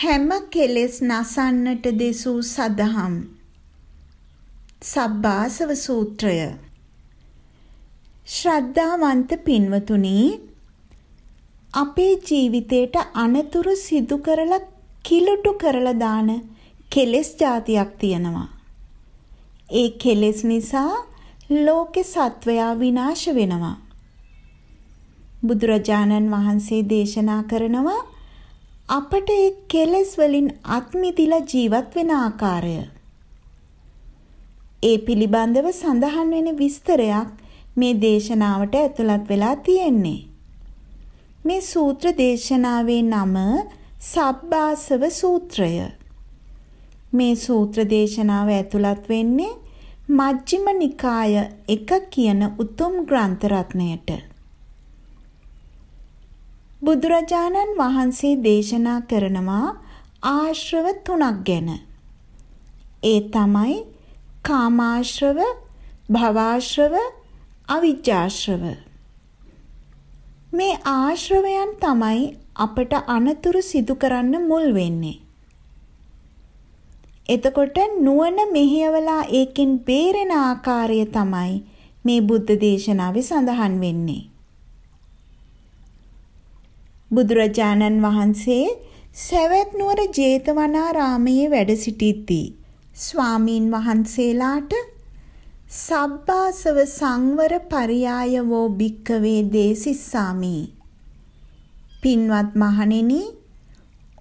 හැම කෙලෙස් නසන්නට දෙසූ සදහම් සබ්බාසව සූත්‍රය ශ්‍රද්ධාවන්ත පින්වතුනි අපේ ජීවිතයට අනතුරු සිදු කරලා කිලුටු කරලා දාන කෙලෙස් જાතියක් තියෙනවා. ඒ කෙලෙස් නිසා ලෝකේ සත්වයා විනාශ වෙනවා. බුදුරජාණන් වහන්සේ දේශනා කරනවා අපට ඒ කෙලෙස් වලින් අත්මිදිලා ජීවත් වෙන ආකාරය ඒ පිළිබඳව සඳහන් වෙන විස්තරයක් මේ දේශනාවට ඇතුළත් වෙලා තියෙන්නේ මේ සූත්‍ර දේශනාවේ නම සබ්බාසව සූත්‍රය මේ සූත්‍ර දේශනාව ඇතුළත් වෙන්නේ මජ්ක්‍ධිම නිකාය 1 කියන උතුම් ග්‍රන්ථ රත්ණයට බුදුරජාණන් වහන්සේ දේශනා කරනවා ආශ්‍රව තුනක් ගැන. ඒ තමයි කාමාශ්‍රව, භවආශ්‍රව, අවිජ්ජාශ්‍රව. මේ ආශ්‍රවයන් තමයි අපට අනතුරු සිදු කරන්න මුල් වෙන්නේ. එතකොට නුවණ මෙහෙයවලා ඒකෙන් බේරෙන ආකාරය තමයි මේ බුද්ධ දේශනාවේ සඳහන් වෙන්නේ. බුදුරජාණන් වහන්සේ සැවැත් නුවර ජේතවනාරාමයේ වැඩ සිටිද්දී ස්වාමීන් වහන්සේලාට සබ්බාසව සංවර පරියාය වෝ භික්කවේ දේසිස්සාමි පින්වත් මහණෙනි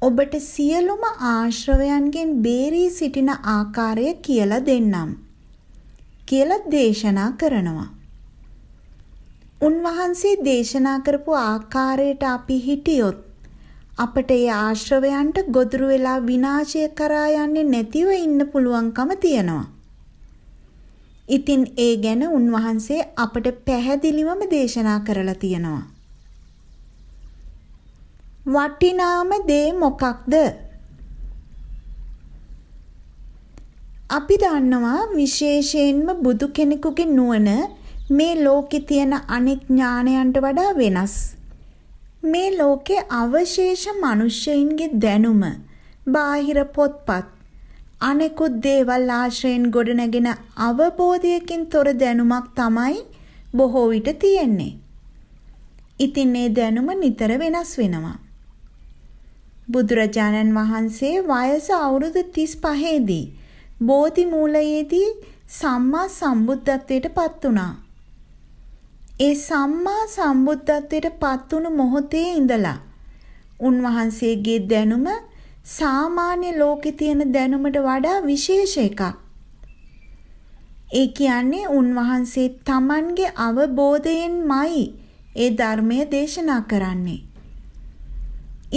ඔබට සියලුම ආශ්‍රවයන්ගෙන් බේරී සිටින ආකාරය කියලා දෙන්නම් කියලා දේශනා කරනවා උන්වහන්සේ දේශනා කරපු ආකාරයට අපි හිටියොත් අපට ඒ ආශ්‍රවයන්ට ගොදුරු වෙලා විනාශය කරා යන්නේ නැතිව ඉන්න පුළුවන්කම තියෙනවා. ඉතින් ඒ ගැන උන්වහන්සේ අපට පැහැදිලිවම දේශනා කරලා තියෙනවා. වටිනාම දේ මොකක්ද? අපි දන්නවා විශේෂයෙන්ම බුදු කෙනෙකුගේ නුවණ මේ ලෝකේ තියෙන අනෙක් ඥානයන්ට වඩා වෙනස්. මේ ලෝකේ අවශේෂ මිනිස්යන්ගේ දැනුම, බාහිර පොත්පත්, අනෙකුත් දේවල් ආශ්‍රයෙන් ගොඩනගෙන අවබෝධයකින් තොර දැනුමක් තමයි බොහෝ විට තියෙන්නේ. ඉතින් මේ දැනුම නිතර වෙනස් වෙනවා. බුදුරජාණන් වහන්සේ වයස අවුරුදු 35 දී බෝධි මූලයේදී සම්මා සම්බුද්ධත්වයට පත් වුණා. ඒ සම්මා සම්බුද්ධත්වයට පත් වුණු මොහොතේ ඉඳලා උන්වහන්සේගේ දැනුම සාමාන්‍ය ලෝකේ තියෙන දැනුමට වඩා විශේෂ එකක්. ඒ කියන්නේ උන්වහන්සේ Tamanගේ අවබෝධයෙන්මයි ඒ ධර්මය දේශනා කරන්නේ.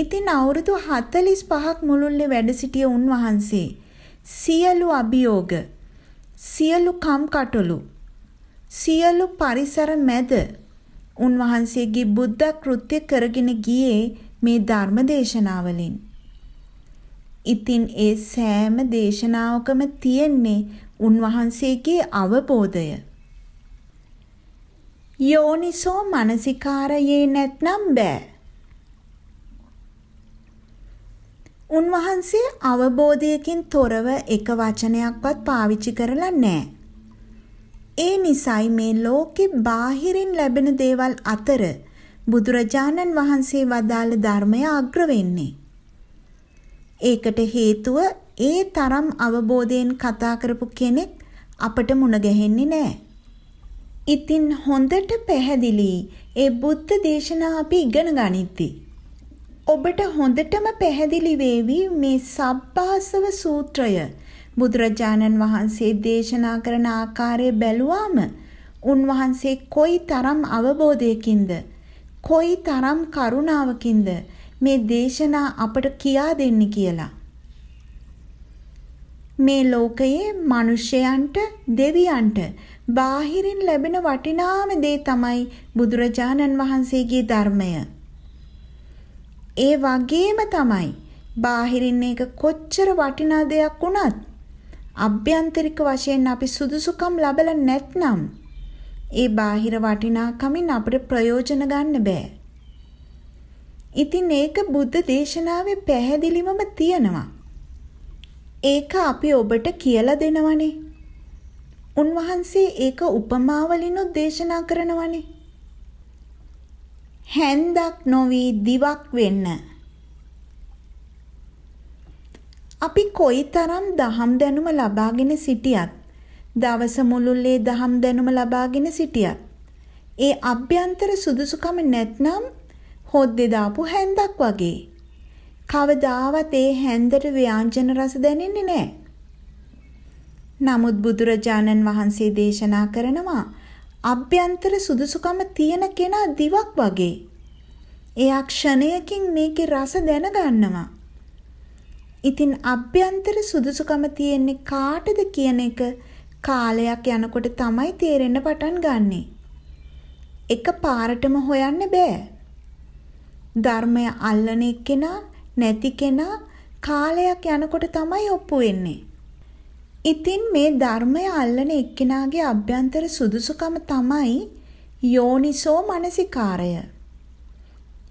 ඉතින් අවුරුදු 45ක් මුළුල්ලේ වැඩ සිටිය උන්වහන්සේ සියලු අභියෝග සියලු කම්කටොළු සියලු පරිසර මැද උන්වහන්සේගේ බුද්ධ කෘත්‍ය කරගෙන ගියේ මේ ධර්ම දේශනාවලින්. ඉතින් ඒ සෑම දේශනාවකම තියෙන්නේ උන්වහන්සේගේ අවබෝධය. යෝනිසෝ මනසිකාරයේ නැත්නම් බෑ. උන්වහන්සේ අවබෝධයකින් තොරව එක වචනයක්වත් පාවිච්චි කරලා නැහැ. ඒ නිසයි මේ ලෝකෙ බාහිරින් ලැබෙන දේවල් අතර බුදුරජාණන් වහන්සේ වදාළ ධර්මය අග්‍ර වෙන්නේ. ඒකට හේතුව ඒ තරම් අවබෝධයෙන් කතා කරපු කෙනෙක් අපට මුණ ගැහෙන්නේ නැහැ. ඉතින් හොඳට පැහැදිලි ඒ බුද්ධ දේශනා අපි ඉගෙන ගනිද්දී ඔබට හොඳටම පැහැදිලි වේවි මේ සබ්බාසව සූත්‍රය බුදුරජාණන් වහන්සේ දේශනා කරන ආකාරය බැලුවාම උන්වහන්සේ කොයි තරම් අවබෝධයකින්ද කොයි තරම් කරුණාවකින්ද මේ දේශනා අපට කියා දෙන්නේ කියලා මේ ලෝකයේ මිනිසයන්ට දෙවියන්ට බාහිරින් ලැබෙන වටිනාම දේ තමයි බුදුරජාණන් වහන්සේගේ ධර්මය. ඒ වගේම තමයි බාහිරින් එක කොච්චර වටිනා දෙයක් වුණත් අභ්‍යන්තරික වශයෙන් අපි සුදුසුකම් ලබලා නැත්නම් ඒ බාහිර වටිනාකමින් අපිට ප්‍රයෝජන ගන්න බෑ. ඉතින් ඒක බුද්ධ දේශනාවේ පැහැදිලිවම තියෙනවා. ඒක අපි ඔබට කියලා දෙනවනේ. උන්වහන්සේ ඒක උපමාවලිනුත් දේශනා කරනවනේ. හැන්දක් නොවී දිවක් වෙන්න අපි කොයිතරම් දහම් දැනුම ලබාගෙන සිටියත් දවස මුළුල්ලේ දහම් දැනුම ලබාගෙන සිටියත් ඒ අභ්‍යන්තර සුදුසුකම නැත්නම් හොද්දේ දාපු හැන්දක් වගේ කවදාවත් ඒ හැන්දට ව්‍යංජන රස දැනෙන්නේ නැහැ. නමුත් බුදුරජාණන් වහන්සේ දේශනා කරනවා අභ්‍යන්තර සුදුසුකම තියෙන කෙනා දිවක් වගේ. එයා ක්ෂණයකින් මේකේ රස දැනගන්නවා. ඉතින් අභ්‍යන්තර සුදුසුකම තියෙන්නේ කාටද කියන එක කාලයක් යනකොට තමයි තේරෙන්න පටන් ගන්නෙ. එක පාරටම හොයන්න බෑ. ධර්මය අල්ලන එක්කෙනා නැති කෙනා කාලයක් යනකොට තමයි ඔප්පු වෙන්නේ. ඉතින් මේ ධර්මය අල්ලන එක්කෙනාගේ අභ්‍යන්තර සුදුසුකම තමයි යෝනිසෝ මනසිකාරය.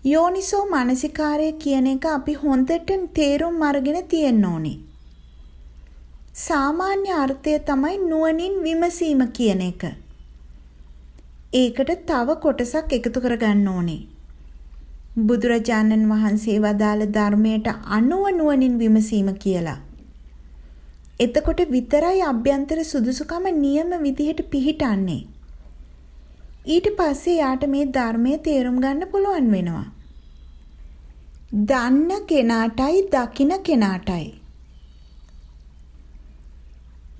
යෝනිසෝ මානසිකාරය කියන එක අපි හොඳට තේරුම් අරගෙන තියෙන්න ඕනේ. සාමාන්‍ය අර්ථය තමයි නුවණින් විමසීම කියන එක. ඒකට තව කොටසක් එකතු කරගන්න ඕනේ. බුදුරජාණන් වහන්සේ වදාළ ධර්මයට අනුව නුවණින් විමසීම කියලා. එතකොට විතරයි අභ්‍යන්තර සුදුසුකම නියම විදිහට පිහිටන්නේ. ඊට පස්සේ යාට මේ ධර්මයේ තේරුම් ගන්න පුළුවන් වෙනවා. දන්න කෙනාටයි දකින කෙනාටයි.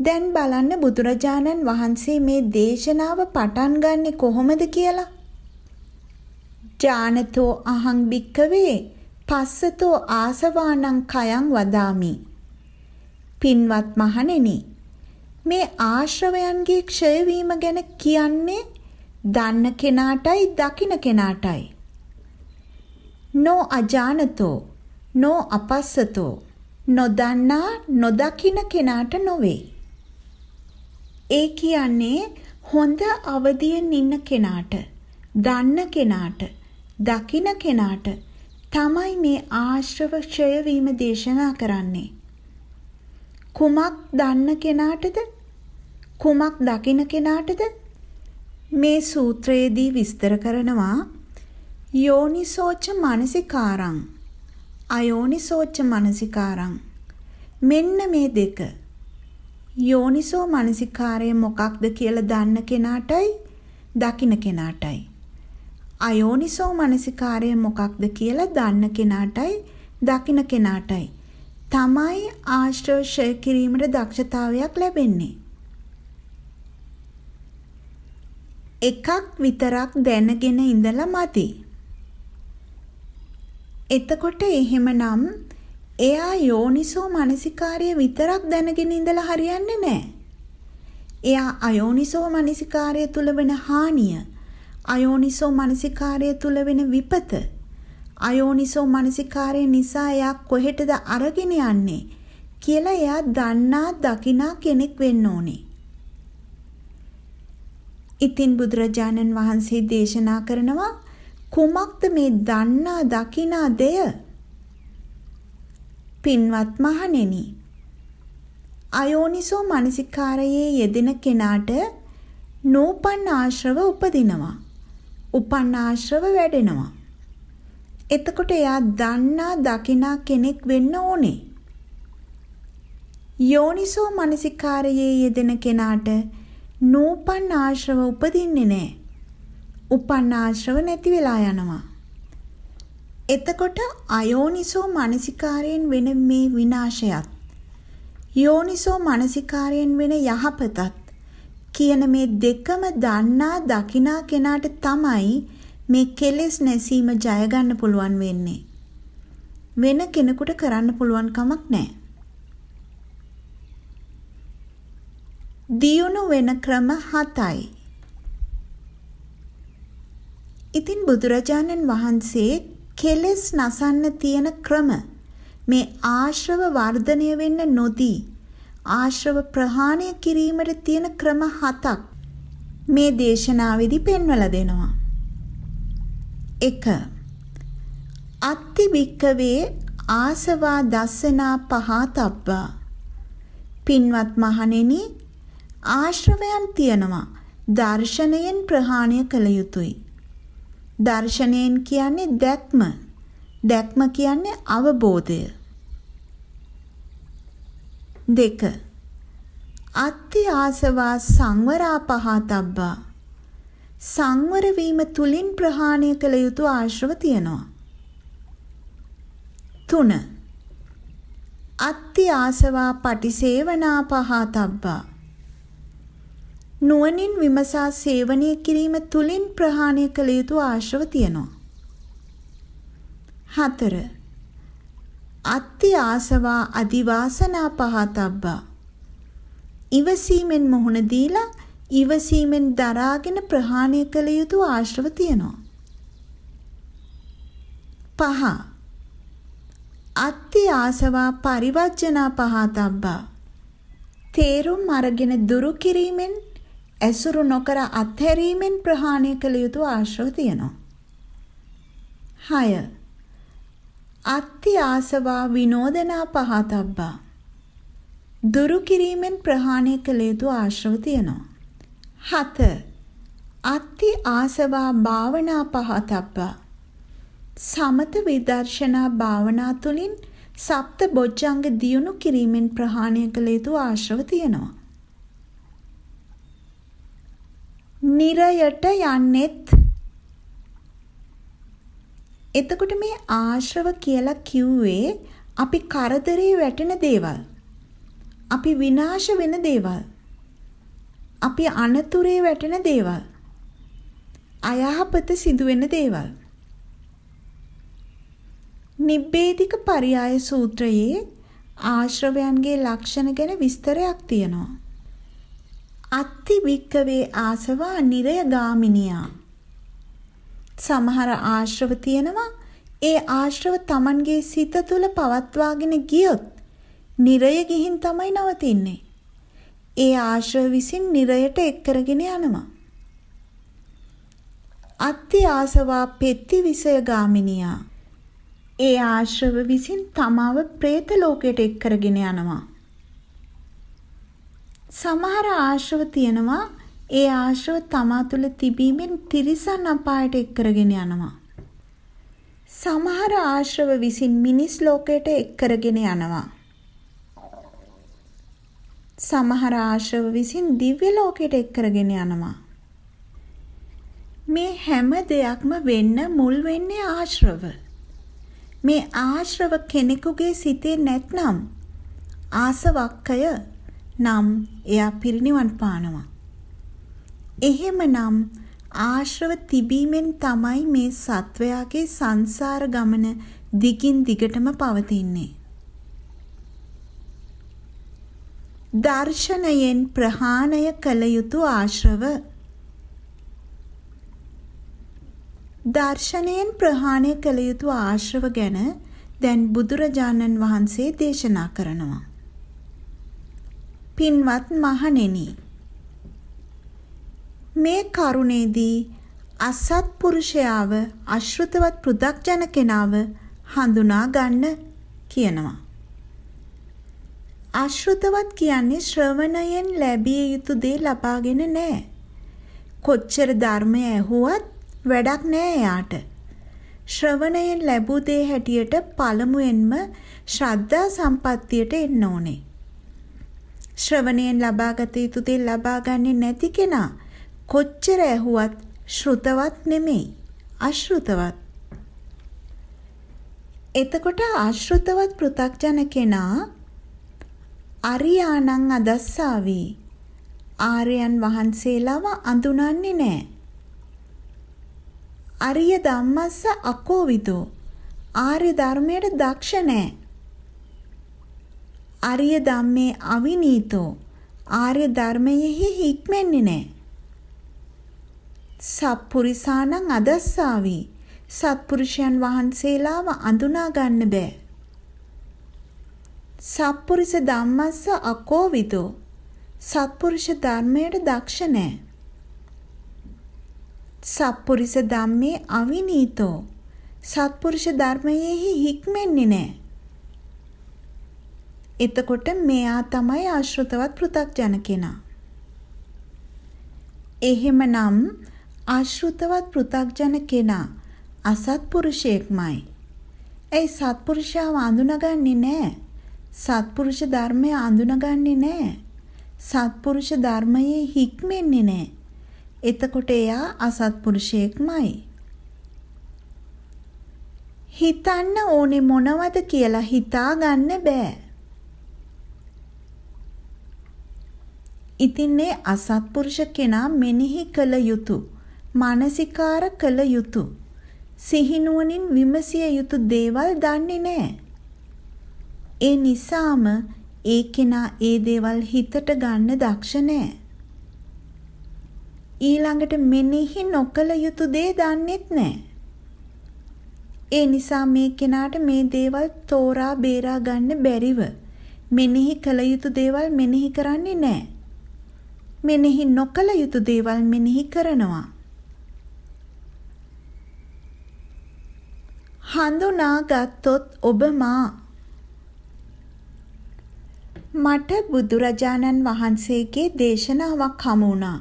දැන් බලන්න බුදුරජාණන් වහන්සේ මේ දේශනාව පටන් ගන්නෙ කොහොමද කියලා? ජානතෝ අහං භික්කවේ පස්සතෝ ආසවානං කයං වදාමි. පින්වත් මහණෙනි මේ ආශ්‍රවයන්ගේ ක්ෂය වීම ගැන කියන්නේ දන්න කෙනාටයි දකින කෙනාටයි. නෝ අජානතෝ නෝ අපස්සතෝ නොදන්නා නොදකින කෙනාට නොවේ. ඒ කියන්නේ හොඳ අවදියෙන් ඉන්න කෙනාට දන්න කෙනාට දකින කෙනාට තමයි මේ ආශ්‍රව ක්ෂය වීම දේශනා කරන්නේ කුමක් දන්න කෙනාටද කුමක් දකින කෙනාටද මේ සූත්‍රයේදී විස්තර කරනවා යෝනිසෝච මානසිකාරං අයෝනිසෝච මානසිකාරං මෙන්න මේ දෙක යෝනිසෝ මානසිකාරය මොකක්ද කියලා දන්න කෙනාටයි දකින කෙනාටයි අයෝනිසෝ මානසිකාරය මොකක්ද කියලා දන්න කෙනාටයි දකින කෙනාටයි තමයි ආශ්‍රව ශය කිරීමට දක්ෂතාවයක් ලැබෙන්නේ එකක් විතරක් දැනගෙන ඉඳලා මදි එතකොට එහෙමනම් එයා යෝනිසෝ මනසිකාරය විතරක් දැනගෙන ඉඳලා හරියන්නේ නැහැ. එයා අයෝනිසෝ මනසිකාරය තුල වෙන හානිය, අයෝනිසෝ මනසිකාරය තුල වෙන විපත, අයෝනිසෝ මනසිකාරය නිසා එයා කොහෙටද අරගෙන යන්නේ කියලා එයා දන්නා දකිනා කෙනෙක් වෙන්න ඕනේ. ඉතින් බුදුරජාණන් වහන්සේ දේශනා කරනවා කුමක්ද මේ දන්නා දකිනා දෙය? පින්වත් මහණෙනි අයෝනිසෝ මනසිකාරයේ යෙදෙන කෙනාට නෝපන් ආශ්‍රව උපදිනවා. උපන් ආශ්‍රව වැඩෙනවා. එතකොට එයා දන්නා දකිනා කෙනෙක් වෙන්න ඕනේ. යෝනිසෝ මනසිකාරයේ යෙදෙන කෙනාට නෝපන් ආශ්‍රව උපදින්නේ නැහැ. උපන් ආශ්‍රව නැති වෙලා යනවා. එතකොට අයෝනිසෝ මානසිකාරයෙන් වෙන මේ විනාශයත් යෝනිසෝ මානසිකාරයෙන් වෙන යහපතත් කියන මේ දෙකම දන්නා දකිනා කෙනාට තමයි මේ කෙලෙස් නැසීම ජය ගන්න පුළුවන් වෙන්නේ. වෙන කෙනෙකුට කරන්න පුළුවන් කමක් නැහැ. දියුණු වෙන ක්‍රම 7යි. ඉතින් බුදුරජාණන් වහන්සේ කෙලෙස් නසන්න තියෙන ක්‍රම මේ ආශ්‍රව වර්ධනය වෙන්න නොදී ආශ්‍රව ප්‍රහාණය කිරීමට තියෙන ක්‍රම හතක් මේ දේශනාවේදී පෙන්වලා දෙනවා. 1. අත්ති භික්කවේ ආසවා දස්සනා පහතබ්බා. පින්වත් මහණෙනි ආශ්‍රවයන් තියෙනවා. දර්ශනයෙන් ප්‍රහාණය කළ යුතුයි. දර්ශනයෙන් කියන්නේ දැක්ම. දැක්ම කියන්නේ අවබෝධය. දෙක. අත්ති ආසවා සංවරා පහතබ්බා. සංවර වීම තුලින් ප්‍රහාණය කළ යුතු ආශ්‍රව තියෙනවා. තුන. අත්ති ආසවා පටිසේවනා පහතබ්බා. නුවණින් විමසා සේවනය කිරීම තුලින් ප්‍රහාණය කළ යුතු ආශ්‍රව තියෙනවා. 4. අත්ති ආසවා අදිවාසනා පහතබ්බා. ඉවසීමෙන් මොහුණ දීලා ඉවසීමෙන් දරාගෙන ප්‍රහාණය කළ යුතු ආශ්‍රව තියෙනවා. 5. අත්ති ආසවා පරිවර්ජනා පහතබ්බා. තේරුම් අරගෙන දුරු කිරීමෙන් ඇසුරු නොකර අත්හැරීමෙන් ප්‍රහාණය කළ යුතු ආශ්‍රව තියෙනවා. 6. අත්ති ආසවා විනෝදනා පහතබ්බා. දුරු කිරීමෙන් ප්‍රහාණය කළ යුතු ආශ්‍රව තියෙනවා. 7. අත්ති ආසවා භාවනා පහතබ්බා. සමත විදර්ශනා භාවනා තුළින් සප්ත බොජ්ජංග දියුණු කිරීමෙන් ප්‍රහාණය කළ යුතු ආශ්‍රව තියෙනවා. නිරයට යන්නෙත් එතකොට මේ ආශ්‍රව කියලා කිව්වේ අපි කරදරේ වැටෙන දේවල්. අපි විනාශ වෙන දේවල්. අපි අනතුරේ වැටෙන දේවල්. අයහපත සිදුවෙන දේවල්. නිබ්බේධික පරියාය සූත්‍රයේ ආශ්‍රවයන්ගේ ලක්ෂණ ගැන විස්තරයක් තියෙනවා. අත්ති භික්කවේ ආසවා නිරය ගාමිනියා. සමහර ආශ්‍රව තියෙනවා ඒ ආශ්‍රව Tamanගේ සිත තුල පවත්වාගෙන ගියොත් නිරය ගිහින් තමයි නවතින්නේ. ඒ ආශ්‍රව විසින් නිරයට එක් කරගෙන යනවා. අත්ති ආසවා පෙත්ති විසය ගාමිනියා. ඒ ආශ්‍රව විසින් තමාව പ്രേත ලෝකයට එක් කරගෙන යනවා. සමහර ආශ්‍රව තියෙනවා ඒ ආශ්‍රව තමා තුළ තිබීමෙන් තිරිසන් අපායට එක් කරගෙන යනවා. සමහර ආශ්‍රව විසින් මිනිස් ලෝකයට එක් කරගෙන යනවා. සමහර ආශ්‍රව විසින් දිව්‍ය ලෝකයට එක් කරගෙන යනවා. මේ හැම දෙයක්ම වෙන්න මුල් වෙන්නේ ආශ්‍රව. මේ ආශ්‍රව කෙනෙකුගේ සිතේ නැත්නම් ආසවක්කය නම් එයා පිරිණිවන් පානවා. එහෙමනම් ආශ්‍රව තිබීමෙන් තමයි මේ සත්වයාගේ සංසාර ගමන දිගින් දිගටම පවතින්නේ. දර්ශනයෙන් ප්‍රහාණය කළ යුතු ආශ්‍රව දර්ශනයෙන් ප්‍රහාණය කළ යුතු ආශ්‍රව ගැන දැන් බුදුරජාණන් වහන්සේ දේශනා කරනවා. පින්වත් මහණෙනි මේ කරුණේදී අසත්පුරුෂයාව අශෘතවත් පෘථග්ජන කෙනාව හඳුනා ගන්න කියනවා. අශෘතවත් කියන්නේ ශ්‍රවණයෙන් ලැබිය යුතු දේ ලබාගෙන නැහැ. කොච්චර ධර්මය ඇහුවත් වැඩක් නැහැ යාට. ශ්‍රවණයෙන් ලැබූ දේ හැටියට පළමුවෙන්ම ශ්‍රද්ධා සම්පත්තියට එන්න ඕනේ. ශ්‍රවණයෙන් ලබාගත යුතු දේ ලබා ගන්නේ නැති කෙනා කොච්චර ඇහුවත් ශ්‍රුතවත් නෙමෙයි අශ්‍රුතවත් එතකොට ආශ්‍රිතවත් පෘ탁ජන කෙනා අරියාණං අදස්සාවි ආර්යයන් වහන්සේලාව අඳුනන්නේ නැහැ. අරිය ධම්මස්ස අකෝවිදෝ ආර්ය ධර්මයට දක්ෂ නැහැ. අරිය ධම්මේ අවිනීතෝ ආර්ය ධර්මයෙහි හික්මන්නේ නැහැ. සත්පුරිසානං අදස්සාවි. සත්පුරුෂයන් වහන්සේලාව අඳුනා ගන්න බෑ. සත්පුරුෂ ධම්මස්ස අකෝවිදෝ. සත්පුරුෂ ධර්මයට දක්ෂ නැහැ. සත්පුරුෂ ධම්මේ අවිනීතෝ. සත්පුරුෂ ධර්මයෙහි හික්මෙන්නේ නැහැ. එතකොට මෙයා තමයි ආශෘතවත් පෘථග්ජන කෙනා. එහෙමනම් ආශෘතවත් පෘථග්ජන කෙනා අසත්පුරුෂයෙක්මයි. ඇයි සත්පුරුෂයා වඳුනගන්නේ නැහැ? සත්පුරුෂ ධර්මය අඳුනගන්නේ නැහැ. සත්පුරුෂ ධර්මයේ හික්මෙන්නේ නැහැ. එතකොට එයා අසත්පුරුෂයෙක්මයි. හිතන්න ඕනේ මොනවද කියලා හිතාගන්න බෑ. ඉතින් මේ අසත්පුරුෂ කෙනා මෙනෙහි කළ යුතු, මානසිකාර කළ යුතු, සිහිනුවණින් විමසිය යුතු දේවල් දන්නේ නැහැ. ඒ නිසාම ඒ කෙනා ඒ දේවල් හිතට ගන්න දක්ෂ නැහැ. ඊළඟට මෙනෙහි නොකළ යුතු දේ දන්නේත් නැහැ. ඒ නිසා මේ කෙනාට මේ දේවල් තෝරා බේරා ගන්න බැරිව මෙනෙහි කළ යුතු දේවල් මෙනෙහි කරන්නේ නැහැ. මෙනෙහි නොකළ යුතු දේවල් මෙනෙහි කරනවා. හඳුනා ගත්තොත් ඔබ මා මට බුදුරජාණන් වහන්සේගේ දේශනාවක් හමු වුණා.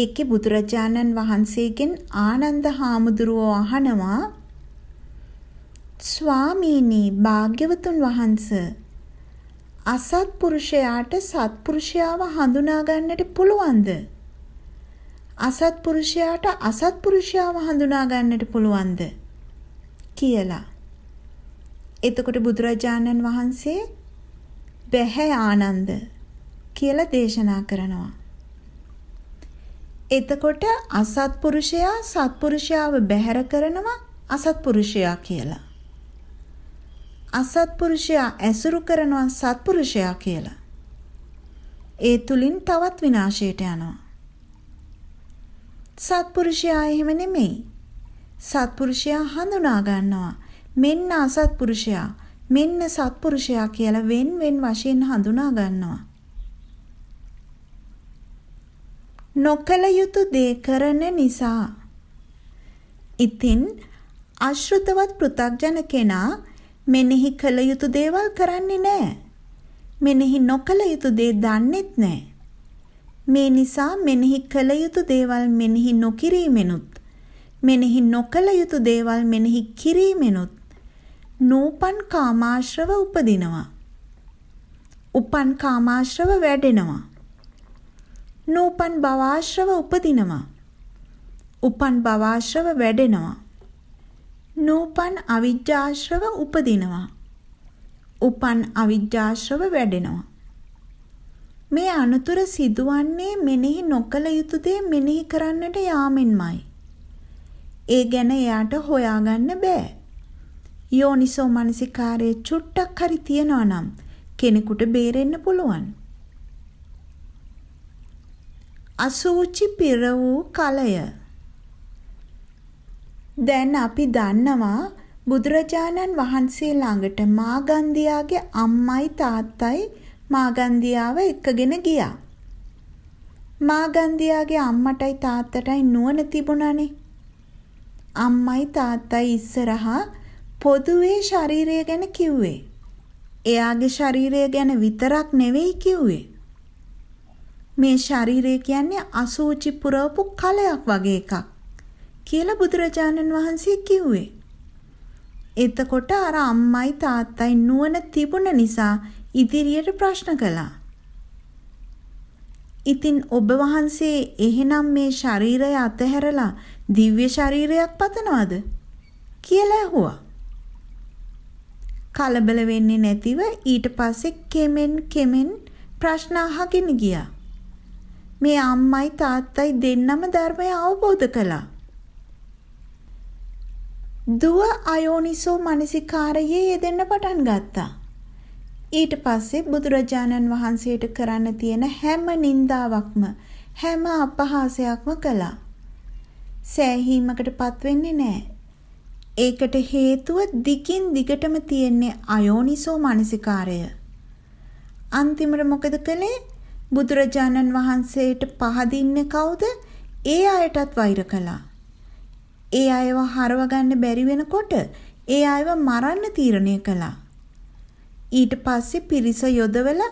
ඒකේ බුදුරජාණන් වහන්සේගෙන් ආනන්ද හාමුදුරුවෝ අහනවා ස්වාමීනි භාග්‍යවතුන් වහන්සේ අසත්පුරුෂයාට සත්පුරුෂයාව හඳුනා ගන්නට පුළුවන්ද? අසත්පුරුෂයාට අසත්පුරුෂයාව හඳුනා ගන්නට පුළුවන්ද කියලා. එතකොට බුදුරජාණන් වහන්සේ බැහැ ආනන්ද කියලා දේශනා කරනවා. එතකොට අසත්පුරුෂයා සත්පුරුෂයාව බැහැර කරනවා අසත්පුරුෂයා කියලා. අසත්පුරුෂයා ඇසුරු කරනවා සත්පුරුෂයා කියලා. ඒ තුලින් තවත් විනාශයට යනවා. සත්පුරුෂයා එහෙම නෙමෙයි. සත්පුරුෂයා හඳුනා ගන්නවා. මෙන්න අසත්පුරුෂයා, මෙන්න සත්පුරුෂයා කියලා wen wen වශයෙන් හඳුනා ගන්නවා. නොකල යුතු දේ කරන නිසා. ඉතින් අශෘතවත් පෘ탁ජන කෙනා මෙනෙහි කළ යුතු දේවල් කරන්නේ නැහැ. මෙනෙහි නොකළ යුතු දේ දන්නේත් නැහැ. මේ නිසා මෙනෙහි කළ යුතු දේවල් මෙනෙහි නොකිරීමෙනුත් මෙනෙහි නොකළ යුතු දේවල් මෙනෙහි කිරීමෙනුත් නූපන් කාමාශ්‍රව උපදිනවා. උපන් කාමාශ්‍රව වැඩෙනවා. නූපන් භවාශ්‍රව උපදිනවා. උපන් භවාශ්‍රව වැඩෙනවා. නූපන් අවිජ්ජාශ්‍රව උපදිනවා. උපන් අවිජ්ජාශ්‍රව වැඩෙනවා. මේ අනුතර සිදුවන්නේ මෙනෙහි නොකළ යුතු දේ මෙනෙහි කරන්නට යාමෙන්මයි. ඒ ගැන එයාට හොයාගන්න බෑ. යෝනිසෝ මනසිකාරයේ චුට්ටක් හරි තියනවා නම් කෙනෙකුට බේරෙන්න පුළුවන්. අසූචි පිර වූ කලය දැන් අපි දන්නවා බුදුරජාණන් වහන්සේ ළඟට මාගන්ධියාගේ අම්මයි තාත්තයි මාගන්ධියාව එක්කගෙන ගියා. මාගන්ධියාගේ අම්මටයි තාත්තටයි නුවණ තිබුණානේ. අම්මයි තාත්තයි ඉස්සරහා පොදුවේ ශරීරය ගැන කිව්වේ. එයාගේ ශරීරය ගැන විතරක් නෙවෙයි කිව්වේ. මේ ශරීරය කියන්නේ අසූචි පුරවපු කලයක් වගේ එකක්. කියලා බුදුරජාණන් වහන්සේ කිව්වේ. එතකොට අර අම්මයි තාත්තයි නුවණ තිබුණ නිසා ඉදිරියට ප්‍රශ්න කළා. ඉතින් ඔබ වහන්සේ එහෙනම් මේ ශරීරය අතහැරලා දිව්‍ය ශරීරයක් පතනවද? කියලා ඇහුවා. කලබල වෙන්නේ නැතිව ඊට පස්සේ කෙමෙන් කෙමෙන් ප්‍රශ්න අහගෙන ගියා. මේ අම්මයි තාත්තයි දෙන්නම ධර්මය අවබෝධ කළා. දුව අයෝනිසෝ මනසිකාරයේ යෙදෙන්න පටන් ගත්තා. ඊට පස්සේ බුදුරජාණන් වහන්සේට කරන්න තියෙන හැම නින්දාවක්ම හැම අපහාසයක්ම කළා. සෑහීමකට පත් වෙන්නේ නැහැ. ඒකට හේතුව දිගින් දිගටම තියෙන්නේ අයෝනිසෝ මනසිකාරය. අන්තිමට මොකද කළේ? බුදුරජාණන් වහන්සේට පහදින්නේ කවුද? ඒ අයටත් වෛර කළා. ඒ අයව හරව ගන්න බැරි වෙනකොට ඒ අයව මරන්න තීරණය කළා. ඊට පස්සේ පිරිස යොදවලා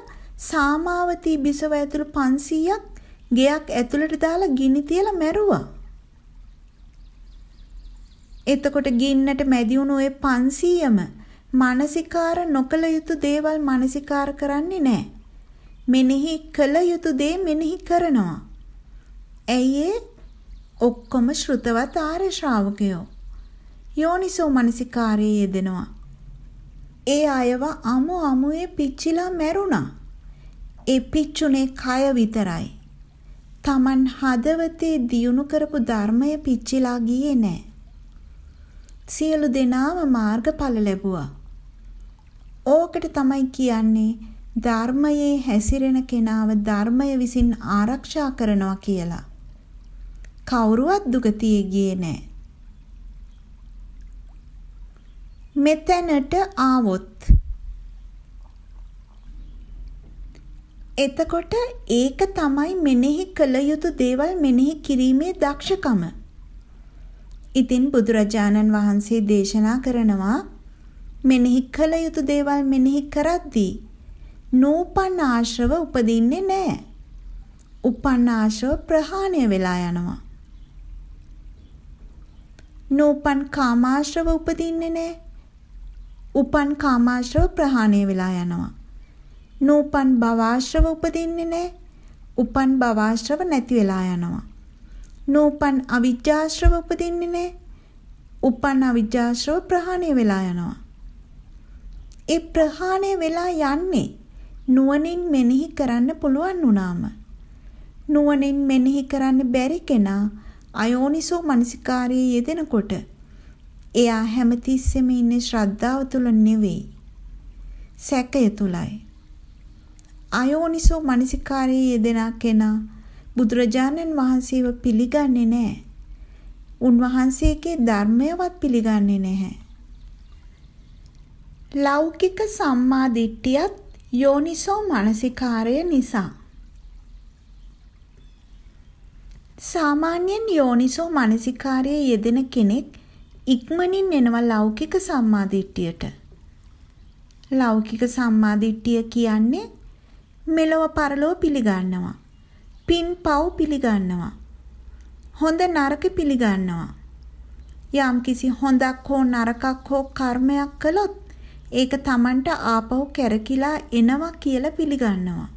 සාමාවතී බිසව ඇතුළු 500ක් ගෙයක් ඇතුළට දාලා ගිනි තියලා මැරුවා. එතකොට ගින්නට මැදි වුණු ওই 500ම මානසිකාර නොකල යුතු දේවල් මානසිකාර කරන්නේ නැහැ. මෙනෙහි කළ යුතු දේ මෙනෙහි කරනවා. ඇයි ඒ? ඔක්කොම ශ්‍රුතවත් ආර්ය ශ්‍රාවකයෝ යෝනිසෝ මනසිකාරයේ යෙදෙනවා. ඒ අයව අමු අමුවේ පිච්චිලා මැරුණා. ඒ පිච්චුනේ කය විතරයි. Taman හදවතේ දියුණු කරපු ධර්මය පිච්චිලා ගියේ නෑ. සියලු දෙනාම මාර්ගඵල ලැබුවා. ඕකට තමයි කියන්නේ ධර්මයේ හැසිරෙන කෙනාව ධර්මය විසින් ආරක්ෂා කරනවා කියලා. කවුරුවත් දුගතියේ ගියේ නෑ. මෙතැනට ආවොත් එතකොට ඒක තමයි මෙනෙහි කළ යුතු දේවල් මෙනෙහි කිරීමේ දක්ෂකම. ඉතින් බුදුරජාණන් වහන්සේ දේශනා කරනවා මෙනෙහි කළ යුතු දේවල් මෙනෙහි කරද්දී නූපන් ආශ්‍රව උපදින්නේ නැහැ. උපන් ආශ්‍රව ප්‍රහාණය වෙලා යනවා. නූපන් කාමාශ්‍රව උපදින්නේ නැහැ. උපන් කාමාශ්‍රව ප්‍රහාණය වෙලා යනවා. නූපන් භවාශ්‍රව උපදින්නේ නැහැ. උපන් භවාශ්‍රව නැති වෙලා යනවා. නූපන් අවිජ්ජාශ්‍රව උපදින්නේ නැහැ. උපන් අවිජ්ජාශ්‍රව ප්‍රහාණය වෙලා යනවා. ඒ ප්‍රහාණය වෙලා යන්නේ නුවණින් මෙනෙහි කරන්න පුළුවන් වුණාම. නුවණින් මෙනෙහි කරන්න බැරි කෙනා අයෝනිසෝ මනසිකාරයේ යෙදෙනකොට එයා හැමතිස්සෙම ඉන්නේ ශ්‍රද්ධාව තුල නෙවෙයි. සැකය තුලයි. අයෝනිසෝ මනසිකාරයේ යෙදෙනා කෙනා බුදුරජාණන් වහන්සේව පිළිගන්නේ නැහැ. උන්වහන්සේගේ ධර්මයවත් පිළිගන්නේ නැහැ. ලෞකික සම්මා දිට්ඨියත් යෝනිසෝ මනසිකාරය නිසා සාමාන්‍යයෙන් යෝනිසෝ මනසිකාරයේ යෙදෙන කෙනෙක් ඉක්මනින් එනවා ලෞකික සම්මාදිට්ඨියට. ලෞකික සම්මාදිට්ඨිය කියන්නේ මෙලව පරලෝ පිළිගන්නවා. පින් පව් පිළිගන්නවා. හොඳ නරක පිළිගන්නවා. යම් කිසි හොඳක් හෝ නරකක් හෝ කර්මයක් කළොත් ඒක Tamanට ආපහු කැරකිලා එනවා කියලා පිළිගන්නවා.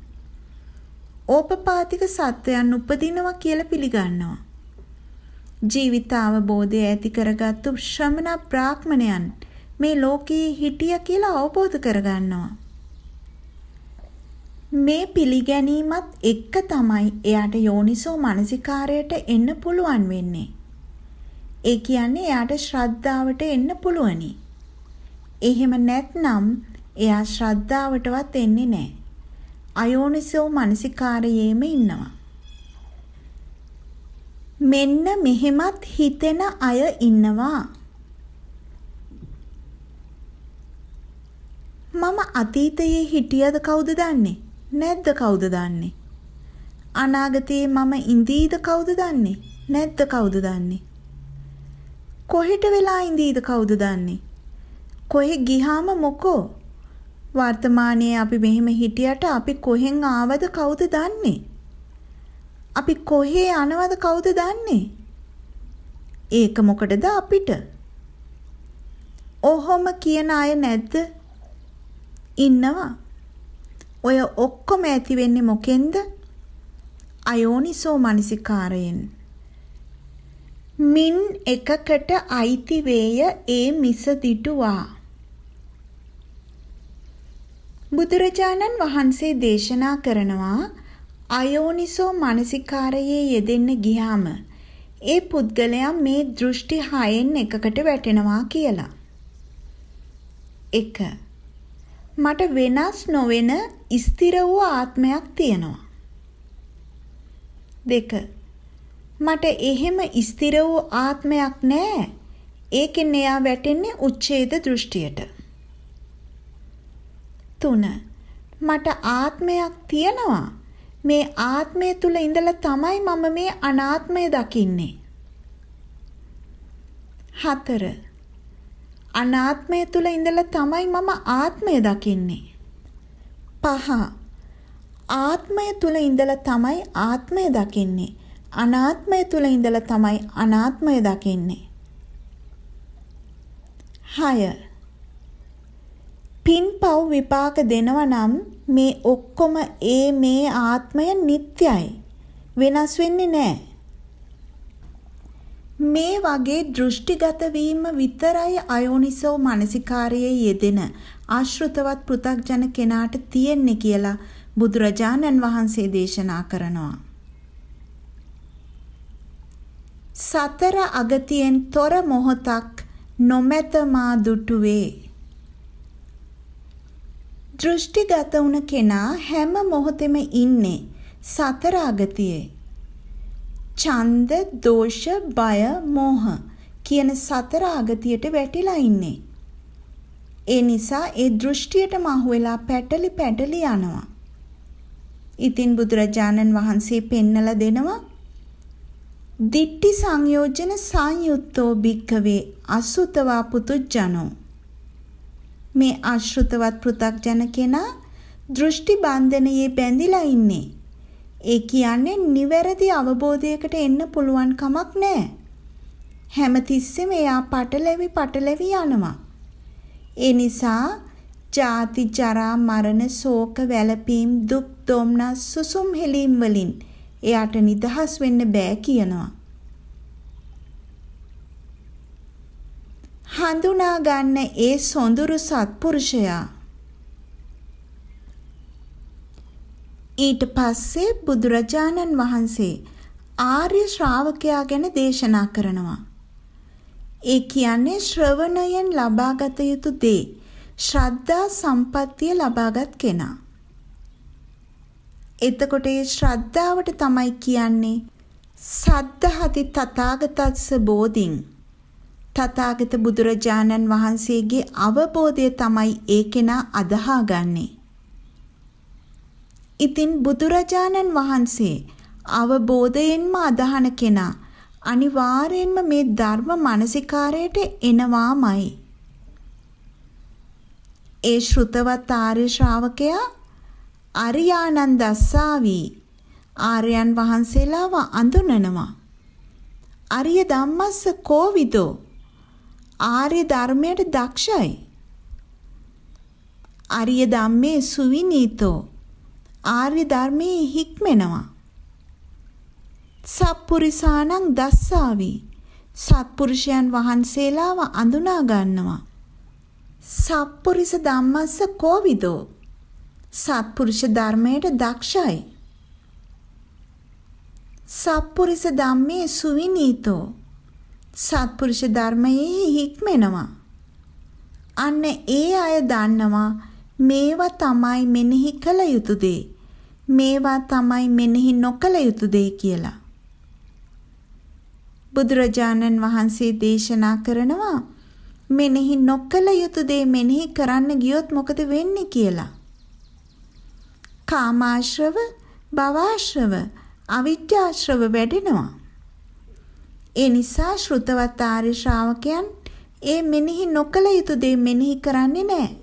ඕපපාතික සත්වයන් උපදිනවා කියලා පිළිගන්නවා. ජීවිත අවබෝධය ඇති කරගත්තු ශ්‍රමණ බ්‍රාහ්මණයන් මේ ලෝකයේ හිටිය කියලා අවබෝධ කරගන්නවා. මේ පිළිගැනීමත් එක්ක තමයි එයාට යෝනිසෝ මනසිකාරයට එන්න පුළුවන් වෙන්නේ. ඒ කියන්නේ එයාට ශ්‍රද්ධාවට එන්න පුළුවනි. එහෙම නැත්නම් එයා ශ්‍රද්ධාවටවත් එන්නේ නැහැ. අයෝනිසෝ මනසිකාරයේම ඉන්නවා. මෙන්න මෙහෙමත් හිතෙන අය ඉන්නවා. මම අතීතයේ හිටියද කවුද දන්නේ? නැද්ද කවුද දන්නේ? අනාගතයේ මම ඉඳීද කවුද දන්නේ? නැද්ද කවුද දන්නේ? කොහෙට වෙලා ඉඳීද කවුද දන්නේ? කොහෙ ගිහාම මොකෝ? වර්තමානයේ අපි මෙහෙම හිටියට අපි කොහෙන් ආවද කවුද දන්නේ? අපි කොහේ යනවද කවුද දන්නේ? ඒක මොකටද අපිට? ඔහොම කියන අය නැද්ද? ඉන්නවා. ඔය ඔක්කොම ඇති වෙන්නේ මොකෙන්ද? අයෝනිසෝ මනසිකාරයෙන්. මින් එකකට අයිති වේය ඒ මිසදිටුවා. බුදුරජාණන් වහන්සේ දේශනා කරනවා අයෝනිසෝ මානසිකාරයේ යෙදෙන්න ගියාම ඒ පුද්ගලයා මේ දෘෂ්ටි හයෙන් එකකට වැටෙනවා කියලා. 1. මට වෙනස් නොවන ස්ථිර වූ ආත්මයක් තියෙනවා. 2. මට එහෙම ස්ථිර වූ ආත්මයක් නැහැ. ඒකෙන් එයා වැටෙන්නේ උච්ඡේද දෘෂ්ටියට. තුන මට ආත්මයක් තියෙනවා. මේ ආත්මය තුල ඉඳලා තමයි මම මේ අනාත්මය දකින්නේ. හතර අනාත්මය තුල ඉඳලා තමයි මම ආත්මය දකින්නේ. පහ ආත්මය තුල ඉඳලා තමයි ආත්මය දකින්නේ. අනාත්මය තුල ඉඳලා තමයි අනාත්මය දකින්නේ. 6 පින්පව් විපාක දෙනවා නම් මේ ඔක්කොම ඒ මේ ආත්මය නිත්‍යයි. වෙනස් වෙන්නේ නැහැ. මේ වගේ දෘෂ්ටිගත වීම විතරයි අයෝනිසෝ මානසිකාරයේ යෙදෙන ආශෘතවත් පෘ탁ජන කෙනාට තියෙන්නේ කියලා බුදුරජාණන් වහන්සේ දේශනා කරනවා. සතර අගතියෙන් තොර මොහොතක් නොමැත මා දුටුවේ දෘෂ්ටිගත වුණ කෙනා හැම මොහොතෙම ඉන්නේ සතර අගතියේ. ඡන්ද, දෝෂ, බය, මෝහ කියන සතර අගතියට වැටිලා ඉන්නේ. ඒ නිසා ඒ දෘෂ්ටියටම අහුවෙලා පැටලි පැටලි යනවා. ඉතින් බුදුරජාණන් වහන්සේ පෙන්නලා දෙනවා දිට්ටි සංයෝජන සංයුත්තෝ භික්කවේ අසුතවා පුතුජ්ජනෝ මේ අශෘතවත් පෘ탁ජන කෙනා දෘෂ්ටි බන්ධනයේ බැඳිලා ඉන්නේ. ඒ කියන්නේ නිවැරදි අවබෝධයකට එන්න පුළුවන් කමක් නැහැ. හැමතිස්සෙම එයා පටලැවි පටලැවි යනවා. ඒ නිසා ජාති ජරා මරණ ශෝක වැළපීම් දුක් දොම්නස් සුසුම් හෙලීම් වලින් එයාට නිදහස් වෙන්න බෑ කියනවා. හඳුනා ගන්න ඒ සොඳුරු සත්පුරුෂයා ඊට පස්සේ බුදුරජාණන් වහන්සේ ආර්ය ශ්‍රාවකයා ගැන දේශනා කරනවා. ඒ කියන්නේ ශ්‍රවණයෙන් ලබාගත යුතු දේ ශ්‍රද්ධා සම්පත්තිය ලබාගත් කෙනා. එතකොට මේ ශ්‍රද්ධාවට තමයි කියන්නේ සද්ධාති තථාගතස්ස බෝධින් තථාගත බුදුරජාණන් වහන්සේගේ අවබෝධය තමයි ඒ කෙනා අදහාගන්නේ. ඉතින් බුදුරජාණන් වහන්සේ අවබෝධයෙන්ම අදහන කෙනා අනිවාර්යෙන්ම මේ ධර්ම මානසිකාරයට එනවාමයි. ඒ ශ්‍රුතවත් ආර්ය ශ්‍රාවකයා අරියානන්ද අස්සාවි ආර්යයන් වහන්සේලාව අඳුනනවා. අරිය ධම්මස්ස කෝවිදෝ ආර්ය ධර්මයට දක්ෂයි. ආර්ය ධම්මේ සුවිනීතෝ ආර්ය ධර්මයේ හික්මෙනවා. සත්පුරිසානං දස්සාවි සත්පුරුෂයන් වහන්සේලාව අඳුනා ගන්නවා. සත්පුරිස ධම්මස්ස කෝවිදෝ සත්පුරුෂ ධර්මයට දක්ෂයි. සත්පුරිස ධම්මේ සුවිනීතෝ සත්පුරුෂ ධර්මයේ හික්මෙනවා. අන්න ඒ අය දන්නවා මේවා තමයි මෙනෙහි කළ යුතු දේ. මේවා තමයි මෙනෙහි නොකළ යුතු දේ කියලා. බුදුරජාණන් වහන්සේ දේශනා කරනවා මෙනෙහි නොකළ යුතු දේ මෙනෙහි කරන්න ගියොත් මොකද වෙන්නේ කියලා. කාමාශ්‍රව, භවආශ්‍රව, අවිජ්ජාශ්‍රව වැඩෙනවා. ඒ නිසා ශ්‍රුතවත් ආර්ය ශ්‍රාවකයන් ඒ මෙනෙහි නොකළ යුතු දේ මෙනෙහි කරන්නේ නැහැ.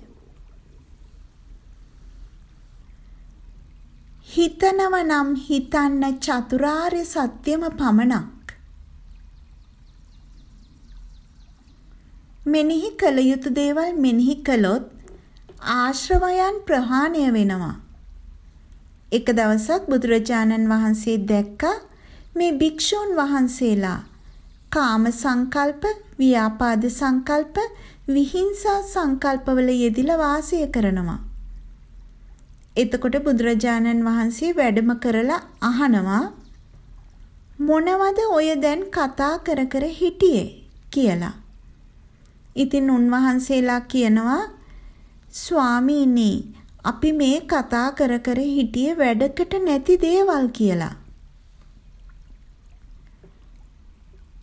හිතනව නම් හිතන්න චතුරාර්ය සත්‍යම පමණක්. මෙනෙහි කළ යුතු දේවල් මෙනෙහි කළොත් ආශ්‍රවයන් ප්‍රහාණය වෙනවා. එක දවසක් බුදුරජාණන් වහන්සේ දැක්කා මේ භික්ෂූන් වහන්සේලා කාම සංකල්ප, ව්‍යාපාද සංකල්ප, විහිංසා සංකල්පවල යෙදিলা වාසය කරනවා. එතකොට බුදුරජාණන් වහන්සේ වැඩම කරලා අහනවා මොනවද ඔය දැන් කතා කර කර හිටියේ කියලා. ඉතින් උන්වහන්සේලා කියනවා ස්වාමීනි අපි මේ කතා කර කර හිටියේ වැඩකට නැති දේවල් කියලා.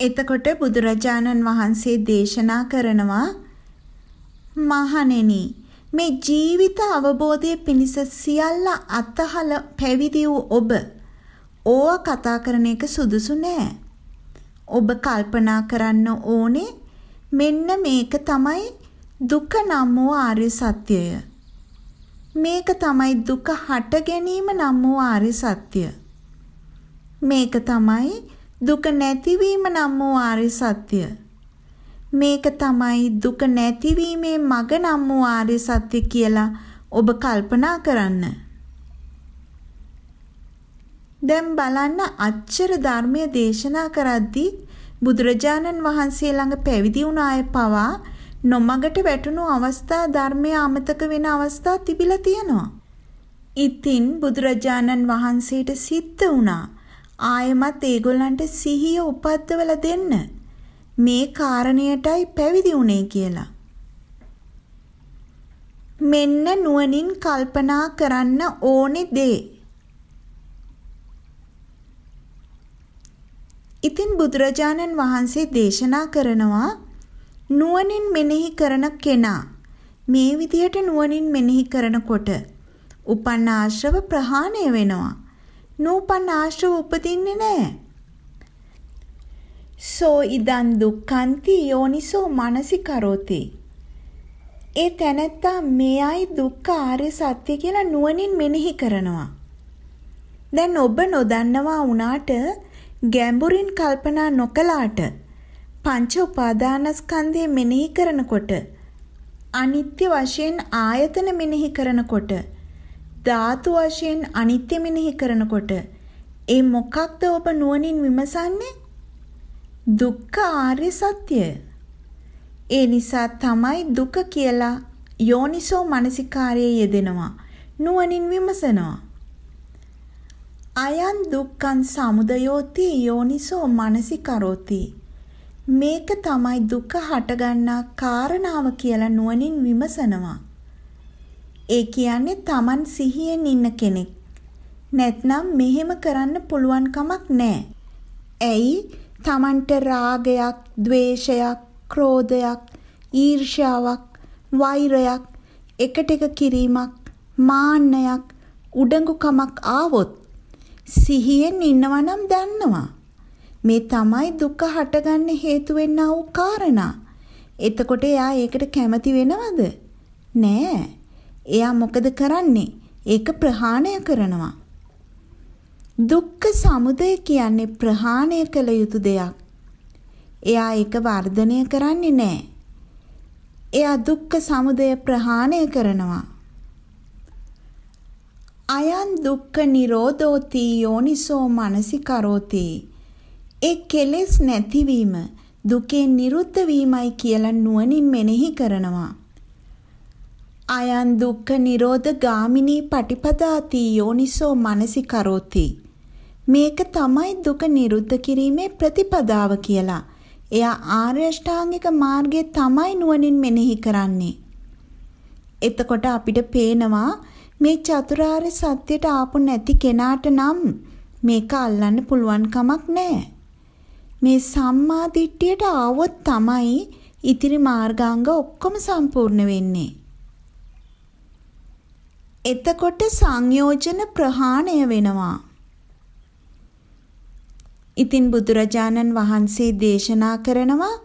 එතකොට බුදුරජාණන් වහන්සේ දේශනා කරනවා මහණෙනි මේ ජීවිත අවබෝධය පිණිස සියල්ල අතහල පැවිදි වූ ඔබ ඕව කතා කරන එක සුදුසු නෑ. ඔබ කල්පනා කරන්න ඕනේ මෙන්න මේක තමයි දුක නම් වූ ආර්ය සත්‍යය. මේක තමයි දුක හට ගැනීම නම් වූ ආර්ය සත්‍ය. මේක තමයි දුක නැතිවීම නම් වූ ආර්ය සත්‍ය. මේක තමයි දුක නැතිවීමේ මඟ නම් වූ ආර්ය සත්‍ය කියලා ඔබ කල්පනා කරන්න. දැන් බලන්න අච්චර ධර්මයේ දේශනා කරද්දී බුදුරජාණන් වහන්සේ ළඟ පැවිදි වුණ අය පවා නොමගට වැටුණු අවස්ථා ධර්මය අමතක වෙන අවස්ථා තිබිලා තියෙනවා. ඉතින් බුදුරජාණන් වහන්සේට සිද්ධ වුණා. ආයෙමත් ඒගොල්ලන්ට සිහිය උපද්දවලා දෙන්න. මේ කාරණයටයි පැවිදි වුණේ කියලා. මෙන්න නුවණින් කල්පනා කරන්න ඕනි දේ. ඉතින් බුදුරජාණන් වහන්සේ දේශනා කරනවා නුවණින් මෙනෙහි කරන කෙනා මේ විදිහට නුවණින් මෙනෙහි කරනකොට උපන් ආශ්‍රව ප්‍රහාණය වෙනවා. නූපන් ආශ්‍රව උපදින්නේ නැහැ. සෝ ඉදන් දුක්ඛන්ති යෝනිසෝ මනසිකරෝති. ඒ තැනැත්තා මෙයයි දුක්ඛ ආර්ය සත්‍ය කියලා නුවණින් මෙනෙහි කරනවා. දැන් ඔබ නොදන්නවා වුණාට ගැඹුරින් කල්පනා නොකලාට පංච උපාදානස්කන්ධය මෙනෙහි කරනකොට අනිත්‍ය වශයෙන් ආයතන මෙනෙහි කරනකොට ධාතු වශයෙන් අනිත්‍ය මෙනෙහි කරනකොට ඒ මොකක්ද ඔබ නුවණින් විමසන්නේ? දුක්ඛ ආර්ය සත්‍යය. ඒ නිසා තමයි දුක කියලා යෝනිසෝ මනසිකාරයේ යෙදෙනවා. නුවණින් විමසනවා. අයන් දුක්ඛං සමුදයෝති යෝනිසෝ මනසිකරෝති. මේක තමයි දුක හටගන්නා කාරණාව කියලා නුවණින් විමසනවා. ඒ කියන්නේ Taman සිහියෙන් ඉන්න කෙනෙක්. නැත්නම් මෙහෙම කරන්න පුළුවන් කමක් නැහැ. ඇයි? Tamanට රාගයක්, ద్వේෂයක්, ක්‍රෝධයක්, ඊර්ෂ්‍යාවක්, වෛරයක්, එකට එක කිරීමක්, මාන්නයක්, උඩඟුකමක් ආවොත් සිහියෙන් ඉන්නවා නම් දන්නවා. මේ තමයි දුක හටගන්න හේතු වෙන්නා වූ කාරණා. එතකොට එයා ඒකට කැමති වෙනවද? නෑ. එයා මොකද කරන්නේ? ඒක ප්‍රහාණය කරනවා. දුක්ඛ සමුදය කියන්නේ ප්‍රහාණය කළ යුතු දෙයක්. එයා ඒක වර්ධනය කරන්නේ නැහැ. එයා දුක්ඛ සමුදය ප්‍රහාණය කරනවා. අයන් දුක්ඛ නිරෝධෝති යෝනිසෝ මනසිකරෝති ඒ කෙලෙස් නැතිවීම දුකෙන් නිරුද්ධ වීමයි කියලා නුවණින් මෙනෙහි කරනවා අයන් දුක්ඛ නිරෝධ ගාමිනී පටිපදාති යෝනිසෝ මනසිකරෝති මේක තමයි දුක නිරුද්ධ කිරීමේ ප්‍රතිපදාව කියලා. එයා ආර්ය අෂ්ටාංගික මාර්ගයේ තමයි නුවණින් මෙනෙහි කරන්නේ. එතකොට අපිට පේනවා මේ චතුරාර්ය සත්‍යයට ආපු නැති කෙනාට නම් මේක අල්ලන්න පුළුවන් කමක් නැහැ. මේ සම්මා දිට්ඨියට ආවොත් තමයි ඉතිරි මාර්ගාංග ඔක්කොම සම්පූර්ණ වෙන්නේ. එතකොට සංයෝජන ප්‍රහාණය වෙනවා. ඉතින් බුදුරජාණන් වහන්සේ දේශනා කරනවා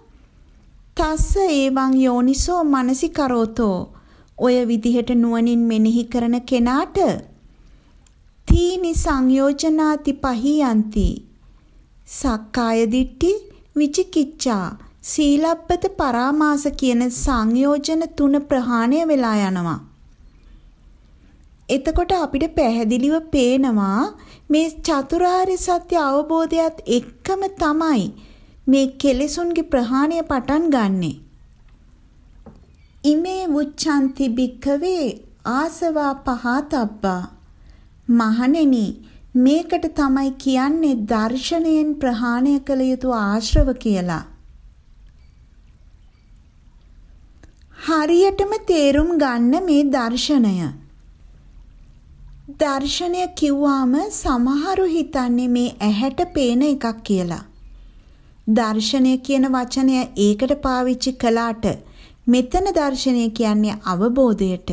තස්ස ඒවං යෝනිසෝ මනසිකරෝතෝ ඔය විදිහට නුවණින් මෙනෙහි කරන කෙනාට තීනි සංයෝජනාති පහියන්ති සක්කාය දිට්ටි විචිකිච්ඡා සීලබ්බත පරාමාස කියන සංයෝජන තුන ප්‍රහාණය වෙලා යනවා එතකොට අපිට පැහැදිලිව පේනවා මේ චතුරාර්ය සත්‍ය අවබෝධයත් එක්කම තමයි මේ කෙලෙසුන්ගේ ප්‍රහාණය පටන් ගන්නෙ. ඉමේ උච්ඡන්ති භික්ඛවේ ආසවා පහතබ්බා. මහණෙනි මේකට තමයි කියන්නේ දර්ශනයෙන් ප්‍රහාණය කළ යුතු ආශ්‍රව කියලා. හරියටම තේරුම් ගන්න මේ දර්ශනය. දර්ශනය කිව්වාම සමහරු හිතන්නේ මේ ඇහැට පේන එකක් කියලා. දර්ශනය කියන වචනය ඒකට පාවිච්චි කළාට මෙතන දර්ශනය කියන්නේ අවබෝධයට.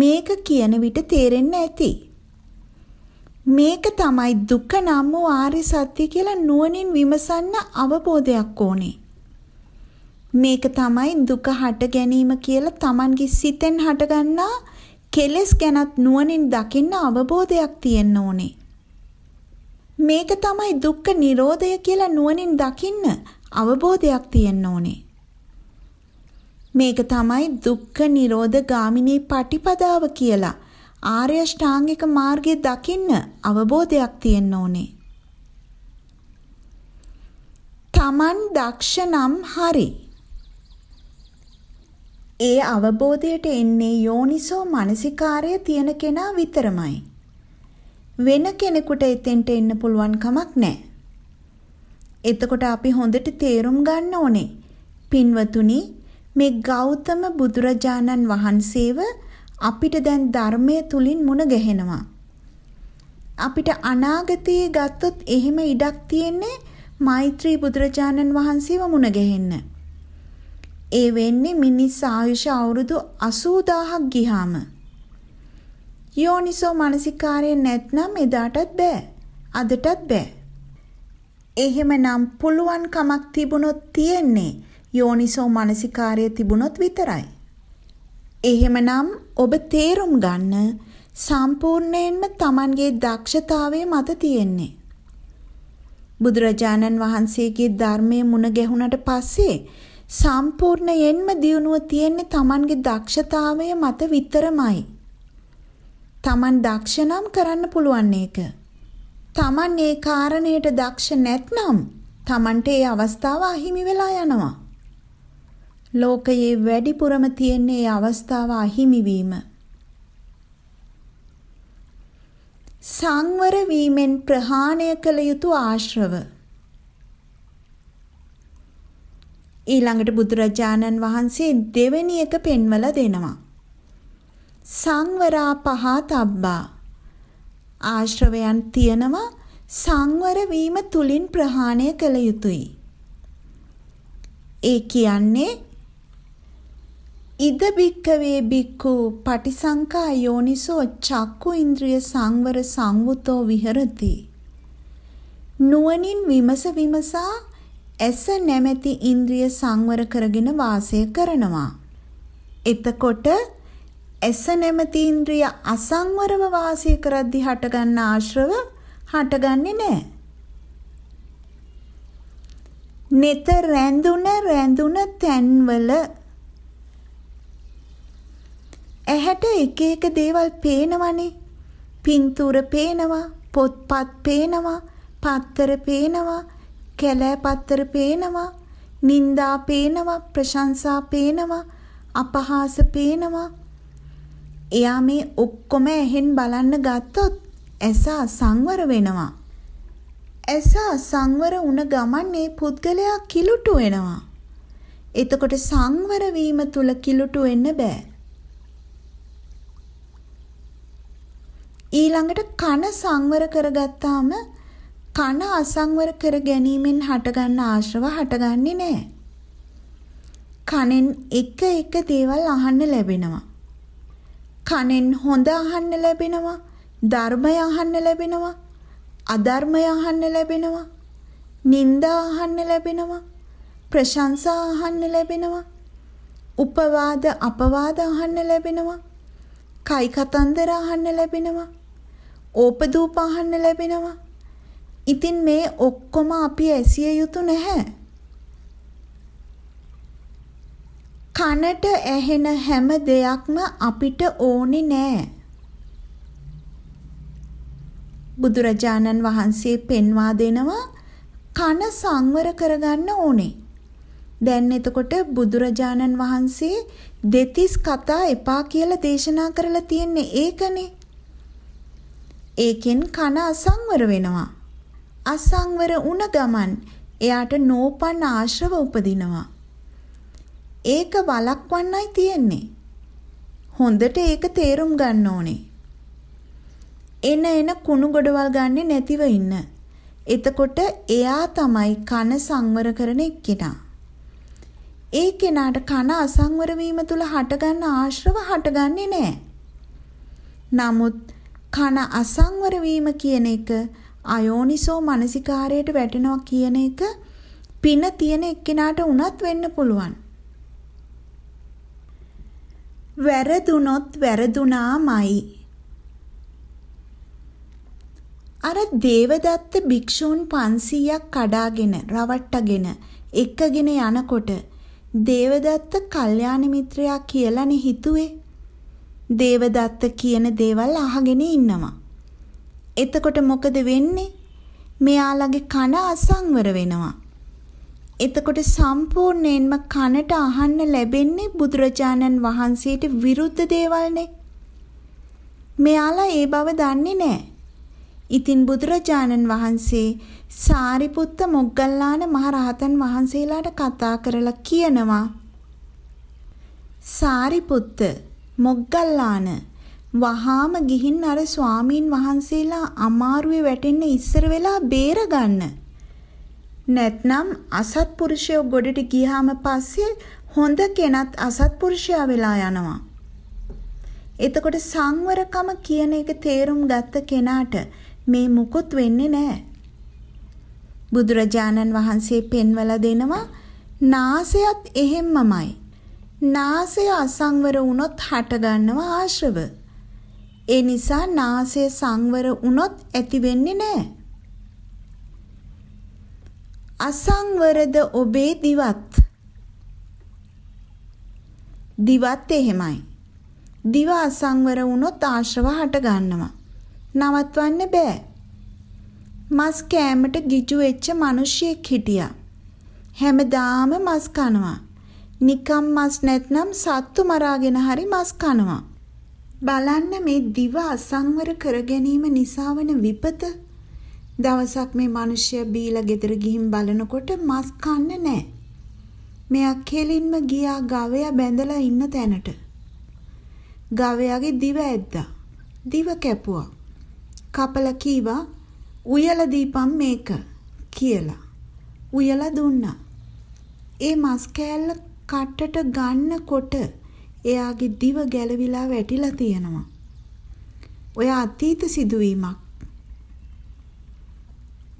මේක කියන විට තේරෙන්න ඇති. මේක තමයි දුක නම් වූ ආර්ය සත්‍ය කියලා නුවණින් විමසන්න අවබෝධයක් ඕනේ. මේක තමයි දුක හට ගැනීම කියලා Tamanගේ සිතෙන් හටගන්නා කෙලෙස් ගැනත් නුවණින් දකින්න අවබෝධයක් තියෙන්න ඕනේ. මේක තමයි දුක්ඛ නිරෝධය කියලා නුවණින් දකින්න අවබෝධයක් තියෙන්න ඕනේ. මේක තමයි දුක්ඛ නිරෝධ ගාමිනී පටිපදාව කියලා ආර්ය ශ්‍රාංගික මාර්ගය දකින්න අවබෝධයක් තියෙන්න ඕනේ. Taman දක්ෂ නම් හරි. ඒ අවබෝධයට එන්නේ යෝනිසෝ මනසිකාරය තියෙන කෙනා විතරමයි. වෙන කෙනෙකුට එතෙන්ට එන්න පුළුවන් කමක් නැහැ. එතකොට අපි හොඳට තේරුම් ගන්න ඕනේ. පින්වතුනි, මේ ගෞතම බුදුරජාණන් වහන්සේව අපිට දැන් ධර්මය තුලින් මුණ ගැහෙනවා. අපිට අනාගතයේ ගත්තොත් එහෙම ඉඩක් තියෙන්නේ මෛත්‍රී බුදුරජාණන් වහන්සේව මුණ ගැහෙන්න. ඒ වෙන්නේ මිනිස් ආයුෂ අවුරුදු 80000ක් ගියාම. යෝනිසෝ මානසිකාරය නැත්නම් එදාටත් බෑ. අදටත් බෑ. එහෙමනම් පුළුවන් කමක් තිබුණොත් තියෙන්නේ යෝනිසෝ මානසිකාරය තිබුණොත් විතරයි. එහෙමනම් ඔබ තේරුම් ගන්න සම්පූර්ණයෙන්ම Tamanගේ දක්ෂතාවයේ මත තියෙන්නේ. බුදුරජාණන් වහන්සේගේ ධර්මයේ මුණ ගැහුණට පස්සේ සම්පූර්ණයෙන්ම දියුණුව තියෙන්නේ Tamanගේ දක්ෂතාවය මත විතරමයි. Taman දක්ෂ නම් කරන්න පුළුවන් ඒක. Taman ඒ කාරණයට දක්ෂ නැත්නම් Tamanට ඒ අවස්ථාව අහිමි වෙලා යනවා. ලෝකයේ වැඩිපුරම තියෙන්නේ ඒ අවස්ථාව අහිමි වීම. සංවර වීමෙන් ප්‍රහාණය කළ යුතු ආශ්‍රව ඊළඟට බුදුරජාණන් වහන්සේ දෙවෙනි එක පෙන්වලා දෙනවා. සංවරා පහා තබ්බා. ආශ්‍රවයන් තියනවා සංවර වීම තුලින් ප්‍රහාණය කළ යුතුයි. ඒ කියන්නේ ඉද බික්කවේ බික්කු පටිසංකා යෝනිසෝ චක්කු ඉන්ද්‍රිය සංවර සංවුතෝ විහෙරති. නුවණින් විමස විමසා ඇස නැමැති ඉන්ද්‍රිය සංවර කරගෙන වාසය කරනවා. එතකොට ඇස නැමැති ඉන්ද්‍රිය අසංවරව වාසය කරද්දී හටගන්න ආශ්‍රව හටගන්නේ නැහැ. නෙත රැඳුන රැඳුන තැන්වල ඇහැට එක එක දේවල් පේනවනේ. පින්තූර පේනවා, පොත්පත් පේනවා, පත්තර පේනවා, කැලෑ පත්තර පේනවා, නින්දා පේනවා, ප්‍රශංසා පේනවා, අපහාස පේනවා. එයා මේ ඔක්කොම ඇහෙන් බලන්න ගත්තොත් ඇස සංවර වෙනවා. ඇස සංවර වුණ ගමන් මේ පුද්ගලයා කිලුටු වෙනවා. එතකොට සංවර වීම තුල කිලුටු වෙන්න බෑ. ඊළඟට කන සංවර කරගත්තාම කන අසංවර කර ගැනීමෙන් හටගන්න ආශ්‍රව හටගන්නේ නැහැ. කනෙන් එක එක දේවල් අහන්න ලැබෙනවා. කනෙන් හොඳ අහන්න ලැබෙනවා, ධර්මය අහන්න ලැබෙනවා, අධර්මය අහන්න ලැබෙනවා, නිନ୍ଦා අහන්න ලැබෙනවා, ප්‍රශංසා අහන්න ලැබෙනවා, උපවාද අපවාද අහන්න ලැබෙනවා, කයි කතන්දර අහන්න ලැබෙනවා, ඕපදූප අහන්න ලැබෙනවා. ඉතින් මේ ඔක්කොම අපි ඇසිය යුතු නැහැ. කනට ඇහෙන හැම දෙයක්ම අපිට ඕනේ නෑ. බුදුරජාණන් වහන්සේ පෙන්වා දෙනවා කන සංවර කරගන්න ඕනේ. දැන් එතකොට බුදුරජාණන් වහන්සේ දෙතිස් කතා එපා කියලා දේශනා කරලා තියෙන්නේ ඒකනේ. ඒකෙන් කන අසංවර වෙනවා. අසංවර වුණ ගමන් එයාට නෝපන් ආශ්‍රව උපදිනවා. ඒක වලක්වන්නයි තියෙන්නේ. හොඳට ඒක තේරුම් ගන්න ඕනේ. එන එන කුණු ගොඩවල් ගන්නේ නැතිව ඉන්න. එතකොට එයා තමයි කන සංවර කරන එක්කෙනා. ඒ කෙනාට කන අසංවර වීම තුල හටගන්න ආශ්‍රව හටගන්නේ නැහැ. නමුත් කන අසංවර වීම කියන එක අයෝනිසෝ මනසිකාරයට වැටෙනවා කියන එක පින තියෙන එක්කෙනාට උනත් වෙන්න පුළුවන්. වැරදුනොත් වැරදුනාමයි. අර දේවදත්ත භික්ෂූන් 500ක් කඩාගෙන රවට්ටගෙන එක්කගෙන යනකොට දේවදත්ත කල්යාණ මිත්‍රයා කියලානේ හිතුවේ. දේවදත්ත කියන දේවල් අහගෙන ඉන්නවා. එතකොට මොකද වෙන්නේ? මෙයාලගේ කන අසංවර වෙනවා. එතකොට සම්පූර්ණයෙන්ම කනට අහන්න ලැබෙන්නේ බුදුරජාණන් වහන්සේට විරුද්ධ දේවල්නේ. මෙයාලා ඒ බව දන්නේ නැහැ. ඉතින් බුදුරජාණන් වහන්සේ සාරිපුත්ත මොග්ගල්ලාන මහරහතන් වහන්සේලාට කතා කරලා කියනවා සාරිපුත්ත මොග්ගල්ලාන වහාම ගිහින් අර ස්වාමීන් වහන්සේලා අමාරුවේ වැටෙන්න ඉස්සර වෙලා බේරගන්න. නැත්නම් අසත්පුරුෂයෝ ගොඩට ගියාම පස්සේ හොඳ කෙනත් අසත්පුරුෂයා වෙලා යනවා. එතකොට සංවරකම කියන එක තේරුම් ගත්ත කෙනාට මේ මුකුත් වෙන්නේ නැහැ. බුදුරජාණන් වහන්සේ පෙන්වලා දෙනවා නාසයත් එහෙම්මමයි. නාසය අසංවර වුණොත් හටගන්නවා ආශ්‍රව. ඒ නිසා නාසය සංවර වුණොත් ඇති වෙන්නේ නැහැ. අසංවරද ඔබේ දිවත්. දිවත් එහෙමයි. දිව අසංවර වුණොත් ආශ්‍රව හට ගන්නවා. නවත්වන්න බෑ. මස් කෑමට ගිජු වෙච්ච මිනිහෙක් හිටියා. හැමදාම මස් කනවා. නිකම් මස් නැත්නම් සත්තු මරාගෙන හරි මස් කනවා. බලන්න මේ දිව අසංවර කර ගැනීම නිසා වන විපත දවසක් මේ මිනිස්සය බීලා ගෙදර ගිහින් බලනකොට මස් කන්නේ නැහැ. මෙයා කෙලින්ම ගියා ගවයා බැඳලා ඉන්න තැනට. ගවයාගේ දිව ඇද්දා. දිව කැපුවා. කපලා කීවා උයලා දීපම් මේක කියලා. උයලා දුන්නා. ඒ මස් කෑල්ල කටට ගන්නකොට එයාගේ දිව ගැලවිලා වැටිලා තියෙනවා. ඔය අතීත සිදුවීමක්.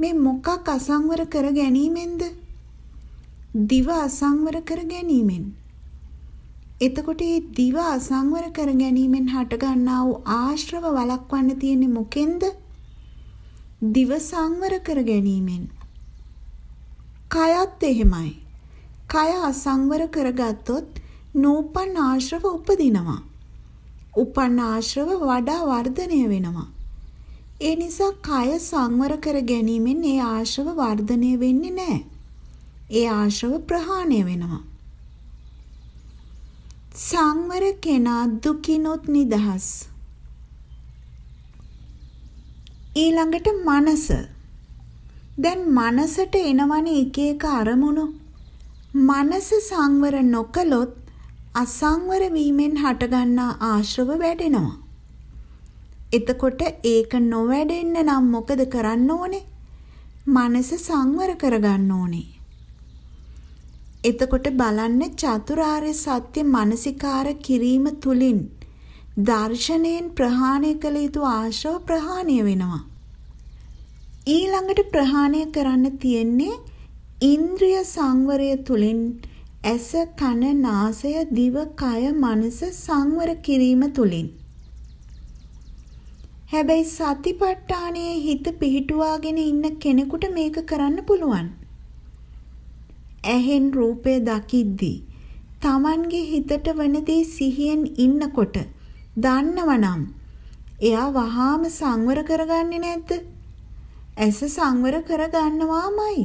මේ මොකක් අසංවර කර ගැනීමෙන්ද? දිව අසංවර කර ගැනීමෙන්. එතකොට මේ දිව අසංවර කර ගැනීමෙන් හටගන්නා වූ ආශ්‍රව වළක්වන්න තියෙන්නේ මොකෙන්ද? දිව සංවර කර ගැනීමෙන් කයත් එහෙමයි කය අසංවර කරගත්තොත් නූපන් ආශ්‍රව උපදිනවා. උපන් ආශ්‍රව වඩා වර්ධනය වෙනවා. ඒ නිසා කය සංවර කර ගැනීමෙන් ඒ ආශ්‍රව වර්ධනය වෙන්නේ නැහැ. ඒ ආශ්‍රව ප්‍රහාණය වෙනවා. සංවර කෙනා දුකිනුත් නිදහස්. ඊළඟට මනස. දැන් මනසට එනවනේ එක එක අරමුණු. මනස සංවර නොකළොත් අසංවර වීමෙන් හටගන්නා ආශ්‍රව වැඩෙනවා. එතකොට ඒක නොවැඩෙන්න නම් මොකද කරන්න ඕනේ? මනස සංවර කරගන්න ඕනේ. එතකොට බලන්න චතුරාර්ය සත්‍ය මානසිකාර කිරීම තුලින් දර්ශනයෙන් ප්‍රහාණය කළ යුතු ආශ්‍රව ප්‍රහාණය වෙනවා. ඊළඟට ප්‍රහාණය කරන්න තියෙන්නේ ඉන්ද්‍රිය සංවරය තුලින් ඇස කන නාසය දිව කය මනස සංවර කිරීම තුලින් හැබැයි සතිපට්ඨානයේ හිත පිහිටුවාගෙන ඉන්න කෙනෙකුට මේක කරන්න පුළුවන්. ඇහෙන් රූපය දකිද්දී Tamange හිතට වෙනදී සිහියෙන් ඉන්නකොට දන්නවනම් එයා වහාම සංවර කරගන්නේ නැද්ද? ඇස සංවර කරගන්නවාමයි.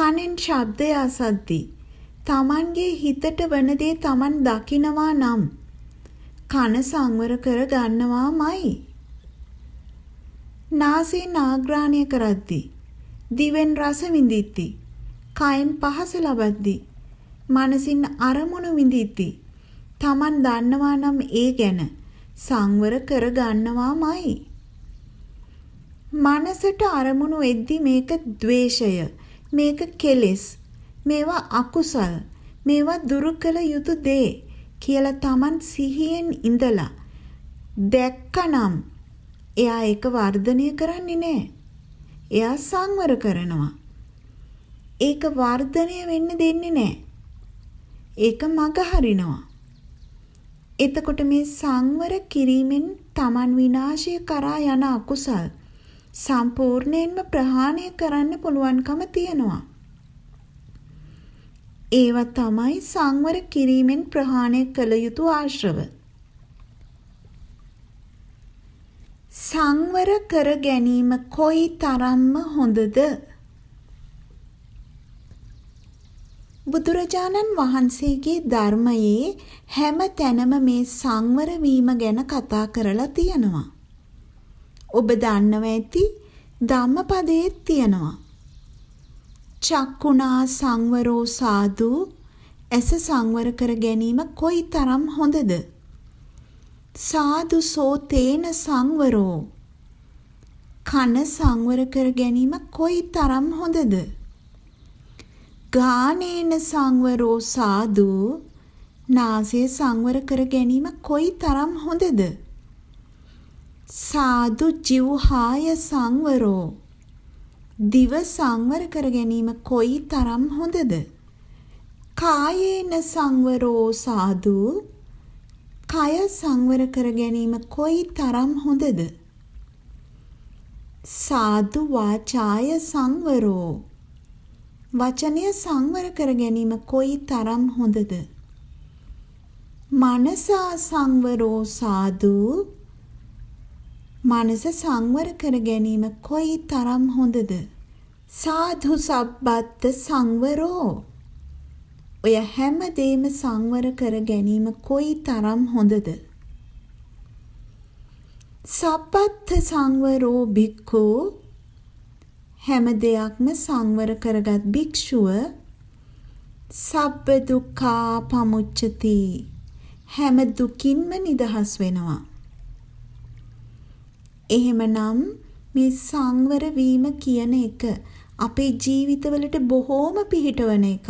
කනෙන් ශබ්දය අසද්දී තමන්ගේ හිතට වන දේ තමන් දකිනවා නම් කන සංවර කර ගන්නවාමයි. නාසයෙන් ආග්‍රාණය කරද්දී දිවෙන් රස විඳිද්දී කයෙන් පහස ලබද්දී මනසින් අරමුණු විඳිද්දී තමන් දන්නවා නම් ඒ ගැන සංවර කර ගන්නවාමයි. මනසට අරමුණු එද්දී මේක ද්වේෂය මේක කෙලෙස්. මේවා අකුසල්. මේවා දුරු කළ යුතු දේ කියලා Taman සිහියෙන් ඉඳලා දැක්කනම් එයා ඒක වර්ධනය කරන්නේ නැහැ. එයා සංවර කරනවා. ඒක වර්ධනය වෙන්න දෙන්නේ නැහැ. ඒක මග හරිනවා. එතකොට මේ සංවර කිරීමෙන් Taman විනාශය කරා යන අකුසල් සම්පූර්ණයෙන්ම ප්‍රහාණය කරන්න පුළුවන්කම තියෙනවා. ඒව තමයි සංවර කිරීමෙන් ප්‍රහාණය කළ යුතු ආශ්‍රව. සංවර කර ගැනීම කොයි තරම්ම හොඳද? බුදුරජාණන් වහන්සේගේ ධර්මයේ හැම තැනම මේ සංවර වීම ගැන කතා කරලා තියෙනවා. ඔබ දන්නව ඇති ධම්මපදයේ තියෙනවා. චක්කුණා සංවරෝ සාදු ඇස සංවර කර ගැනීම කොයි තරම් හොඳද? සාදු සෝතේන සංවරෝ කන සංවර කර ගැනීම කොයි තරම් හොඳද? ගානේන සංවරෝ සාදු නාසය සංවර කර ගැනීම කොයි තරම් හොඳද? සාදු ජිව්හාය සංවරෝ දිව සංවර කර ගැනීම කොයි තරම් හොඳද කායේන සංවරෝ සාදු කය සංවර කර ගැනීම කොයි තරම් හොඳද සාදු වාචාය සංවරෝ වචනය සංවර කර ගැනීම කොයි තරම් හොඳද මනසා සංවරෝ සාදු මනස සංවර කර ගැනීම කොයි තරම් හොඳද? සාධු සබ්බත් සංවරෝ. ඔය හැමදේම සංවර කර ගැනීම කොයි තරම් හොඳද? සබ්බත් සංවරෝ භික්ඛෝ හැම දෙයක්ම සංවර කරගත් භික්ෂුව සබ්බ දුක්ඛා පමුච්චති හැම දුකින්ම නිදහස් වෙනවා එහෙමනම් මේ සංවර වීම කියන එක අපේ ජීවිතවලට බොහෝම පිහිටවන එකක්.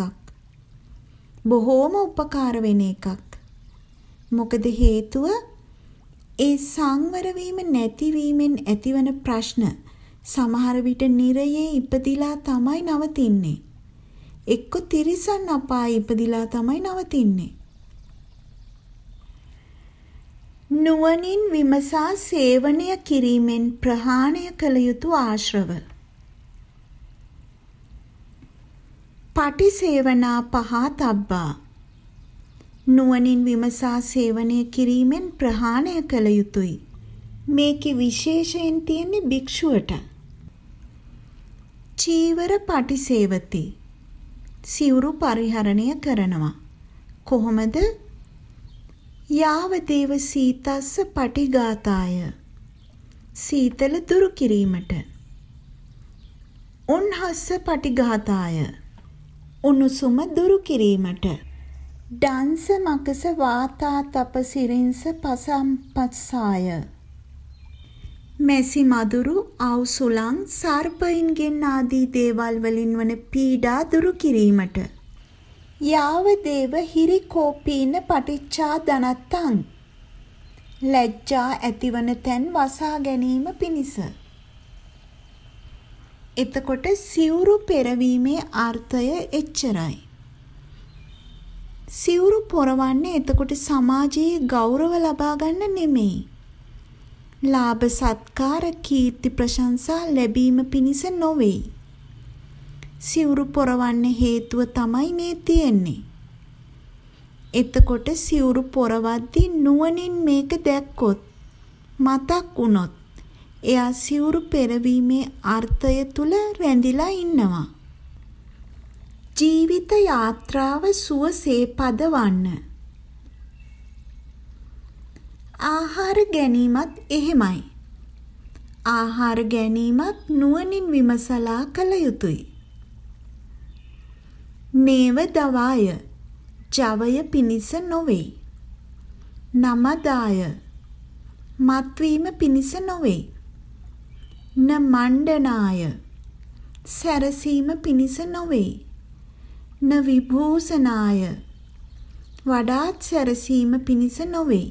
බොහෝම උපකාර වෙන එකක්. මොකද හේතුව ඒ සංවර වීම නැතිවීමෙන් ඇතිවන ප්‍රශ්න සමහර විට නිරයේ ඉපදිලා තමයි නවතින්නේ. එක්ක තිරිසන් අපායේ ඉපදිලා තමයි නවතින්නේ. නුවණින් විමසා සේවනය කිරීමෙන් ප්‍රහාණය කළ යුතු ආශ්‍රව. පටිසේවනා පහතබ්බා. නුවණින් විමසා සේවනය කිරීමෙන් ප්‍රහාණය කළ යුතුයි. මේකේ විශේෂයෙන් තියෙන්නේ භික්ෂුවට. චීවර පටිසේවති. සිවුරු පරිහරණය කරනවා. කොහොමද? යාව දේව සීතස්ස පටිඝාතාය. සීතල දුරු කිරීමට. උන්හස්ස පටිඝාතාය. උණුසුම දුරු කිරීමට. ඩංස මකස වාතා තප සිරින්ස පසම්පස්සාය. මෙසි මදුරු අවුසුලං සර්පයින්ගෙන් ආදී දේවල් වලින් වන පීඩා දුරු කිරීමට යාවදේව හිරිකෝපීන පටිච්චා ධනත්තං ලැජ්ජා ඇතිවන තැන් වසා ගැනීම පිණිස එතකොට සිවුරු පෙරවීමේ අර්ථය එච්චරයි සිවුරු පොරවන්නේ එතකොට සමාජයේ ගෞරව ලබා ගන්න නෙමෙයි ලාභ සත්කාර කීර්ති ප්‍රශංසා ලැබීම පිණිස නොවේ සිවුරු පොරවන්න හේතුව තමයි මේ තියෙන්නේ. එතකොට සිවුරු පොරවද්දී නුවණින් මේක දැක්කොත් මතක් වුණොත් එයා සිවුරු පෙරවීමේ අර්ථය තුල රැඳිලා ඉන්නවා. ජීවිත යාත්‍රාව සුවසේ පදවන්න. ආහාර ගැනීමත් එහෙමයි. ආහාර ගැනීමත් නුවණින් විමසලා කළ යුතුය. නේව දවාය ජවය පිණිස නොවේ. නමදාය මත්වීම පිණිස නොවේ. න මණ්ඩනාය සැරසීම පිණිස නොවේ. න විභූෂනාය වඩාත් සැරසීම පිණිස නොවේ.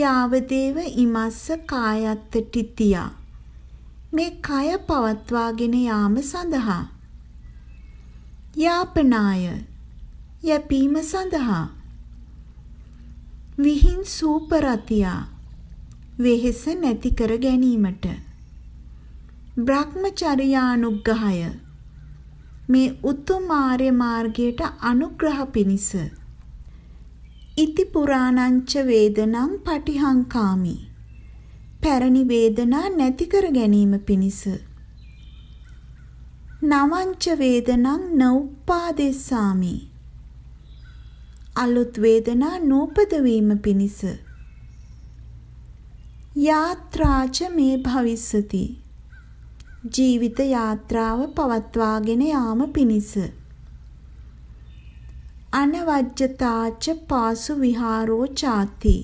යාවදේව ඉමස්ස කායත්ත ටිතියා මේ කය පවත්වාගෙන යාම සඳහා යාපනාය යැපීම සඳහා විහිං සූපරතියා වෙහෙස නැති කර ගැනීමට බ්‍රහ්මචර්යානුග්‍රහය මේ උතුම් ආර්ය මාර්ගයට අනුග්‍රහ පිණිස ඉති පුරාණංච වේදනං පටිහංකාමි පැරණි වේදනා නැති කර ගැනීම පිණිස නවංච වේදනං නෝපාදෙස්සාමි. අලුත් වේදනා නූපද වීම පිණිස යාත්‍රාච මේ භවිස්සති ජීවිත යාත්‍රාව පවත්වාගෙන යාම පිණිස අනවජ්ජතාච පාසු විහාරෝ ചാති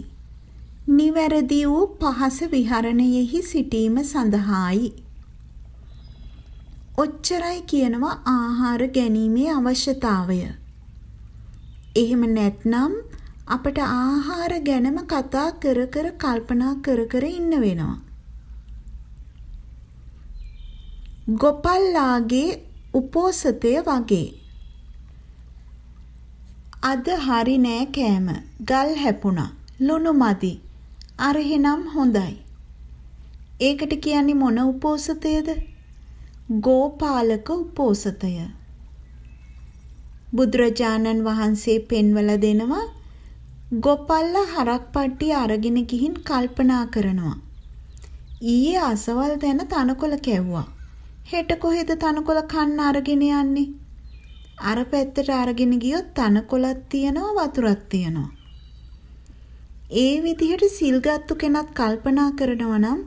නිවැරදි වූ පහස විහරණයෙහි සිටීම සඳහායි ඔච්චරයි කියනවා ආහාර ගැනීමේ අවශ්‍යතාවය. එහෙම නැත්නම් අපට ආහාර ගැනම කතා කර කර කල්පනා කර කර ඉන්න වෙනවා. ගොපල්ලාගේ උපෝසතය වගේ. අද හරි නෑ කෑම. ගල් හැපුණා. ලුණු මදි. අරහෙනම් හොඳයි. ඒකට කියන්නේ මොන උපෝසතයද? ගෝපාලක උපෝසතය බුදුරජාණන් වහන්සේ පෙන්වලා දෙනවා ගොපල්ල හරක් පට්ටිය අරගෙන ගිහින් කල්පනා කරනවා ඊයේ අසවල් දැන තනකොළ කැව්වා හෙට කොහෙද තනකොළ කන්න අරගෙන යන්නේ අර පැත්තට අරගෙන ගියොත් තනකොළක් තියනවා වතුරක් තියනවා ඒ විදිහට සිල්ගත්තු කෙනත් කල්පනා කරනවා නම්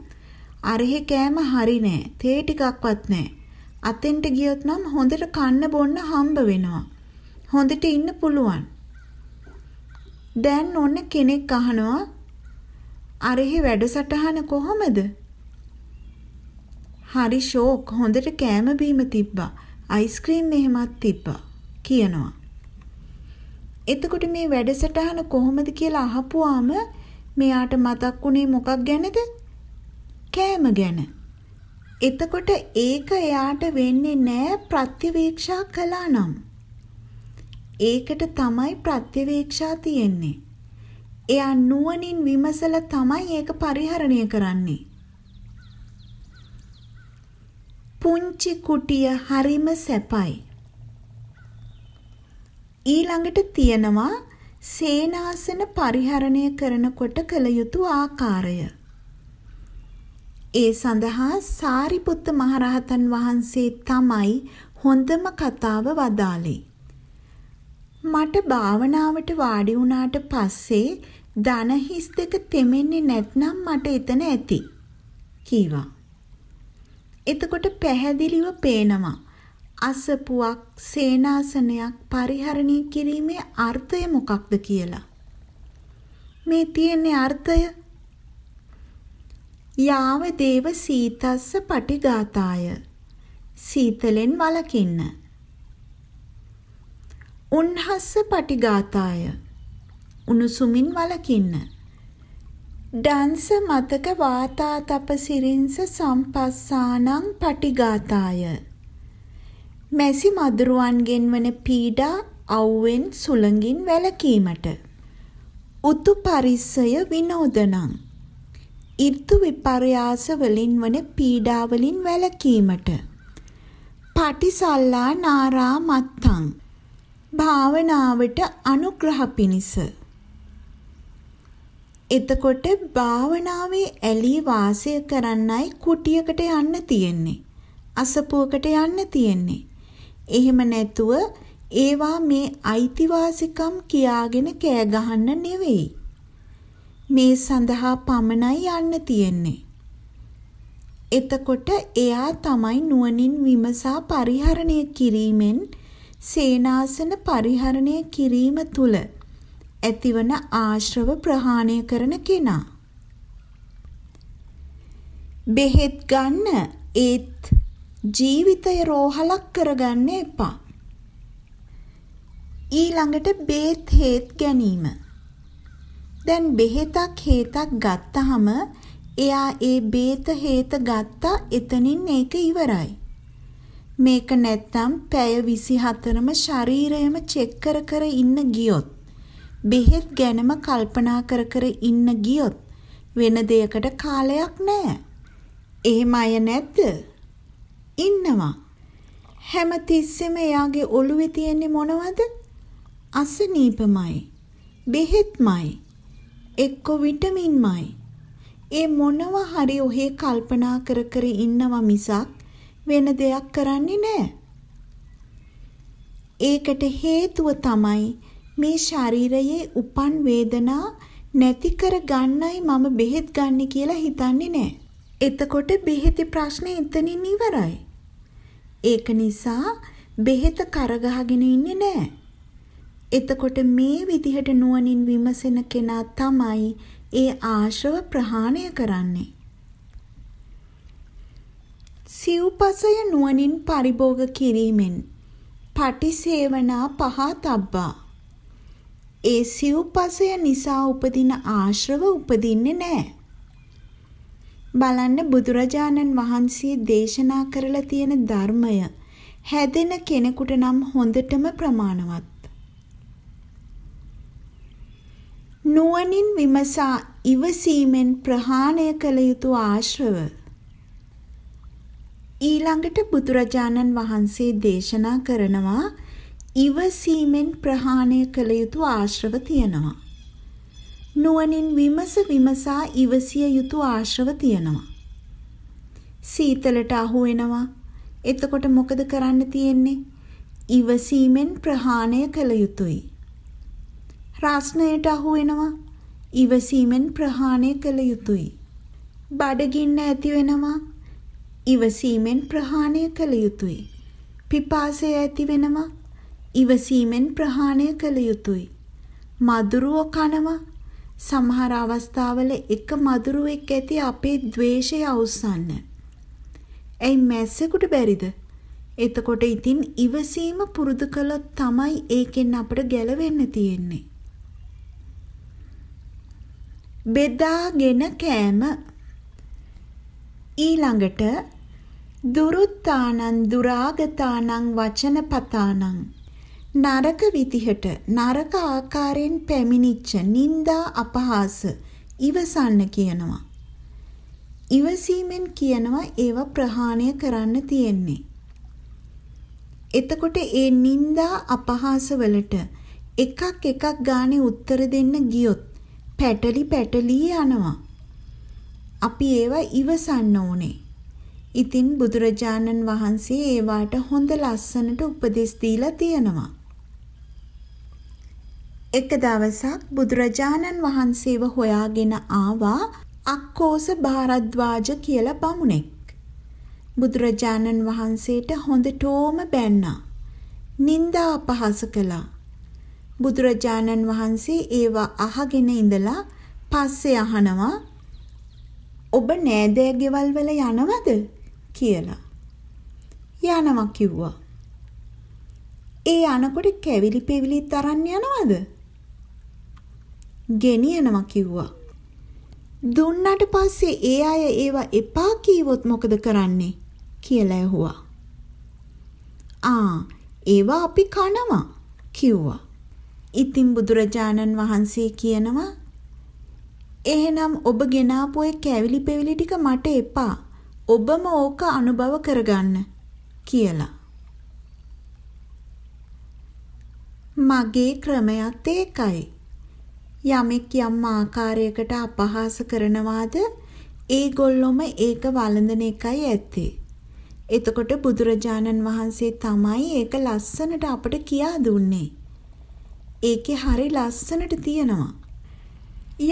අරහෙ කෑම හරි නෑ. තේ ටිකක්වත් නෑ. අතෙන්ට ගියොත් නම් හොඳට කන්න බොන්න හම්බ වෙනවා. හොඳට ඉන්න පුළුවන්. දැන් ඔන්න කෙනෙක් අහනවා අරහෙ වැඩසටහන කොහොමද? හරි ෂෝක් හොඳට කෑම බීම තිබ්බා. අයිස්ක්‍රීම් මෙහෙමත් තිබ්බා කියනවා. එතකොට මේ වැඩසටහන කොහොමද කියලා අහපුවාම මෙයාට මතක් වුණේ මොකක් ගැනද? කෑම ගැන. එතකොට ඒක එයාට වෙන්නේ නෑ ප්‍රත්‍යවේක්ෂා කළා නම්. ඒකට තමයි ප්‍රත්‍යවේක්ෂා තියෙන්නේ. එයා නුවණින් විමසලා තමයි ඒක පරිහරණය කරන්නේ. පුංචි කුටිය හරිම සැපයි. ඊළඟට තියෙනවා සේනාසන පරිහරණය කරනකොට කළ යුතු ආකාරය. ඒ සඳහා සාරිපුත්ත මහරහතන් වහන්සේ තමයි හොඳම කතාව වදාළේ. මට භාවනාවට වාඩි වුණාට පස්සේ ධන හිස් දෙක තෙමෙන්නේ නැත්නම් මට එතන ඇති කීවා. එතකොට පැහැදිලිව පේනවා අසපුවක් සේනාසනයක් පරිහරණය කිරීමේ අර්ථය මොකක්ද කියලා. මේ තියෙන්නේ අර්ථය යාව දේව සීතස්ස පටිඝාතාය සීතලෙන් වළකින්න උන්හස්ස පටිඝාතාය උණුසුමින් වළකින්න ඩංස මතක වාතා තපසිරින්ස සම්පස්සානං පටිඝාතාය මැසි මදුරුවන්ගෙන් වන පීඩා අවුෙන් සුළඟින් වැළකීමට උතු පරිස්සය විනෝදනං ඉර්තු විපර්යාස වලින් වන පීඩා වලින් වැළකීමට පටිසල්ලා නාරා මත්තං භාවනාවට අනුග්‍රහ පිණිස එතකොට භාවනාවේ ඇලී වාසය කරන්නයි කුටියකට යන්න තියෙන්නේ අසපුවකට යන්න තියෙන්නේ එහෙම නැතුව ඒවා මේ අයිතිවාසිකම් කියාගෙන කෑ ගහන්න නෙවෙයි මේ සඳහා පමණයි යන්න තියෙන්නේ. එතකොට එයා තමයි නුවණින් විමසා පරිහරණය කිරීමෙන් සේනාසන පරිහරණය කිරීම තුල ඇතිවන ආශ්‍රව ප්‍රහාණය කරන කෙනා. බෙහෙත් ගන්න ඒත් ජීවිතය රෝහලක් කරගන්න එපා. ඊළඟට බේත් හේත් ගැනීම. දැන් බෙහෙතක් හේතක් ගත්තාම එයා ඒ බේත හේත ගත්තා එතනින් ඒක ඉවරයි. මේක නැත්තම් පැය 24ම ශරීරයම චෙක් කර කර ඉන්න ගියොත් බෙහෙත් ගැනම කල්පනා කර කර ඉන්න ගියොත් වෙන දෙයකට කාලයක් නැහැ. එහෙම අය නැද්ද? ඉන්නවා. හැමතිස්සෙම එයාගේ ඔළුවේ තියෙන්නේ මොනවද? අසනීපමයි. බෙහෙත්මයි. එක්ක විටමින්මයි. ඒ මොනව හරි ඔහේ කල්පනා කර කර ඉන්නවා මිසක් වෙන දෙයක් කරන්නේ නැහැ. ඒකට හේතුව තමයි මේ ශරීරයේ උපන් වේදනා නැති කර ගන්නයි මම බෙහෙත් ගන්න කියලා හිතන්නේ නැහැ. එතකොට බෙහෙති ප්‍රශ්නේ එතනින් ඉවරයි. ඒක නිසා බෙහෙත කරගහගෙන ඉන්නේ නැහැ. එතකොට මේ විදිහට නුවණින් විමසෙන කෙනා තමයි ඒ ආශ්‍රව ප්‍රහාණය කරන්නේ. සිව්පසය නුවණින් පරිභෝග කිරීමෙන් පටිසේවනා පහතබ්බා. ඒ සිව්පසය නිසා උපදින ආශ්‍රව උපදින්නේ නැහැ. බලන්න බුදුරජාණන් වහන්සේ දේශනා කරලා තියෙන ධර්මය හැදෙන කෙනෙකුට නම් හොඳටම ප්‍රමාණවත්. නුවණින් විමසා ඉවසීමෙන් ප්‍රහාණය කළ යුතු ආශ්‍රව ඊළඟට බුදුරජාණන් වහන්සේ දේශනා කරනවා ඉවසීමෙන් ප්‍රහාණය කළ යුතු ආශ්‍රව තියෙනවා නුවණින් විමස විමසා ඉවසිය යුතු ආශ්‍රව තියෙනවා සීතලට අහු වෙනවා එතකොට මොකද කරන්න තියෙන්නේ ඉවසීමෙන් ප්‍රහාණය කළ යුතුයි රස්ණයට අහු වෙනවා. ඉවසීමෙන් ප්‍රහාණය කළ යුතුය. බඩගින්න ඇති වෙනවා. ඉවසීමෙන් ප්‍රහාණය කළ යුතුය. පිපාසය ඇති වෙනවා. ඉවසීමෙන් ප්‍රහාණය කළ යුතුය. මදුරුව කනවා. සමහර අවස්ථාවල එක මදුරුවෙක් ඇති අපේ द्वේෂය අවසන්න. ඇයි මැස්සෙකුට බැරිද? එතකොට ඉතින් ඉවසීම පුරුදු කළොත් තමයි ඒකෙන් අපට ගැලවෙන්න තියෙන්නේ. බෙදාගෙන කෑම ඊළඟට දුරුත්තානං දුරාගතානං වචනපතානං නරක විදිහට නරක ආකාරයෙන් පැමිණිච්ච නිന്ദා අපහාස ඉවසන්න කියනවා ඉවසීමෙන් කියනවා ඒව ප්‍රහාණය කරන්න තියෙන්නේ එතකොට ඒ නිന്ദා අපහාස වලට එකක් එකක් ගානේ උත්තර දෙන්න ගියොත් පැටලි පැටලී යනවා. අපි ඒවා ඉවසන්න ඕනේ. ඉතින් බුදුරජාණන් වහන්සේ ඒවාට හොඳ ලස්සනට උපදෙස් දීලා තියෙනවා. එක දවසක් බුදුරජාණන් වහන්සේව හොයාගෙන ආවා අක්කෝස භාරද්වාජ කියලා බමුණෙක්. බුදුරජාණන් වහන්සේට හොඳටෝම බැන්නා. නින්දා අපහාස කළා. බුදුරජාණන් වහන්සේ ඒවා අහගෙන ඉඳලා පස්සේ අහනවා ඔබ නෑදෑ ගෙවල් වල යනවද කියලා. යනවා කිව්වා. ඒ අනකොට කැවිලි පෙවිලිත් අරන් යනවද? ගෙනියනවා කිව්වා. දුන්නට පස්සේ ඒ අය ඒවා එපා කීවොත් මොකද කරන්නේ කියලා ඇහුවා. ආ ඒවා අපි කනවා කිව්වා. ඉතින් බුදුරජාණන් වහන්සේ කියනවා එහෙනම් ඔබ ගෙනාපු ඒ කැවිලි පෙවිලි ටික මට එපා. ඔබම ඕක අනුභව කරගන්න කියලා. මගේ ක්‍රමයත් ඒකයි. යමෙක් යම් ආකාරයකට අපහාස කරනවාද ඒගොල්ලොම ඒක වළඳන එකයි ඇත්තේ. එතකොට බුදුරජාණන් වහන්සේ තමයි ඒක ලස්සනට අපට කියා දුන්නේ. ඒකේ හරි ලස්සනට තියෙනවා.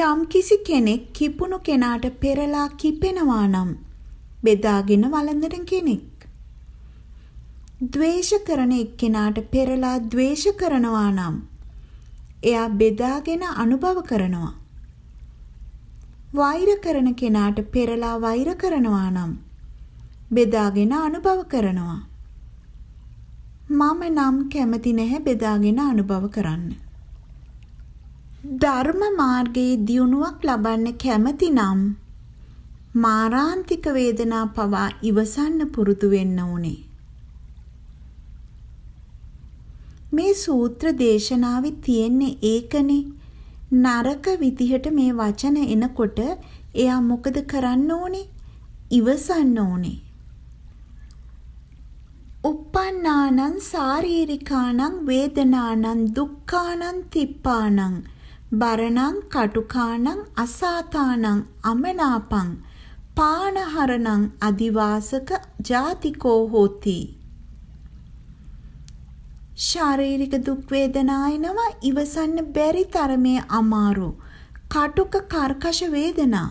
යම් කිසි කෙනෙක් කිපුණු කෙනාට පෙරලා කිපෙනවා නම් බෙදාගෙන වළඳන කෙනෙක්. ද්වේෂ කරන එක්කෙනාට පෙරලා ද්වේෂ කරනවා නම් එයා බෙදාගෙන අනුභව කරනවා. වෛර කරන කෙනාට පෙරලා වෛර කරනවා නම් බෙදාගෙන අනුභව කරනවා. මම නම් කැමති නැහැ බෙදාගෙන අනුභව කරන්න. ධර්ම මාර්ගයේ දියුණුවක් ලබන්න කැමති නම් මාරාන්තික වේදනා පවා ඉවසන්න පුරුදු වෙන්න ඕනේ. මේ සූත්‍ර දේශනාවේ තියෙන්නේ ඒකනේ නරක විදිහට මේ වචන එනකොට එයා මොකද කරන්න ඕනේ? ඉවසන්න ඕනේ. uppannānaṁ sārīrikānaṁ vedanānaṁ dukkānaṁ tippānaṁ බරණං කටුකානං අසාතානං අමනාපං පානහරණං අදිවාසක ජාතිකෝ හෝති ශාරීරික දුක් වේදනායනවා ඉවසන්න බැරි තරමේ අමාරු කටුක කර්කශ වේදනා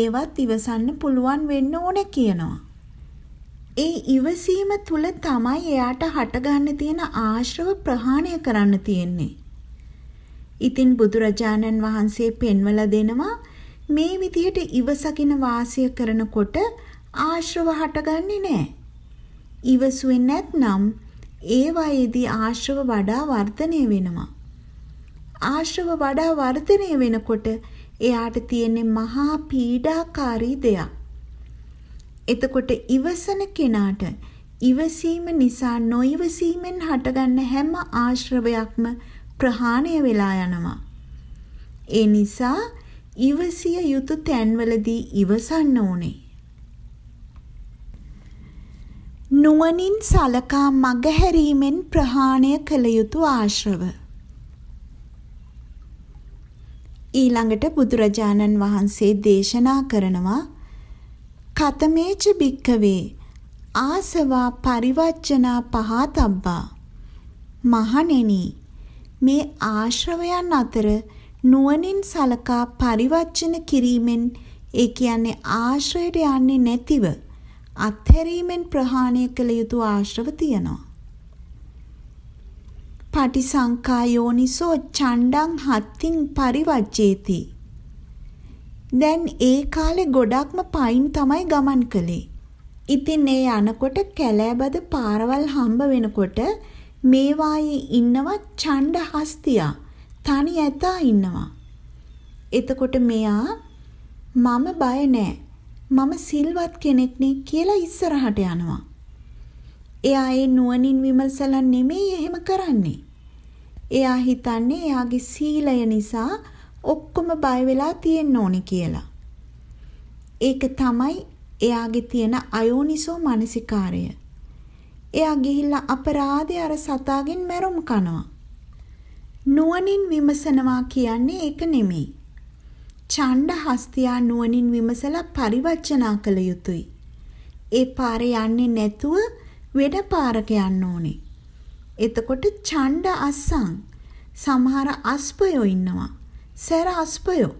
ඒවත් ඉවසන්න පුළුවන් වෙන්න ඕන කියනවා ඒ ඉවසීම තුල තමයි එයාට හටගන්න තියෙන ආශ්‍රව ප්‍රහාණය කරන්න තියෙන්නේ. ඉතින් බුදුරජාණන් වහන්සේ පෙන්වලා දෙනවා මේ විදියට ඉවසකින වාසය කරනකොට ආශ්‍රව හටගන්නේ නැහැ. ඉවසුවේ නැත්නම් ඒ වයේදී ආශ්‍රව වඩා වර්ධනය වෙනවා. ආශ්‍රව වඩා වර්ධනය වෙනකොට එයාට තියෙන මහා පීඩාකාරී දෙයක්. එතකොට ඉවසන කෙනාට ඉවසීම නිසා නොඉවසීමෙන් හටගන්න හැම ආශ්‍රවයක්ම ප්‍රහාණය වෙලා යනවා. ඒ නිසා ඉවසිය යුතු තැන්වලදී ඉවසන්න ඕනේ. නුවණින් සලකා මගහැරීමෙන් ප්‍රහාණය කළ යුතු ආශ්‍රව. ඊළඟට බුදුරජාණන් වහන්සේ දේශනා කරනවා කතමේච භික්කවේ ආසවා පරිවච්චනා පහතබ්බා මහණෙනි මේ ආශ්‍රවයන් අතර නුවණින් සලකා පරිවර්ජන කිරීමෙන් ඒ කියන්නේ ආශ්‍රයට යන්නේ නැතිව අත්හැරීමෙන් ප්‍රහාණය කළ යුතු ආශ්‍රව තියෙනවා. පටිසංකා යෝනිසෝ චණ්ඩං හත්තිං පරිවජ්ජේති දැන් ඒ කාලේ ගොඩක්ම පයින් තමයි ගමන් කළේ. ඉතින් ඒ යනකොට කැලෑබද පාරවල් හම්බ වෙනකොට මේවායේ ඉන්නවා ඡණ්ඩ හස්තියා. තනි ඇතා ඉන්නවා. එතකොට මෙයා මම බය නෑ. මම සිල්වත් කෙනෙක්නේ කියලා ඉස්සරහට යනවා. එයා ඒ නුවණින් විමසලා නෙමෙයි එහෙම කරන්නේ. එයා හිතන්නේ එයාගේ සීලය නිසා ඔක්කොම බය වෙලා තියෙන්න ඕනි කියලා. ඒක තමයි එයාගේ තියෙන අයෝනිසෝ මානසිකාරය. එයා ගිහිල්ලා අපරාධය අර සතාගෙන් මැරුම් කනවා. නුවණින් විමසනවා කියන්නේ ඒක නෙමෙයි. ඡණ්ඩ හස්තියා නුවණින් විමසලා පරිවර්ජනා කළ යුතුයි. ඒ පාරේ යන්නේ නැතුව වෙන පාරක යන්න ඕනේ. එතකොට ඡණ්ඩ අස්සං සමහර අස්පයෝ ඉන්නවා. සැර අස්පයෝ.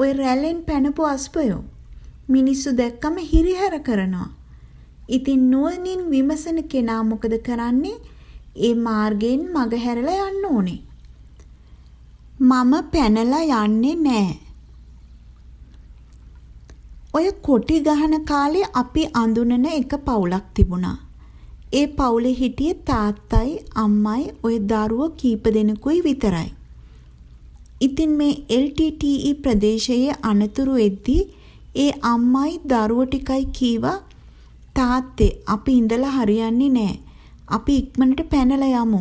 ඔය රැලෙන් පැනපු අස්පයෝ. මිනිස්සු දැක්කම හිරිහැර කරනවා. ඉතින් නුවණින් විමසන කෙනා මොකද කරන්නේ? ඒ මාර්ගයෙන් මග හැරලා යන්න ඕනේ. මම පැනලා යන්නේ නැහැ. ඔය කොටි ගහන කාලේ අපි අඳුනන එක පවුලක් තිබුණා. ඒ පවුලේ හිටියේ තාත්තයි අම්මයි ওই දරුවෝ කීප දෙනෙකුයි විතරයි. ඉතින් මේ LTTE ප්‍රදේශයේ අනතුරු එද්දී ඒ අම්මයි දරුවෝ ටිකයි කීවා තාත්තේ අපි ඉඳලා හරියන්නේ නැහැ. අපි ඉක්මනට පැනලා යමු.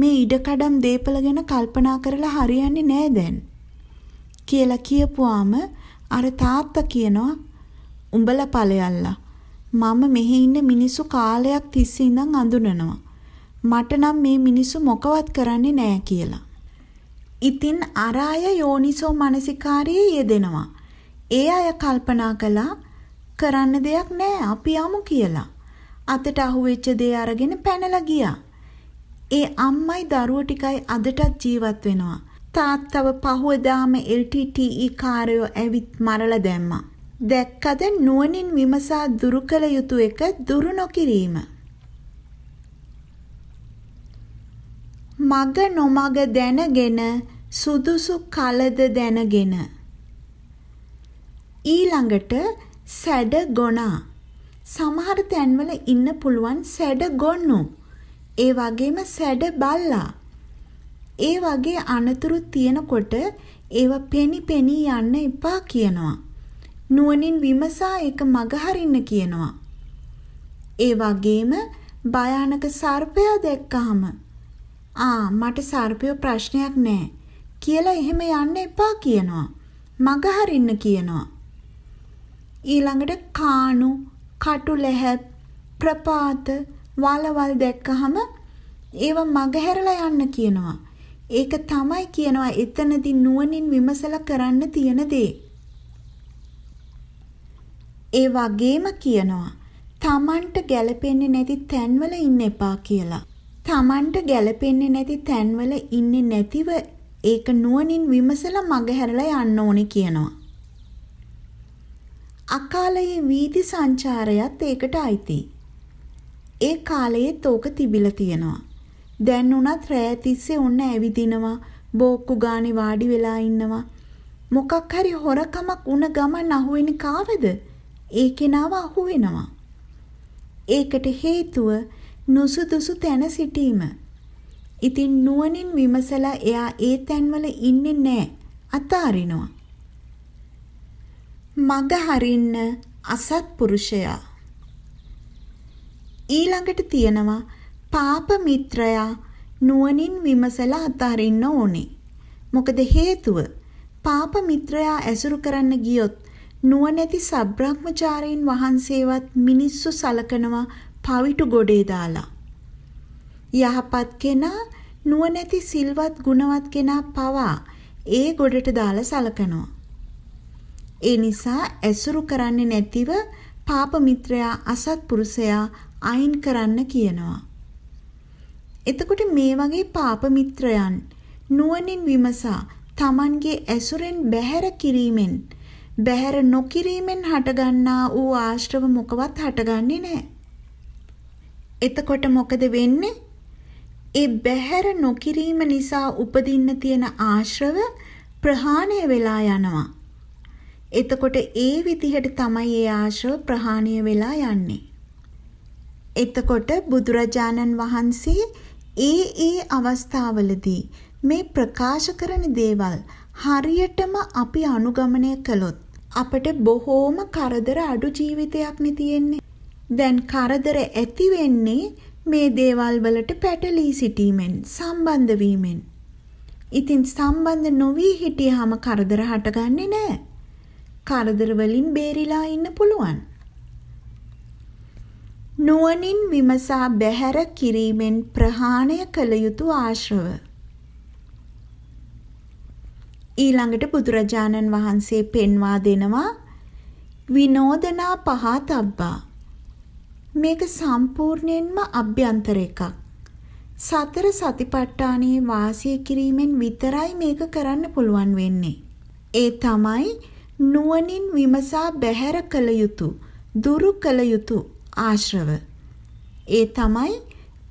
මේ ඉඩකඩම් දීපල ගැන කල්පනා කරලා හරියන්නේ නැහැ දැන්. කියලා කියපුවාම අර තාත්තා කියනවා උඹලා ඵලයල්ලා මම මෙහි ඉන්න මිනිස්සු කාලයක් තිස්සේ ඉඳන් අඳුනනවා මට නම් මේ මිනිස්සු මොකවත් කරන්නේ නැහැ කියලා ඉතින් අර අය යෝනිසෝ මනසිකාරයේ යෙදෙනවා. ඒ අය කල්පනා කළා කරන්න දෙයක් නෑ අපි යමු කියලා. අතට අහුවෙච්ච දේ අරගෙන පැනලා ගියා. ඒ අම්මයි දරුවෝ ටිකයි අදටත් ජීවත් වෙනවා. තාත්තව පහුවදාම LTTE කාරයෝ ඇවිත් මරලා දැම්මා. දැක්කද නුවණින් විමසා දුරු කළ යුතු එක දුරු නොකිරීම. මග නොමග දැනගෙන සුදුසු කලද දැනගෙන ඊළඟට සැඩ ගොනා සමහර තැන්වල ඉන්න පුළුවන් සැඩ ගොන්නු ඒ වගේම සැඩ බල්ලා ඒ වගේ අනතුරු තියෙනකොට ඒව පෙනි පෙනී යන්න එපා කියනවා නුවණින් විමසා ඒක මගහරින්න කියනවා ඒ වගේම භයානක සර්පයා දැක්කහම ආ මට සර්පියෝ ප්‍රශ්නයක් නෑ කියලා එහෙම යන්න එපා කියනවා. මග හරින්න කියනවා. ඊළඟට කානු, කටුලැහැප්, ප්‍රපාත, වලවල් දැක්කහම ඒව මග හැරලා යන්න කියනවා. ඒක තමයි කියනවා එතනදී නුවණින් විමසලා කරන්න තියෙන දේ. ඒ වගේම කියනවා තමන්ට ගැළපෙන්නේ නැති තැන්වල ඉන්න එපා කියලා. Tamanට ගැළපෙන්නේ නැති තැන්වල ඉන්නේ නැතිව ඒක නුවණින් විමසලා මගහැරලා යන්න ඕනේ කියනවා. අකාලයේ වීදි සංචාරයත් ඒකට අයිති. ඒ කාලයේත් ඕක තිබිලා තියෙනවා. දැන් උනත් රෑ තිස්සේ ඔන්න ඇවිදිනවා, බෝක්කු ගානේ වාඩි වෙලා ඉන්නවා. මොකක් හරි හොරකමක් උන ගමන් අහුවෙන කාවද? ඒ කෙනාව අහුවෙනවා. ඒකට හේතුව නුසුදුසු තැන සිටීම. ඉතින් නුවණින් විමසලා එයා ඒ තැන්වල ඉන්නේ නැහැ. අතාරිනවා. මග හරින්න අසත්පුරුෂයා. ඊළඟට තියෙනවා පාප මිත්‍රයා නුවණින් විමසලා අතාරින්න ඕනේ. මොකද හේතුව පාප මිත්‍රයා ඇසුරු කරන්න ගියොත් නුවණැති සබ්‍රහ්මචාරීන් වහන්සේවත් මිනිස්සු සලකනවා පවිටු ගොඩේ දාලා. යහපත් කෙනා නුවණැති සිල්වත් ගුණවත් කෙනා පවා ඒ ගොඩට දාලා සලකනවා. ඒ නිසා ඇසුරු කරන්නේ නැතිව පාප මිත්‍රයා අසත්පුරුෂයා අයින් කරන්න කියනවා. එතකොට මේ වගේ පාප මිත්‍රයන් නුවණින් විමසා Tamanගේ ඇසුරෙන් බැහැර කිරීමෙන් බැහැර නොකිරීමෙන් හටගන්නා වූ ආශ්‍රව මොකවත් හටගන්නේ නැහැ. එතකොට මොකද වෙන්නේ? ඒ බැහැර නොකිරීම නිසා උපදින්න තියෙන ආශ්‍රව ප්‍රහාණය වෙලා යනවා. එතකොට ඒ විදිහට තමයි ඒ ආශ්‍රව ප්‍රහාණය වෙලා යන්නේ. එතකොට බුදුරජාණන් වහන්සේ ඒ ඒ අවස්ථාවලදී මේ ප්‍රකාශ කරන දේවල් හරියටම අපි අනුගමනය කළොත් අපට බොහෝම කරදර අඩු ජීවිතයක් නේ තියෙන්නේ. දැන් කරදර ඇති වෙන්නේ මේ දේවල් වලට පැටලී සිටීමෙන් සම්බන්ධ වීමෙන්. ඉතින් සම්බන්ධ නොවී හිටියාම කරදර හටගන්නේ නැහැ. කරදර වලින් බේරිලා ඉන්න පුළුවන්. නුවණින් විමසා බැහැර කිරීමෙන් ප්‍රහාණය කළ යුතු ආශ්‍රව ඊළඟට බුදුරජාණන් වහන්සේ පෙන්වා දෙනවා විනෝදනා පහතබ්බා මේක සම්පූර්ණයෙන්ම අභ්‍යන්තර එකක්. සතර සතිපට්ඨානයේ වාසය කිරීමෙන් විතරයි මේක කරන්න පුළුවන් වෙන්නේ. ඒ තමයි නුවණින් විමසා බැහැර කළ යුතු, දුරු කළ යුතු ආශ්‍රව. ඒ තමයි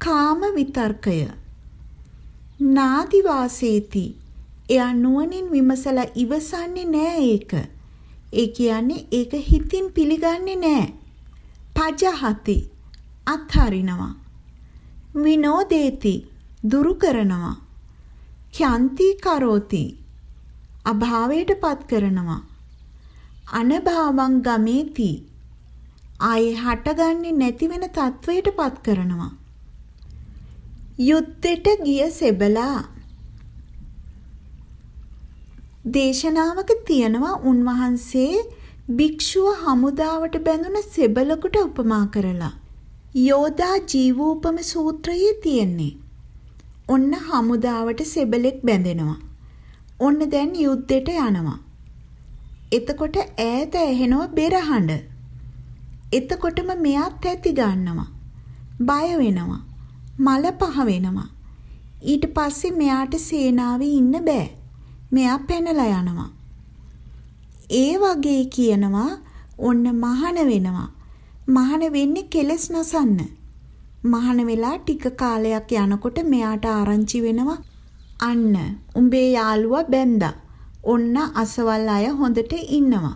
කාම විතර්කය. නාදි වාසේති. එයා නුවණින් විමසලා ඉවසන්නේ නෑ ඒක. ඒ කියන්නේ ඒක හිතින් පිළිගන්නේ නෑ. පජහති අත්හරිනවා. විනෝදේති දුරු කරනවා. ක්‍යන්ති කරෝති අභාවයට පත් කරනවා. අනභාවං ගමේති ආයේ හටගන්නේ නැති වෙන තත්වයට පත් කරනවා. යුත්තේට ගිය සෙබලා දේශනාවක තියෙනවා උන්වහන්සේ භික්ෂුව හමුදාවට බැඳුන සෙබලකට උපමා කරලා යෝදා ජීවූපම සූත්‍රයේ තියෙන්නේ. ඔන්න හමුදාවට සෙබලෙක් බැඳෙනවා. ඔන්න දැන් යුද්ධෙට යනවා. එතකොට ඈත ඇහෙනව බෙරහඬ. එතකොටම මෙයා තැති ගන්නවා. බය වෙනවා. මල පහ වෙනවා. ඊට පස්සේ මෙයාට සේනාවේ ඉන්න බෑ. මෙයා පැනලා යනවා. ඒ වගේ කියනවා ඔන්න මහාන වෙනවා. මහාන වෙන්නේ කෙලස් නසන්න. මහාන වෙලා ටික කාලයක් යනකොට මෙයාට ආරංචි වෙනවා අන්න උඹේ යාළුවා බැන්දා. ඔන්න අසවල් අය හොඳට ඉන්නවා.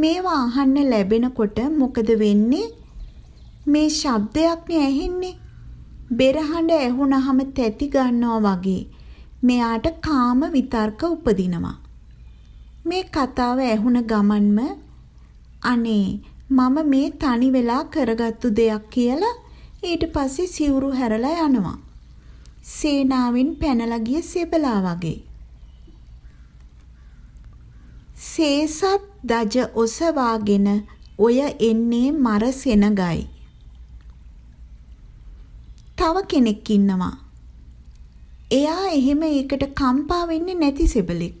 මේවා අහන්න ලැබෙනකොට මොකද වෙන්නේ? මේ ශබ්දයක්නේ ඇහෙන්නේ. බෙරහඬ ඇහුනහම තැති ගන්නවා වගේ. මෙයාට කාම විතර්ක උපදිනවා. මේ කතාව ඇහුණ ගමන්ම අනේ මම මේ තනි වෙලා කරගත්තු දෙයක් කියලා ඊට පස්සේ සිවුරු හැරලා යනවා. සේනාවෙන් පැනලා ගිය සෙබලා වගේ. සේසත් දජ ඔසවාගෙන ඔය එන්නේ මර සෙනගයි. තව කෙනෙක් ඉන්නවා. එයා එහෙම ඒකට කම්පා වෙන්නේ නැති සෙබලෙක්.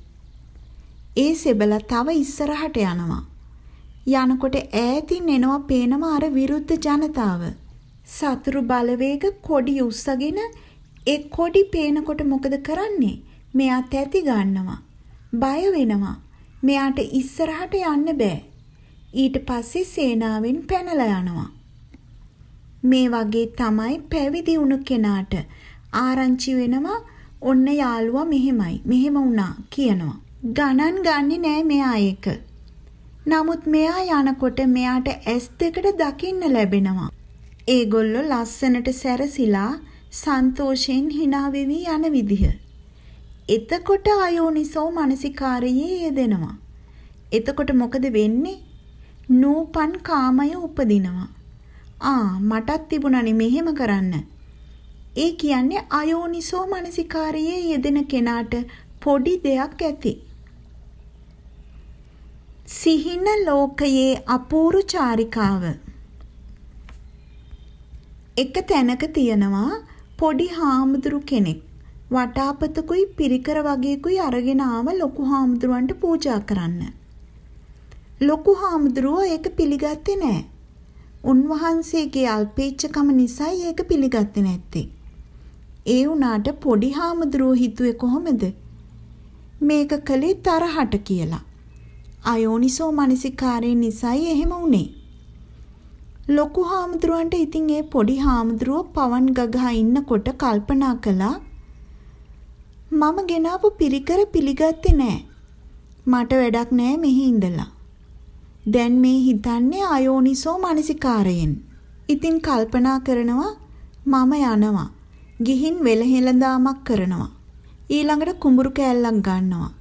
ඒ සෙබලා තව ඉස්සරහට යනවා. යනකොට ඈතින් එනවා පේනවා අර විරුද්ධ ජනතාව. සතුරු බලවේග කොඩි උස්සගෙන ඒ කොඩි පේනකොට මොකද කරන්නේ? මෙයා තැති ගන්නවා. බය වෙනවා. මෙයාට ඉස්සරහට යන්න බෑ. ඊට පස්සේ සේනාවෙන් පැනලා යනවා. මේ වගේ තමයි පැවිදි වුණු කෙනාට ආරංචි වෙනවා ඔන්න යාළුවා මෙහෙමයි මෙහෙම වුණා කියනවා. ගණන් ගන්නේ නෑ මෙයා ඒක. නමුත් මෙයා යනකොට මෙයාට ඇස් දෙකට දකින්න ලැබෙනවා. ඒගොල්ලෝ ලස්සනට සැරසිලා සන්තෝෂයෙන් hina වෙවි යන විදිහ. එතකොට අයෝනිසෝ මානසිකාරයේ යෙදෙනවා. එතකොට මොකද වෙන්නේ? නූපන් කාමය උපදිනවා. ආ මටත් තිබුණනේ මෙහෙම කරන්න. ඒ කියන්නේ අයෝනිසෝ මානසිකාරයේ යෙදෙන කෙනාට පොඩි දෙයක් ඇති. සිහින ලෝකයේ අපූරු චාරිකාව එක තැනක තියෙනවා පොඩි හාමුදුරු කෙනෙක් වටාපතකුයි පිරිකර වගේකුයි අරගෙන ආව ලොකු හාමුදුරුවන්ට පූජා කරන්න. ලොකු හාමුදුරුව ඒක පිළිගත්තේ නැහැ. උන්වහන්සේගේ අල්පේච්ඡකම නිසා ඒක පිළිගත්තේ නැත්තේ. ඒ වුණාට පොඩි හාමුදුරුව හිතුවේ කොහොමද? මේක කලේ තරහට කියලා. අයෝනිසෝ මනසිකාරය නිසයි එහෙම වුනේ. ලොකු හාමුදුරුවන්ට ඉතින් ඒ පොඩි හාමුදුරුවෝ පවන් ගගහා ඉන්නකොට කල්පනා කළා මම ගෙනාපු පිරිකර පිළිගත්තේ නෑ. මට වැඩක් නෑ මෙහි ඉඳලා. දැන් මේ හිතන්නේ අයෝනිසෝ මනසිකාරයෙන්. ඉතින් කල්පනා කරනවා මම යනවා. ගිහින් වෙලහෙලදාමක් කරනවා. ඊළඟට කුඹුරු කෑල්ලක් ගන්නවා.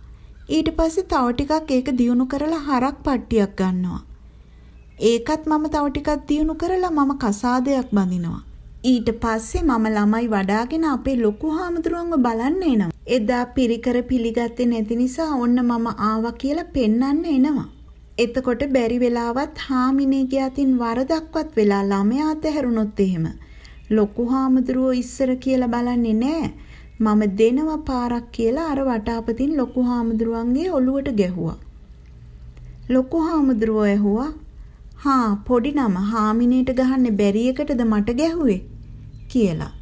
ඊට පස්සේ තව ටිකක් ඒක දියුණු කරලා හරක් පට්ටියක් ගන්නවා. ඒකත් මම තව ටිකක් දියුණු කරලා මම කසාදයක් බඳිනවා. ඊට පස්සේ මම ළමයි වඩාගෙන අපේ ලොකු හාමුදුරුවන්ව බලන්න එනවා. එදා පිරිකර පිළිගත්තේ නැති නිසා ඔන්න මම ආවා කියලා පෙන්වන්න එනවා. එතකොට බැරි වෙලාවත් හාමිනේගේ අතින් වරදක්වත් වෙලා ළමයා අතහැරුණොත් එහෙම ලොකු හාමුදුරුවෝ ඉස්සර කියලා බලන්නේ නැහැ. මම දෙනවා පාරක් කියලා අර වටාපතින් ලොකු හාමුදුරුවන්ගේ ඔළුවට ගැහුවා. ලොකු හාමුදුරුවෝ ඇහුවා "හා පොඩි නම හාමිනේට ගහන්න බැරි එකටද මට ගැහුවේ" කියලා.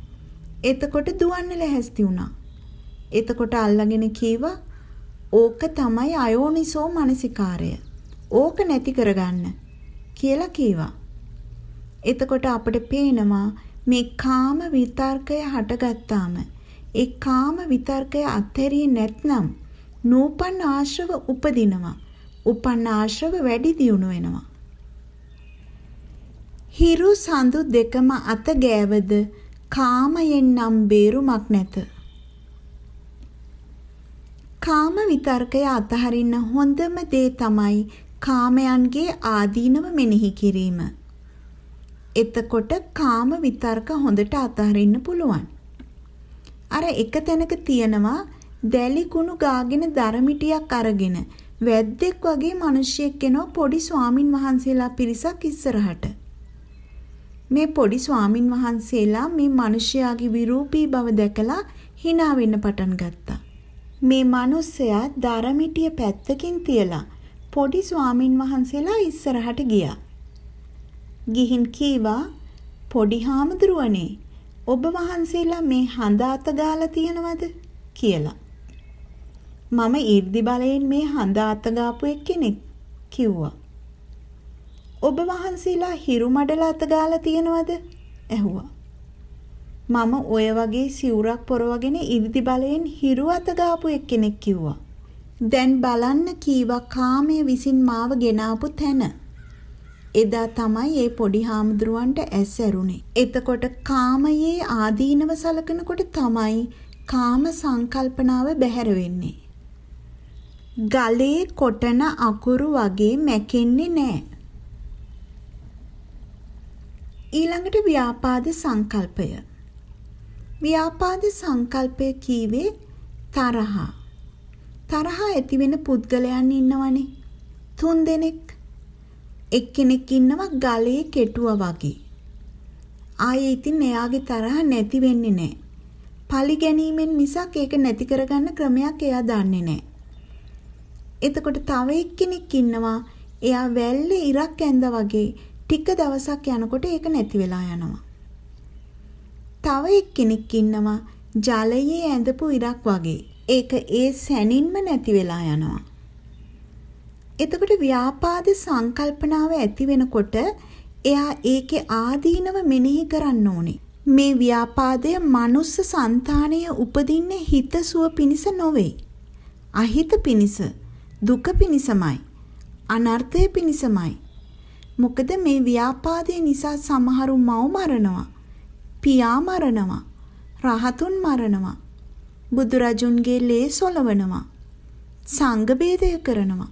එතකොට දුවන්න ලැහැස්ති වුණා. එතකොට අල්ලගෙන කීවා "ඕක තමයි අයෝනිසෝ මනසිකාරය. ඕක නැති කරගන්න" කියලා කීවා. එතකොට අපිට පේනවා මේ කාම විතර්කය හටගත්තාම ඒ කාම විතර්කය අත්හැරියේ නැත්නම් නූපන් ආශ්‍රව උපදිනවා. උපන් ආශ්‍රව වැඩි දියුණු වෙනවා. හිරු සඳු දෙකම අත ගෑවද කාමයෙන් නම් බේරුමක් නැත. කාම විතර්කය අතහරින්න හොඳම දේ තමයි කාමයන්ගේ ආදීනව මෙනෙහි කිරීම. එතකොට කාම විතර්ක හොඳට අතහරින්න පුළුවන්. අර එක තැනක තියෙනවා දැලි කුණු ගාගෙන දරමිටියක් අරගෙන වැද්දෙක් වගේ මිනිසියෙක් එනවා පොඩි ස්වාමින් වහන්සේලා පිරිසක් ඉස්සරහට. මේ පොඩි ස්වාමින් වහන්සේලා මේ මිනිසයාගේ විරූපී බව දැකලා hina වෙන්න පටන් ගත්තා. මේ මිනිසයා දරමිටිය පැත්තකින් තියලා පොඩි ස්වාමින් වහන්සේලා ඉස්සරහට ගියා. ගිහින් කීවා පොඩි හාමුදුරුවනේ ඔබ වහන්සේලා මේ හඳ අත ගාලා තියනවද කියලා. මම ඊර්දි බලයෙන් මේ හඳ අත ගාපු එක්කෙනෙක් කිව්වා. ඔබ වහන්සේලා හිරු මඩල අත ගාලා තියනවද? ඇහුවා. මම ඔය වගේ සිවුරක් පොරවගෙන ඊර්දි බලයෙන් හිරු අත ගාපු එක්කෙනෙක් කිව්වා. දැන් බලන්න කීවා කාමයේ විසින් මාව ගෙනාපු තැන. එදා තමයි ඒ පොඩි හාමුදුරුවන්ට ඇස් ඇරුනේ. එතකොට කාමයේ ආදීනව සලකනකොට තමයි කාම සංකල්පනාව බැහැර වෙන්නේ. ගලේ කොටන අකුරු වගේ මැකෙන්නේ නැහැ. ඊළඟට ව්‍යාපාද සංකල්පය. ව්‍යාපාද සංකල්පය කීවේ තරහා. තරහා ඇතිවෙන පුද්ගලයන් ඉන්නවනේ. තුන් දෙනෙක්. එක්කෙනෙක් ඉන්නවා ගලේ කෙටුවා වගේ. ආයේ ඉතින් එයාගේ තරහ නැති වෙන්නේ නැහැ. පලි ගැනීමෙන් මිසක් ඒක නැති කරගන්න ක්‍රමයක් එයා දන්නේ නැහැ. එතකොට තව එක්කෙනෙක් ඉන්නවා එයා වැල්ලේ ඉරක් ඇඳා වගේ ටික දවසක් යනකොට ඒක නැති වෙලා යනවා. තව එක්කෙනෙක් ඉන්නවා ජලයේ ඇඳපු ඉරක් වගේ. ඒක ඒ සැනින්ම නැති වෙලා යනවා. එතකොට ව්‍යාපාද සංකල්පනාව ඇති වෙනකොට එයා ඒකේ ආදීනව මෙනෙහි කරන්න ඕනේ. මේ ව්‍යාපාදය මනුස්ස సంతානය උපදින්නේ හිතසුව පිණිස නොවේ. අහිත පිණිස, දුක පිණිසමයි, අනර්ථය පිණිසමයි. මොකද මේ ව්‍යාපාදය නිසා සමහරු මව් මරනවා, පියා මරනවා, රහතුන් මරනවා, බුදුරජුන්ගේ ලේ සොලවනවා, සංඝ කරනවා.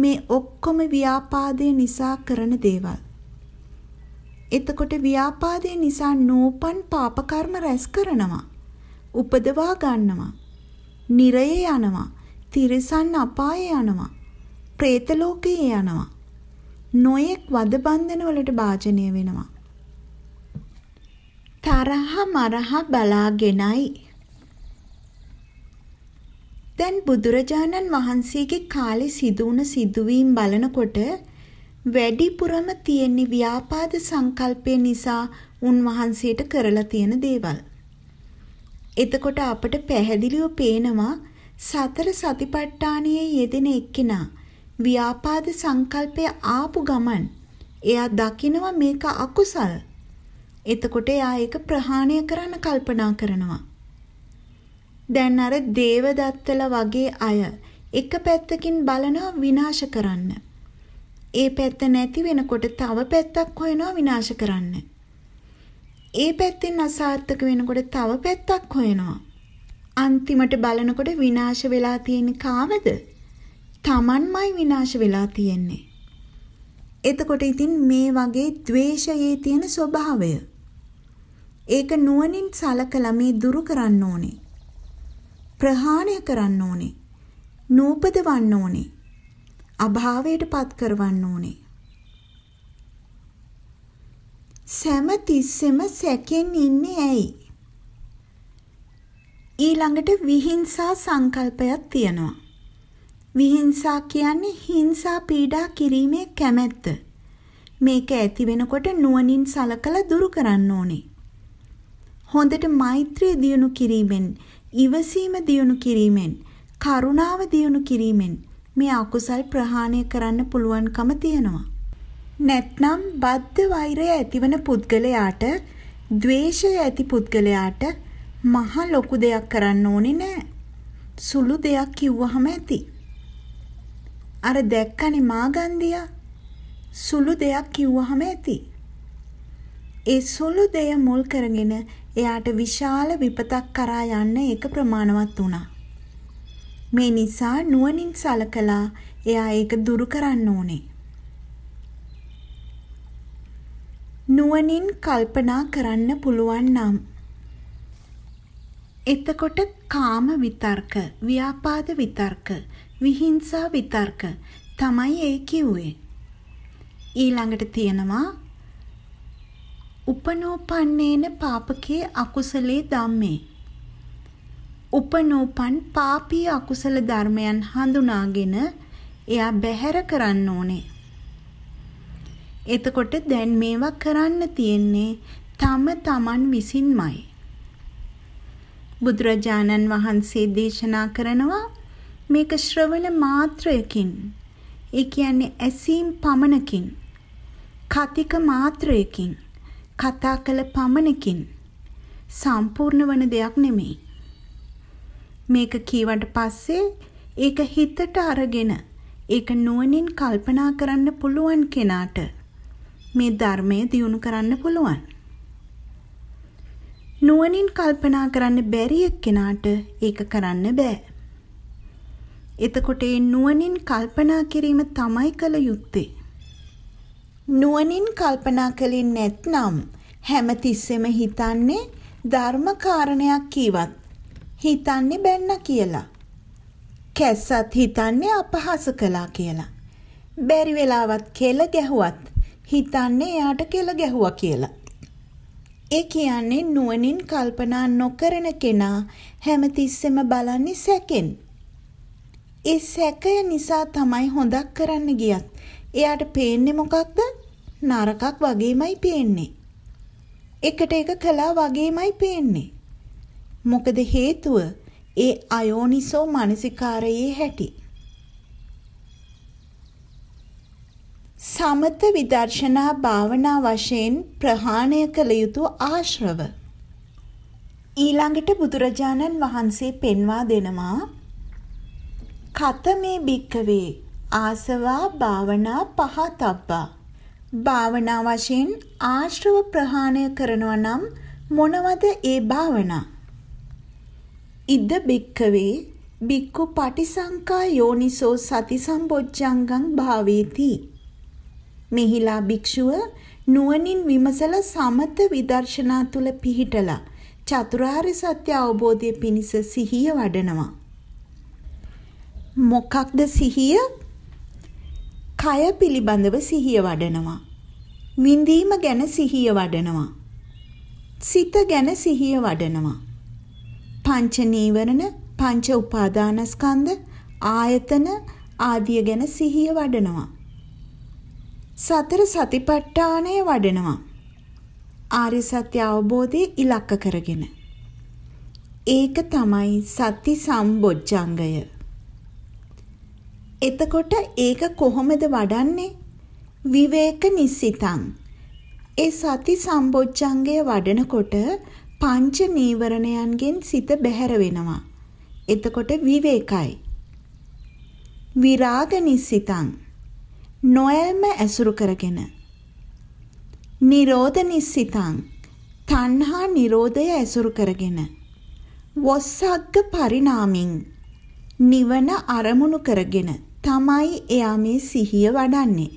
මේ ඔක්කොම ව්‍යාපාදය නිසා කරන දේවල්. එතකොට ව්‍යාපාදය නිසා නූපන් පාප කර්ම රැස් කරනවා. උපදවා ගන්නවා. නිරයේ යනවා. තිරසන් අපායේ යනවා. പ്രേත ලෝකයේ යනවා. නොයෙක් වද බන්ධන වලට භාජනය වෙනවා. තරහ මරහ බලාගෙනයි දැන් බුදුරජාණන් වහන්සේගේ කාලේ සිදු වුණ සිදුවීම් බලනකොට වැඩිපුරම තියෙන්නේ ව්‍යාපාද සංකල්පය නිසා උන්වහන්සේට කරලා තියෙන දේවල්. එතකොට අපට පැහැදිලිව පේනවා සතර සතිපට්ඨානයේ යෙදෙන එක්කෙනා ව්‍යාපාද සංකල්පය ආපු ගමන් එයා දකිනවා මේක අකුසල්. එතකොට එයා ඒක ප්‍රහාණය කරන්න කල්පනා කරනවා. දැන් අර දේවදත්තල වගේ අය එක පැත්තකින් බලනවා විනාශ කරන්න. ඒ පැත්ත නැති වෙනකොට තව පැත්තක් හොයනවා විනාශ කරන්න. ඒ පැත්තෙන් අසාර්ථක වෙනකොට තව පැත්තක් හොයනවා. අන්තිමට බලනකොට විනාශ වෙලා තියෙන්නේ කාවද? Tamanmai විනාශ වෙලා තියෙන්නේ. එතකොට ඉතින් මේ වගේ द्वේෂයේ තියෙන ස්වභාවය ඒක නුවණින් සලකලා මේ දුරු කරන්න ඕනේ. ප්‍රහාණය කරන්න ඕනේ. නූපදවන්න ඕනේ. අභාවයට පත් කරවන්න ඕනේ. සෑම තිස්සෙම සැකෙන් ඉන්නේ ඇයි? ඊළඟට විහිංසා සංකල්පයක් තියෙනවා. විහිංසා කියන්නේ හිංසා පීඩා කිරීමේ කැමැත්ත. මේක ඇති වෙනකොට නුවණින් සලකලා දුරු කරන්න ඕනේ. හොඳට මෛත්‍රිය දියුණු කිරීමෙන් ඉවසීම දියුණු කිරීමෙන් කරුණාව දියුණු කිරීමෙන් මේ අකුසල් ප්‍රහාණය කරන්න පුළුවන්කම තියෙනවා. නැත්නම් බද්ධ වෛරය ඇතිවන පුද්ගලයාට ද්වේෂය ඇති පුද්ගලයාට මහා ලොකු දෙයක් කරන්න ඕනේ නෑ. සුළු දෙයක් කිව්වහම ඇති. අර දැක්කනේ මාගන්දියා. සුළු දෙයක් කිව්වහම ඇති. ඒ සුළු දෙය මුල් කරගෙන එයාට විශාල විපතක් කරා යන්න ඒක ප්‍රමාණවත් වුණා. මේ නිසා නුවණින් සලකලා එයා ඒක දුරු කරන්න ඕනේ. නුවණින් කල්පනා කරන්න පුළුවන් නම් එතකොට කාම විතර්ක, ව්‍යාපාද විතර්ක, විහිංසා විතර්ක තමයි ඒ කිව්වේ. ඊළඟට තියෙනවා උපනෝපන්නේන පාපකේ අකුසලේ ධම්මේ. උපනෝපන් පාපී අකුසල ධර්මයන් හඳුනාගෙන එයා බැහැර කරන්න ඕනේ. එතකොට දැන් මේවා කරන්න තියෙන්නේ තම තමන් විසින්මයි. බුදුරජාණන් වහන්සේ දේශනා කරනවා මේක ශ්‍රවණ මාත්‍රයකින් ඒ කියන්නේ ඇසීම් පමණකින් කතික මාත්‍රයකින් කතා කළ පමණකින් සම්පූර්ණ වන දෙයක් නෙමෙයි. මේක කීවට පස්සේ ඒක හිතට අරගෙන ඒක නුවණින් කල්පනා කරන්න පුළුවන් කෙනාට මේ ධර්මය දියුණු කරන්න පුළුවන්. නුවණින් කල්පනා කරන්න බැරි එක්කෙනාට ඒක කරන්න බෑ. එතකොට ඒ නුවණින් කල්පනා කිරීම තමයි කළ යුත්තේ. නුවණින් කල්පනා කළේ නැත්නම් හැමතිස්සෙම හිතන්නේ ධර්ම කාරණයක් කීවත් හිතන්නේ බැන්න කියලා. කැස්සත් හිතන්නේ අපහාස කළා කියලා. බැරි වෙලාවත් කෙල ගැහුවත් හිතන්නේ එයාට කෙල ගැහුවා කියලා. ඒ කියන්නේ නුවණින් කල්පනා නොකරන කෙනා හැමතිස්සෙම බලන්නේ සැකෙන්. ඒ සැකය නිසා තමයි හොඳක් කරන්න ගියත් එයාට පේන්නේ මොකක්ද? නරකක් වගේමයි පේන්නේ. එකට එක කළා වගේමයි පේන්නේ. මොකද හේතුව ඒ අයෝනිසෝ මානසිකාරයේ හැටි. සමත විදර්ශනා භාවනා වශයෙන් ප්‍රහාණය කළ යුතු ආශ්‍රව. ඊළඟට බුදුරජාණන් වහන්සේ පෙන්වා දෙනවා කතමේ භික්කවේ ආසවා භාවනා පහතබ්බා. භාවනා වශයෙන් ආශ්‍රව ප්‍රහාණය කරනවා නම් මොනවද ඒ භාවනා? ඉද්ද බික්කවේ බික්කු පටිසංකා යෝනිසෝ සති සම්බොජ්ජංගං භාවේති. මෙහිලා භික්ෂුව නුවණින් විමසලා සමත විදර්ශනා තුල පිහිටලා චතුරාර්ය සත්‍ය අවබෝධය පිණිස සිහිය වඩනවා. මොකක්ද සිහිය? කය පිළිබඳව සිහිය වඩනවා. විඳීම ගැන සිහිය වඩනවා. සිත ගැන සිහිය වඩනවා. පංච නීවරණ, පංච උපාදානස්කන්ධ, ආයතන ආදිය ගැන සිහිය වඩනවා. සතර සතිපට්ඨානය වඩනවා. ආර්ය සත්‍ය අවබෝධය ඉලක්ක කරගෙන. ඒක තමයි සති සම්බොජ්ජංගය. එතකොට ඒක කොහොමද වඩන්නේ? විවේක නිසිතං. ඒ සති සම්බොජ්ජංගය වඩනකොට පංච නීවරණයන්ගෙන් සිත බැහැර වෙනවා. එතකොට විවේකයි. විරාග නිසිතං. නොයල්ම ඇසුරු කරගෙන. නිරෝධ නිසිතං. තණ්හා නිරෝධය ඇසුරු කරගෙන. වොස්සග්ග පරිණාමින්. නිවන අරමුණු කරගෙන තමයි එයා මේ සිහිය වඩන්නේ.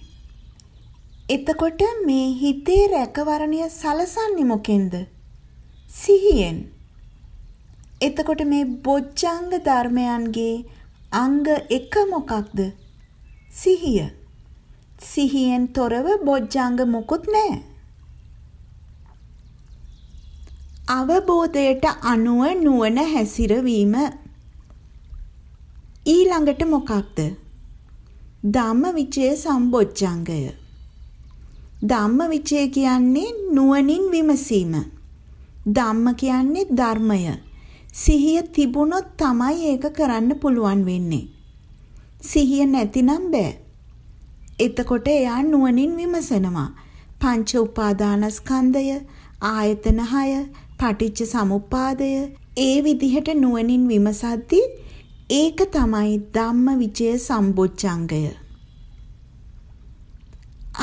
එතකොට මේ හිතේ රැකවරණය සලසන්නේ මොකෙන්ද? සිහියෙන්. එතකොට මේ බොජ්ජංග ධර්මයන්ගේ අංග එක මොකක්ද? සිහිය. සිහියෙන් තොරව බොජ්ජංග මොකුත් නැහැ. අවබෝධයට අනුව නුවණ හැසිරවීම ඊළඟට මොකක්ද? ධම්මවිචේ සම්බොච්චංගය. ධම්මවිචේ කියන්නේ නුවණින් විමසීම. ධම්ම කියන්නේ ධර්මය. සිහිය තිබුණොත් තමයි ඒක කරන්න පුළුවන් වෙන්නේ. සිහිය නැතිනම් බෑ. එතකොට එයා නුවණින් විමසනවා. පංච උපාදානස්කන්ධය, ආයතන 6, පටිච්ච සමුප්පාදය ඒ විදිහට නුවණින් විමසද්දී ඒක තමයි ධම්ම විජය සම්බොච්චංගය.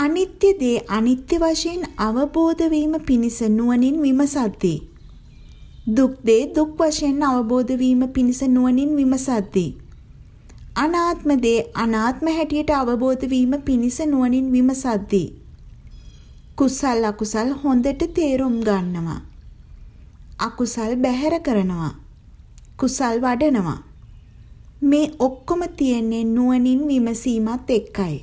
අනිත්‍ය දේ අනිත්‍ය වශයෙන් අවබෝධ වීම පිණිස නුවණින් විමසද්දී. දුක් දේ දුක් වශයෙන් අවබෝධ වීම පිණිස නුවණින් විමසද්දී. අනාත්ම දේ අනාත්ම හැටියට අවබෝධ වීම පිණිස නුවණින් විමසද්දී. කුසල් අකුසල් හොඳට තේරුම් ගන්නවා. අකුසල් බැහැර කරනවා. කුසල් වඩනවා. මේ ඔක්කොම තියෙන්නේ නුවණින් විමසීමත් එක්කයි.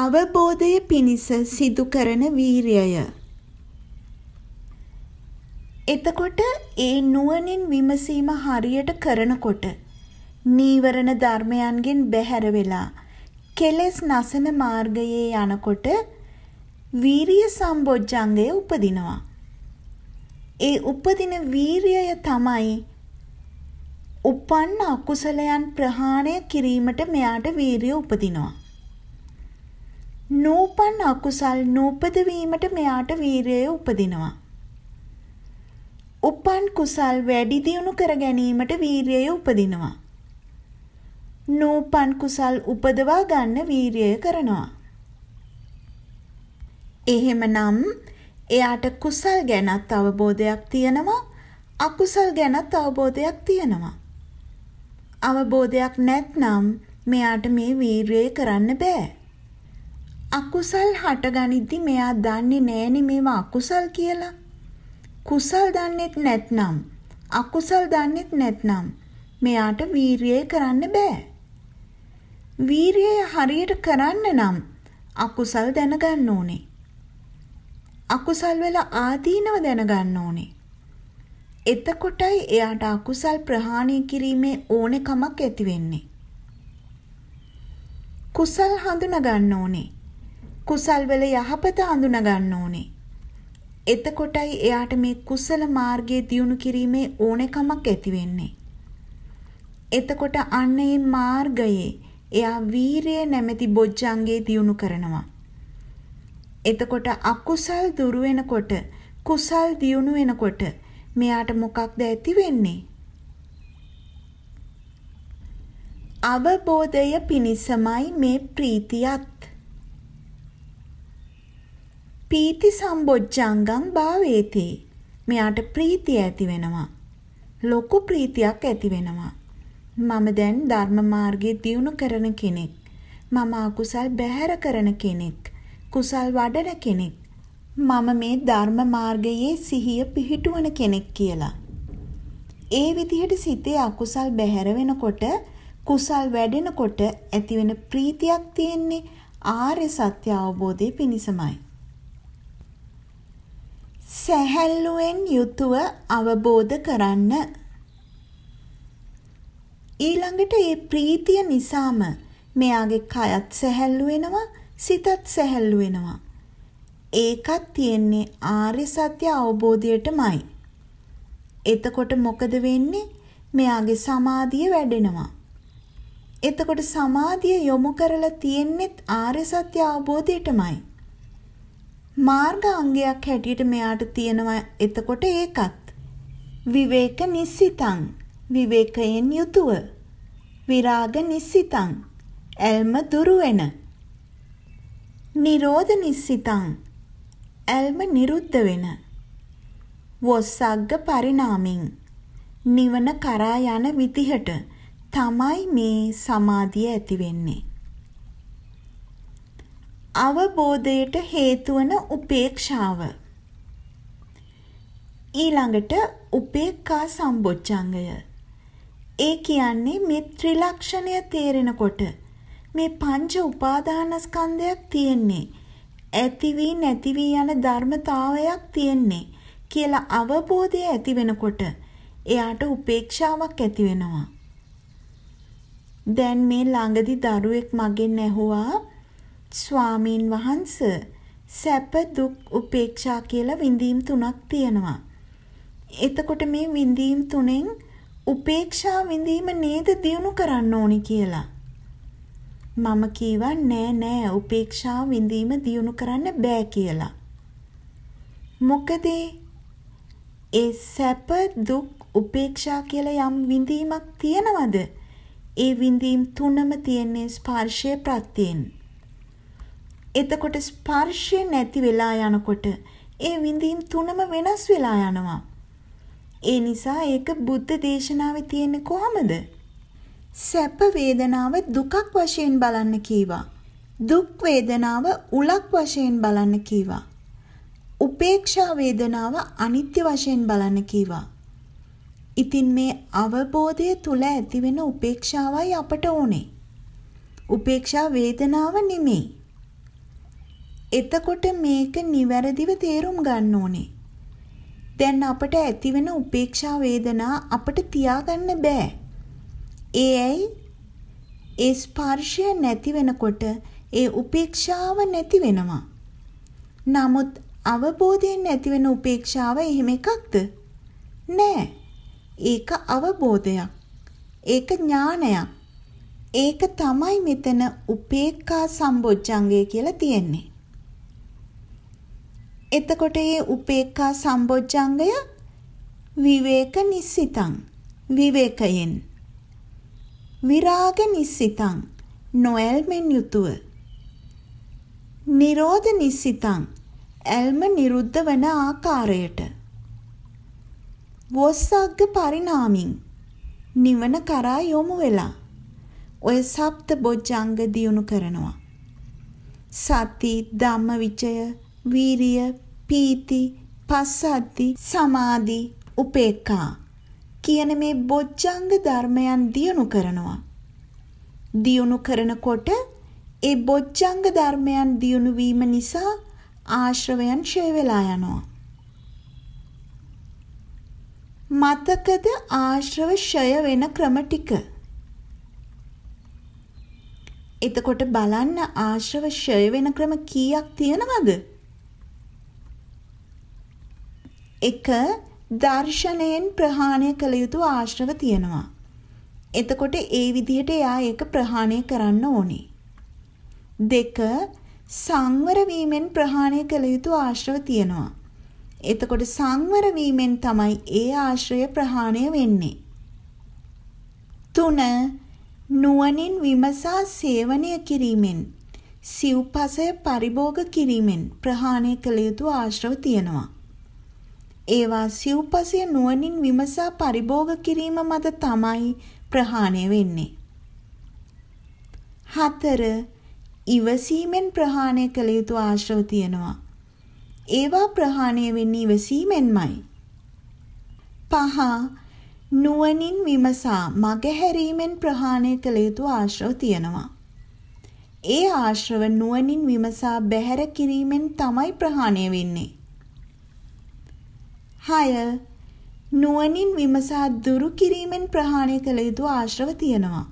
අවබෝධය පිණිස සිදු කරන වීරියය. එතකොට ඒ නුවණින් විමසීම හරියට කරනකොට නීවරණ ධර්මයන්ගෙන් බැහැර වෙලා කෙලෙස් නැසන මාර්ගයේ යනකොට වීරිය සම්බොජ්ජංගය උපදිනවා. ඒ උපදින වීරියය තමයි උපන් අකුසලයන් ප්‍රහාණය කිරීමට මෙයාට වීරිය උපදිනවා. නූපන් අකුසල් නූපද වීමට මෙයාට වීරිය උපදිනවා. උපන් කුසල් වැඩි දියුණු කර ගැනීමට වීරිය උපදිනවා. නූපන් කුසල් උපදවා ගන්න වීරිය කරනවා. එහෙමනම් එයාට කුසල් ගැනත් අවබෝධයක් තියෙනවා අකුසල් ගැනත් අවබෝධයක් තියෙනවා. අවබෝධයක් නැත්නම් මෙයාට මේ වීරය කරන්න බෑ. අකුසල් හටගනිද්දි මෙයා දන්නේ නෑනේ මේවා අකුසල් කියලා. කුසල් දන්නේත් නැත්නම් අකුසල් දන්නේත් නැත්නම් මෙයාට වීරිය කරන්න බෑ. වීරිය හරියට කරන්න නම් අකුසල් දැනගන්න ඕනේ. අකුසල් වල ආදීනව දැනගන්න ඕනේ. එතකොටයි එයාට අකුසල් ප්‍රහාණය කිරීමේ ඕනෙකමක් ඇති වෙන්නේ. කුසල් හඳුනා ගන්න ඕනේ. කුසල් වල යහපත හඳුනා ගන්න ඕනේ. එතකොටයි එයාට මේ කුසල මාර්ගයේ දියුණු කිරීමේ ඕනෙකමක් ඇති වෙන්නේ. එතකොට අන්න ඒ මාර්ගයේ එයා වීරිය නැමැති බොජ්ජංගේ දියුණු කරනවා. එතකොට අකුසල් දුරු වෙනකොට කුසල් දියුණු වෙනකොට මෙයාට මොකක්ද ඇති වෙන්නේ? අවබෝධය පිණිසමයි මේ ප්‍රීතියත්. පීති සම්බොජ්ජංගම් භාවේති. මෙයාට ප්‍රීතිය ඇති වෙනවා. ලොකු ප්‍රීතියක් ඇති වෙනවා. මම දැන් ධර්ම මාර්ගයේ දියුණු කරන කෙනෙක්. මම අකුසල් බැහැර කරන කෙනෙක්. කුසල් වඩන කෙනෙක්. මම මේ ධර්ම මාර්ගයේ සිහිය පිහිටුවන කෙනෙක් කියලා. ඒ විදිහට සිතේ අකුසල් බැහැර වෙනකොට කුසල් වැඩෙනකොට ඇතිවෙන ප්‍රීතියක් තියෙන්නේ ආර්ය සත්‍ය අවබෝධය පිණිසමයි. සැහැල්ලුවෙන් යුතුව අවබෝධ කරන්න. ඊළඟට මේ ප්‍රීතිය නිසාම මෙයාගේ කයත් සැහැල්ලු වෙනවා, සිතත් සැහැල්ලු වෙනවා. ඒකත් තියෙන්නේ ආර්ය සත්‍ය අවබෝධයටමයි. එතකොට මොකද වෙන්නේ? මෙයාගේ සමාධිය වැඩෙනවා. එතකොට සමාධිය යොමු කරලා තියෙන්නේත් ආර්ය සත්‍ය අවබෝධයටමයි. මාර්ග අංගයක් හැටියට මෙයාට තියෙනවා එතකොට ඒකත්. විවේක නිස්සිතං විවේකයෙන් යුතුව විරාග නිස්සිතං ඇල්ම දුරු වෙන නිරෝධ නිස්සිතං ඇල්ම නිරුද්ධ වෙන වොස්සග්ග පරිණාමෙන් නිවන කරා යන විදිහට තමයි මේ සමාධිය ඇති වෙන්නේ. අවබෝධයට හේතු වන උපේක්ෂාව. ඊළඟට උපේක්ඛා සම්බොච්චංගය. ඒ කියන්නේ මේ ත්‍රිලක්ෂණය තේරෙනකොට මේ පංච උපාදානස්කන්ධයක් තියෙන්නේ. ඇති වී නැති වී යන ධර්මතාවයක් තියෙන්නේ කියලා අවබෝධය ඇති වෙනකොට එයාට උපේක්ෂාවක් ඇති වෙනවා. දැන් මේ ළඟදි දරුවෙක් මගෙන් ඇහුවා ස්වාමීන් වහන්ස සැප දුක් උපේක්ෂා කියලා විඳීම් තුනක් තියෙනවා. එතකොට මේ විඳීම් තුනෙන් උපේක්ෂා විඳීම නේද දියුණු කරන්න ඕනි කියලා. මම කීවා නෑ නෑ උපේක්ෂාව විඳීම දියුණු කරන්න බෑ කියලා. මොකද ඒ සැප දුක් උපේක්ෂා කියලා යම් විඳීමක් තියනවද? ඒ විඳීම් තුනම තියෙන්නේ ස්පර්ශයේ ප්‍රත්‍යයෙන්. එතකොට ස්පර්ශය නැති වෙලා යනකොට ඒ විඳීම් තුනම වෙනස් වෙලා යනවා. ඒ නිසා ඒක බුද්ධ දේශනාවේ තියෙන්නේ කොහමද? සැප වේදනාව දුකක් වශයෙන් බලන්න කීවා. දුක් වේදනාව උලක් වශයෙන් බලන්න කීවා. උපේක්ෂා වේදනාව අනිත්‍ය වශයෙන් බලන්න කීවා. ඉතින් මේ අවබෝධය තුල ඇතිවෙන උපේක්ෂාවයි අපට ඕනේ. උපේක්ෂා වේදනාව නෙමෙයි. එතකොට මේක නිවැරදිව තේරුම් ගන්න ඕනේ. දැන් අපට ඇතිවෙන උපේක්ෂා වේදනා අපට තියාගන්න බෑ. ඒ ඇයි? ඒ ස්පර්ශය නැති වෙනකොට ඒ උපේක්ෂාව නැති වෙනවා. නමුත් අවබෝධයෙන් නැති වෙන උපේක්ෂාව එහෙම එකක්ද? නෑ. ඒක අවබෝධයක්. ඒක ඥානයක්. ඒක තමයි මෙතන උපේක්ඛා සම්බොජ්ජංගය කියලා තියෙන්නේ. එතකොට මේ උපේක්ඛා සම්බොජ්ජංගය විවේක නිස්සිතං විවේකයෙන් විරාග නිස්සිතං නොඇල්මෙන් යුතුව නිරෝධ නිස්සිතං ඇල්ම නිරුද්ධ වන ආකාරයට වොස්සග්ග පරිණාමින් නිවන කරා යොමු වෙලා ඔය සප්ත බොජ්ජංග දියුණු කරනවා සති ධම්මවිචය වීරිය පීති පස්සද්දි සමාධි උපේක්ඛා කියන මේ බොජ්ජංග ධර්මයන් දියුණු කරනවා. දියුණු කරනකොට ඒ බොජ්ජංග ධර්මයන් දියුණු වීම නිසා ආශ්‍රවයන් ඡය වෙලා යනවා. මතකද ආශ්‍රව ඡය වෙන ක්‍රම ටික. එතකොට බලන්න ආශ්‍රව ඡය වෙන ක්‍රම කීයක් තියෙනවද? 1 දර්ශනයෙන් ප්‍රහාණය කළ යුතු ආශ්‍රව තියෙනවා. එතකොට ඒ විදිහට එයා ඒක ප්‍රහාණය කරන්න ඕනේ. දෙක සංවර වීමෙන් ප්‍රහාණය කළ යුතු ආශ්‍රව තියෙනවා. එතකොට සංවර වීමෙන් තමයි ඒ ආශ්‍රය ප්‍රහාණය වෙන්නේ. තුන නුවණින් විමසා සේවනය කිරීමෙන් සිව්පසය පරිභෝග කිරීමෙන් ප්‍රහාණය කළ යුතු ආශ්‍රව තියෙනවා. ඒවා සිව්පසය නුවණින් විමසා පරිභෝග කිරීම මත තමයි ප්‍රහාණය වෙන්නේ. 4. ඉවසීමෙන් ප්‍රහාණය කළ යුතු ආශ්‍රව තියෙනවා. ඒවා ප්‍රහාණය වෙන්නේ ඉවසීමෙන්මයි. 5. නුවණින් විමසා මගහැරීමෙන් ප්‍රහාණය කළ යුතු ආශ්‍රව තියෙනවා. ඒ ආශ්‍රව නුවණින් විමසා බැහැර කිරීමෙන් තමයි ප්‍රහාණය වෙන්නේ. 6. නුවණින් විමසා දුරු කිරීමෙන් ප්‍රහාණය කළ යුතු ආශ්‍රව තියෙනවා.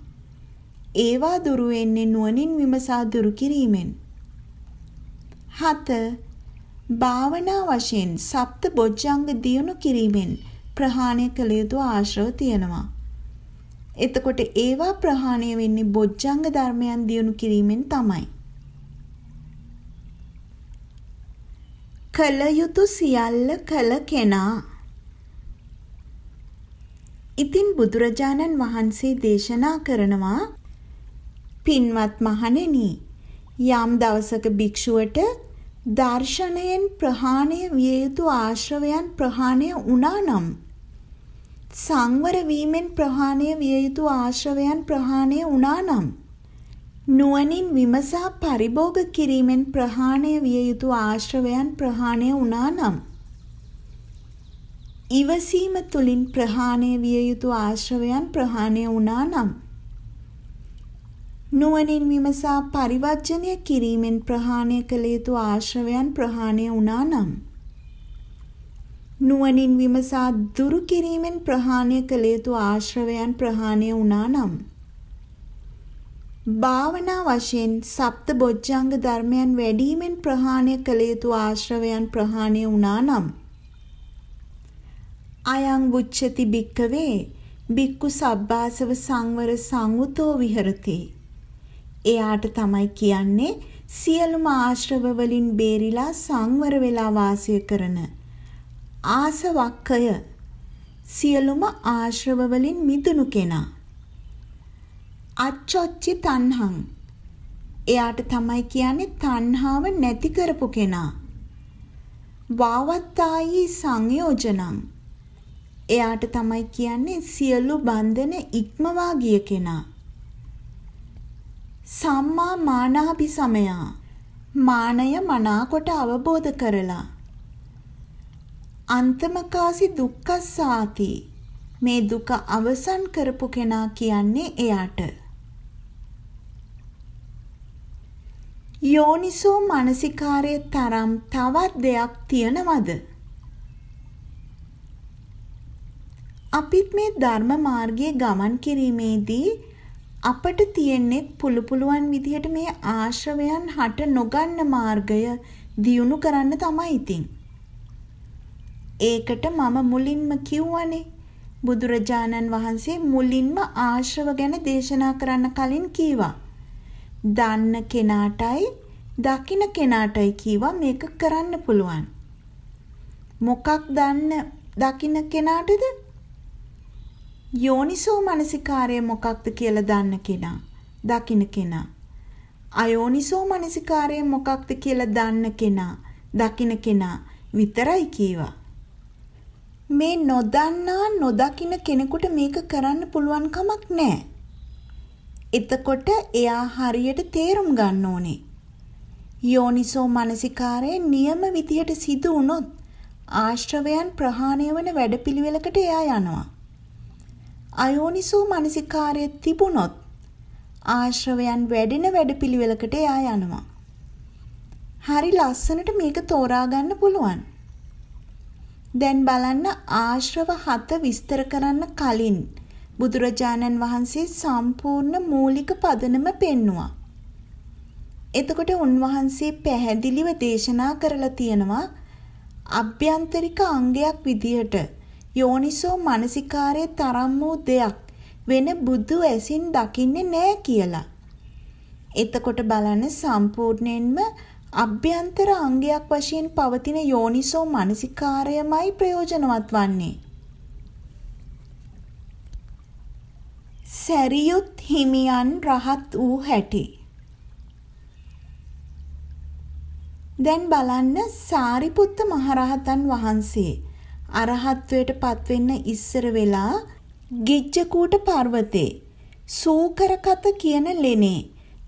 ඒවා දුරු වෙන්නේ නුවණින් විමසා දුරු කිරීමෙන්. 7. භාවනා වශයෙන් සප්ත බොජ්ජංග දියුණු කිරීමෙන් ප්‍රහාණය කළ යුතු ආශ්‍රව තියෙනවා. එතකොට ඒවා ප්‍රහාණය වෙන්නේ බොජ්ජංග ධර්මයන් දියුණු කිරීමෙන් තමයි. කළ යුතු සියල්ල කළ කෙනා. ඉතින් බුදුරජාණන් වහන්සේ දේශනා කරනවා පින්වත් මහණෙනි යම් දවසක භික්ෂුවට දර්ශනයෙන් ප්‍රහාණය විය යුතු ආශ්‍රවයන් ප්‍රහාණය වුණා නම් සංවර වීමෙන් ප්‍රහාණය විය යුතු ආශ්‍රවයන් ප්‍රහාණය වුණා නම් නුවණින් විමසා පරිභෝග කිරීමෙන් ප්‍රහාණය විය යුතු ආශ්‍රවයන් ප්‍රහාණය වුණා නම් ඉවසීම තුලින් ප්‍රහාණය විය යුතු ආශ්‍රවයන් ප්‍රහාණය වුණා නම් නුවණින් විමසා පරිවර්ජනය කිරීමෙන් ප්‍රහාණය කළ යුතු ආශ්‍රවයන් ප්‍රහාණය වුණා නම් නුවණින් විමසා දුරු කිරීමෙන් ප්‍රහාණය කළ යුතු ආශ්‍රවයන් ප්‍රහාණය වුණා නම් භාවනා වශයෙන් සප්ත බොජ්ජංග ධර්මයන් වැඩිමෙන් ප්‍රහාණය කළ යුතු ආශ්‍රවයන් ප්‍රහාණය වුණා නම් අයං බුච්චති භික්කවේ බික්කු සබ්බාසව සංවර සංවුතෝ විහෙරති එයාට තමයි කියන්නේ සියලුම ආශ්‍රව වලින් බේරිලා සංවර වෙලා වාසය කරන ආසවක්කය සියලුම ආශ්‍රව වලින් මිදුණු කෙනා අච්චොච්චි තණ්හං. එයාට තමයි කියන්නේ තණ්හාව නැති කරපු කෙනා. වාවත්තායි සංයෝජනං. එයාට තමයි කියන්නේ සියලු බන්ධන ඉක්මවා ගිය කෙනා. සම්මා මානාභි සමයා මානය මනාකොට අවබෝධ කරලා අන්තමකාසි දුක්ඛසාති මේ දුක අවසන් කරපු කෙනා කියන්නේ එයාට යෝනිසෝ මානසිකාරයේ තරම් තවත් දෙයක් තියනවද? අපිත් මේ ධර්ම මාර්ගයේ ගමන් කිරීමේදී අපට තියෙන්නේ පුළු පුළුවන් විදිහට මේ ආශ්‍රවයන් හට නොගන්න මාර්ගය දියුණු කරන්න තමයි ඉතින්. ඒකට මම මුලින්ම කිව්වනේ බුදුරජාණන් වහන්සේ මුලින්ම ආශ්‍රව ගැන දේශනා කරන්න කලින් කීවා. දන්න කෙනාටයි දකින කෙනාටයි කීවා මේක කරන්න පුළුවන්. මොකක් දන්න දකින කෙනාටද? යෝනිසෝ මනසිකාරය මොකක්ද කියලා දන්න කෙනා, දකින කෙනා. අයෝනිසෝ මනසිකාරය මොකක්ද කියලා දන්න කෙනා, දකින කෙනා විතරයි කීවා. මේ නොදන්නා නොදකින කෙනෙකුට මේක කරන්න පුළුවන් කමක් නැහැ. එතකොට එයා හරියට තේරුම් ගන්න ඕනේ. යෝනිසෝ මනසිකාරය නියම විදියට සිදු වුණොත් ආශ්‍රවයන් ප්‍රහාණය වන වැඩපිළිවෙලකට එයා යනවා. අයෝනිසෝ මනසිකාරය තිබුණොත් ආශ්‍රවයන් වැඩෙන වැඩපිළිවෙලකට එයා යනවා. හරි ලස්සනට මේක තෝරා ගන්න පුළුවන්. දැන් බලන්න ආශ්‍රව හත විස්තර කරන්න කලින් බුදුරජාණන් වහන්සේ සම්පූර්ණ මූලික පදනම පෙන්නවා. එතකොට උන්වහන්සේ පැහැදිලිව දේශනා කරලා තියෙනවා අභ්‍යන්තරික අංගයක් විදිහට යෝනිසෝ මනසිකාරයේ තරම් වූ දෙයක් වෙන බුදු ඇසින් දකින්නේ නැහැ කියලා. එතකොට බලන්න සම්පූර්ණයෙන්ම අභ්‍යන්තර අංගයක් වශයෙන් පවතින යෝනිසෝ මනසිකාරයමයි ප්‍රයෝජනවත් වන්නේ. සැරියුත් හිමියන් රහත් වූ හැටි. දැන් බලන්න සාරිපුත්ත මහරහතන් වහන්සේ අරහත්වයට පත්වෙන්න ඉස්සර වෙලා ගිජ්ජකූට පර්වතේ සූකරකත කියන ලෙනේ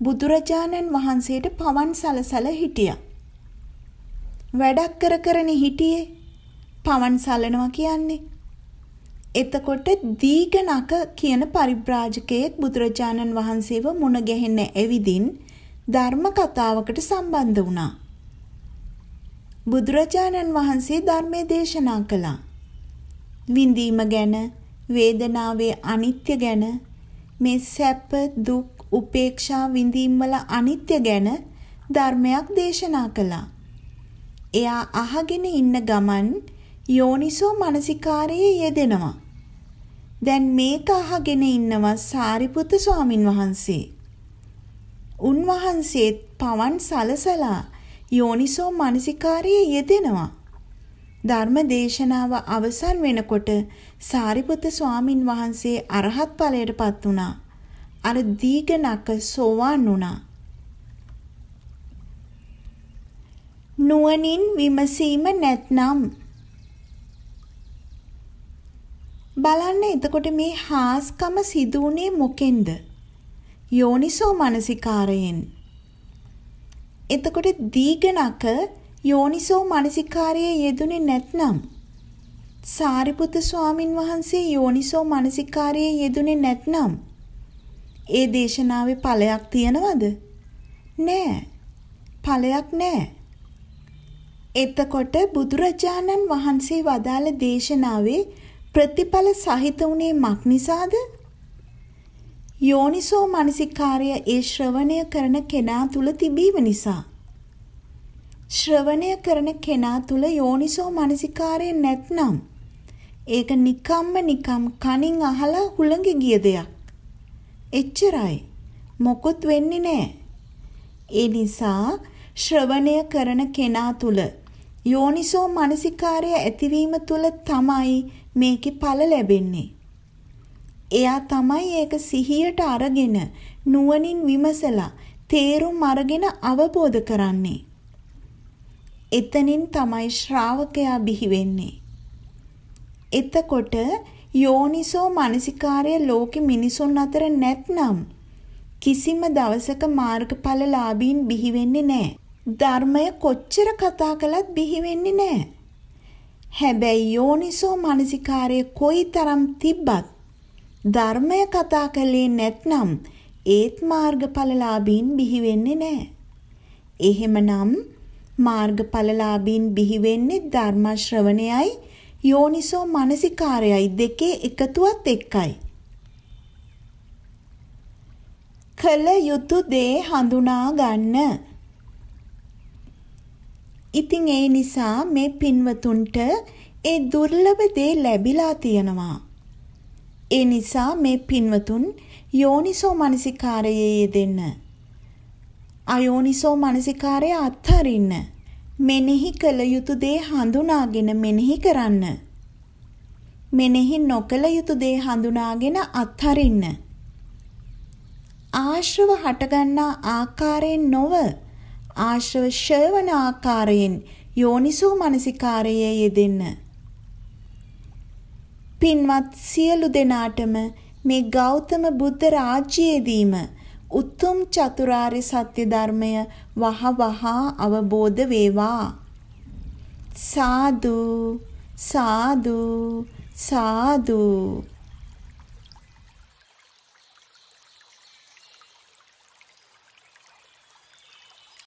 බුදුරජාණන් වහන්සේට පවන් සලසල හිටියා. වැඩක් කර කරනේ හිටියේ. පවන් සලනවා කියන්නේ එතකොට දීගනක කියන පරිබ්‍රාජකයෙක් බුදුරජාණන් වහන්සේව මුණ ගැහෙන්න එවිදින් ධර්ම කතාවකට සම්බන්ධ වුණා. බුදුරජාණන් වහන්සේ ධර්මයේ දේශනා කළා. විඳීම ගැන, වේදනාවේ අනිත්‍ය ගැන, මේ සැප, දුක්, උපේක්ෂා විඳීම් වල අනිත්‍ය ගැන ධර්මයක් දේශනා කළා. එයා අහගෙන ඉන්න ගමන් යෝනිසෝ මනසිකාරයේ යෙදෙනවා. දැන් මේක අහගෙන ඉන්නවා සාරිපුත්තු ස්වාමින් වහන්සේ. උන්වහන්සේත් පවන් සලසලා යෝනිසෝ මනසිකාරයේ යෙදෙනවා. ධර්ම දේශනාව අවසන් වෙනකොට සාරිපුත්තු ස්වාමින් වහන්සේ අරහත් ඵලයටපත් වුණා. අර දීගණක සෝවාන් වුණා. නුවණින් විමසීම නැත්නම් බලන්න එතකොට මේ හාස්කම සිදු වුණේ මොකෙන්ද? යෝනිසෝ මනසිකාරයෙන්. එතකොට දීගණක යෝනිසෝ මනසිකාරයේ යෙදුනේ නැත්නම් සාරිපුත්තු ස්වාමින් වහන්සේ යෝනිසෝ මනසිකාරයේ යෙදුනේ නැත්නම් ඒ දේශනාවේ ඵලයක් තියනවද? නෑ. ඵලයක් නෑ. එතකොට බුදුරජාණන් වහන්සේ වදාළ දේශනාවේ ප්‍රතිඵල සහිත වුණේ මක් නිසාද? යෝනිසෝ මනසිකාර්ය ඒ ශ්‍රවණය කරන කෙනා තුල තිබීම නිසා. ශ්‍රවණය කරන කෙනා තුල යෝනිසෝ මනසිකාර්ය නැත්නම් ඒක නිකම්ම නිකම් කනින් අහලා හුළඟ ගිය දෙයක්. එච්චරයි. මොකොත් වෙන්නේ නැහැ. ඒ නිසා ශ්‍රවණය කරන කෙනා තුල යෝනිසෝ මනසිකාර්ය ඇතිවීම තුල තමයි මේකේ ඵල ලැබෙන්නේ. එයා තමයි ඒක සිහියට අරගෙන නුවණින් විමසලා තේරුම් අරගෙන අවබෝධ කරන්නේ. එතනින් තමයි ශ්‍රාවකයා බිහි වෙන්නේ. එතකොට යෝනිසෝ මනසිකාරය ලෝකෙ මිනිසුන් අතර නැත්නම් කිසිම දවසක මාර්ගඵලලාභීන් බිහි වෙන්නේ නැහැ. ධර්මය කොච්චර කතා කළත් බිහි වෙන්නේ නැහැ. හැබැයි යෝනිසෝ මනසිකාරය කොයිතරම් තිබ්බත් ධර්මය කතා කළේ නැත්නම් ඒත් මාර්ගඵලලාභීන් බිහි වෙන්නේ නැහැ. එහෙමනම් මාර්ගඵලලාභීන් බිහි වෙන්නේ ධර්ම ශ්‍රවණයයි යෝනිසෝ මනසිකාරයයි දෙකේ එකතුවත් එක්කයි. කල යුතුය දේ හඳුනා ගන්න. ඉතින් ඒ නිසා මේ පින්වතුන්ට ඒ දුර්ලභ දේ ලැබිලා තියෙනවා. ඒ නිසා මේ පින්වතුන් යෝනිසෝ මනසිකාරයේ යෙදෙන්න. අයෝනිසෝ මනසිකාරය අත්හරින්න. මෙනෙහි කළ යුතු දේ හඳුනාගෙන මෙනෙහි කරන්න. මෙනෙහි නොකළ යුතු දේ හඳුනාගෙන අත්හරින්න. ආශ්‍රව හටගන්නා ආකාරයෙන් නොව ආශ්‍රවශය වන ආකාරයෙන් යෝනිසෝ මනසිකාරයේ යෙදෙන්න. පින්වත් සියලු දෙනාටම මේ ගෞතම බුද්ධ රාජ්‍යයේදීම උතුම් චතුරාර්ය සත්‍ය ධර්මය වහ වහා අවබෝධ වේවා. සාදු සාදු සාදු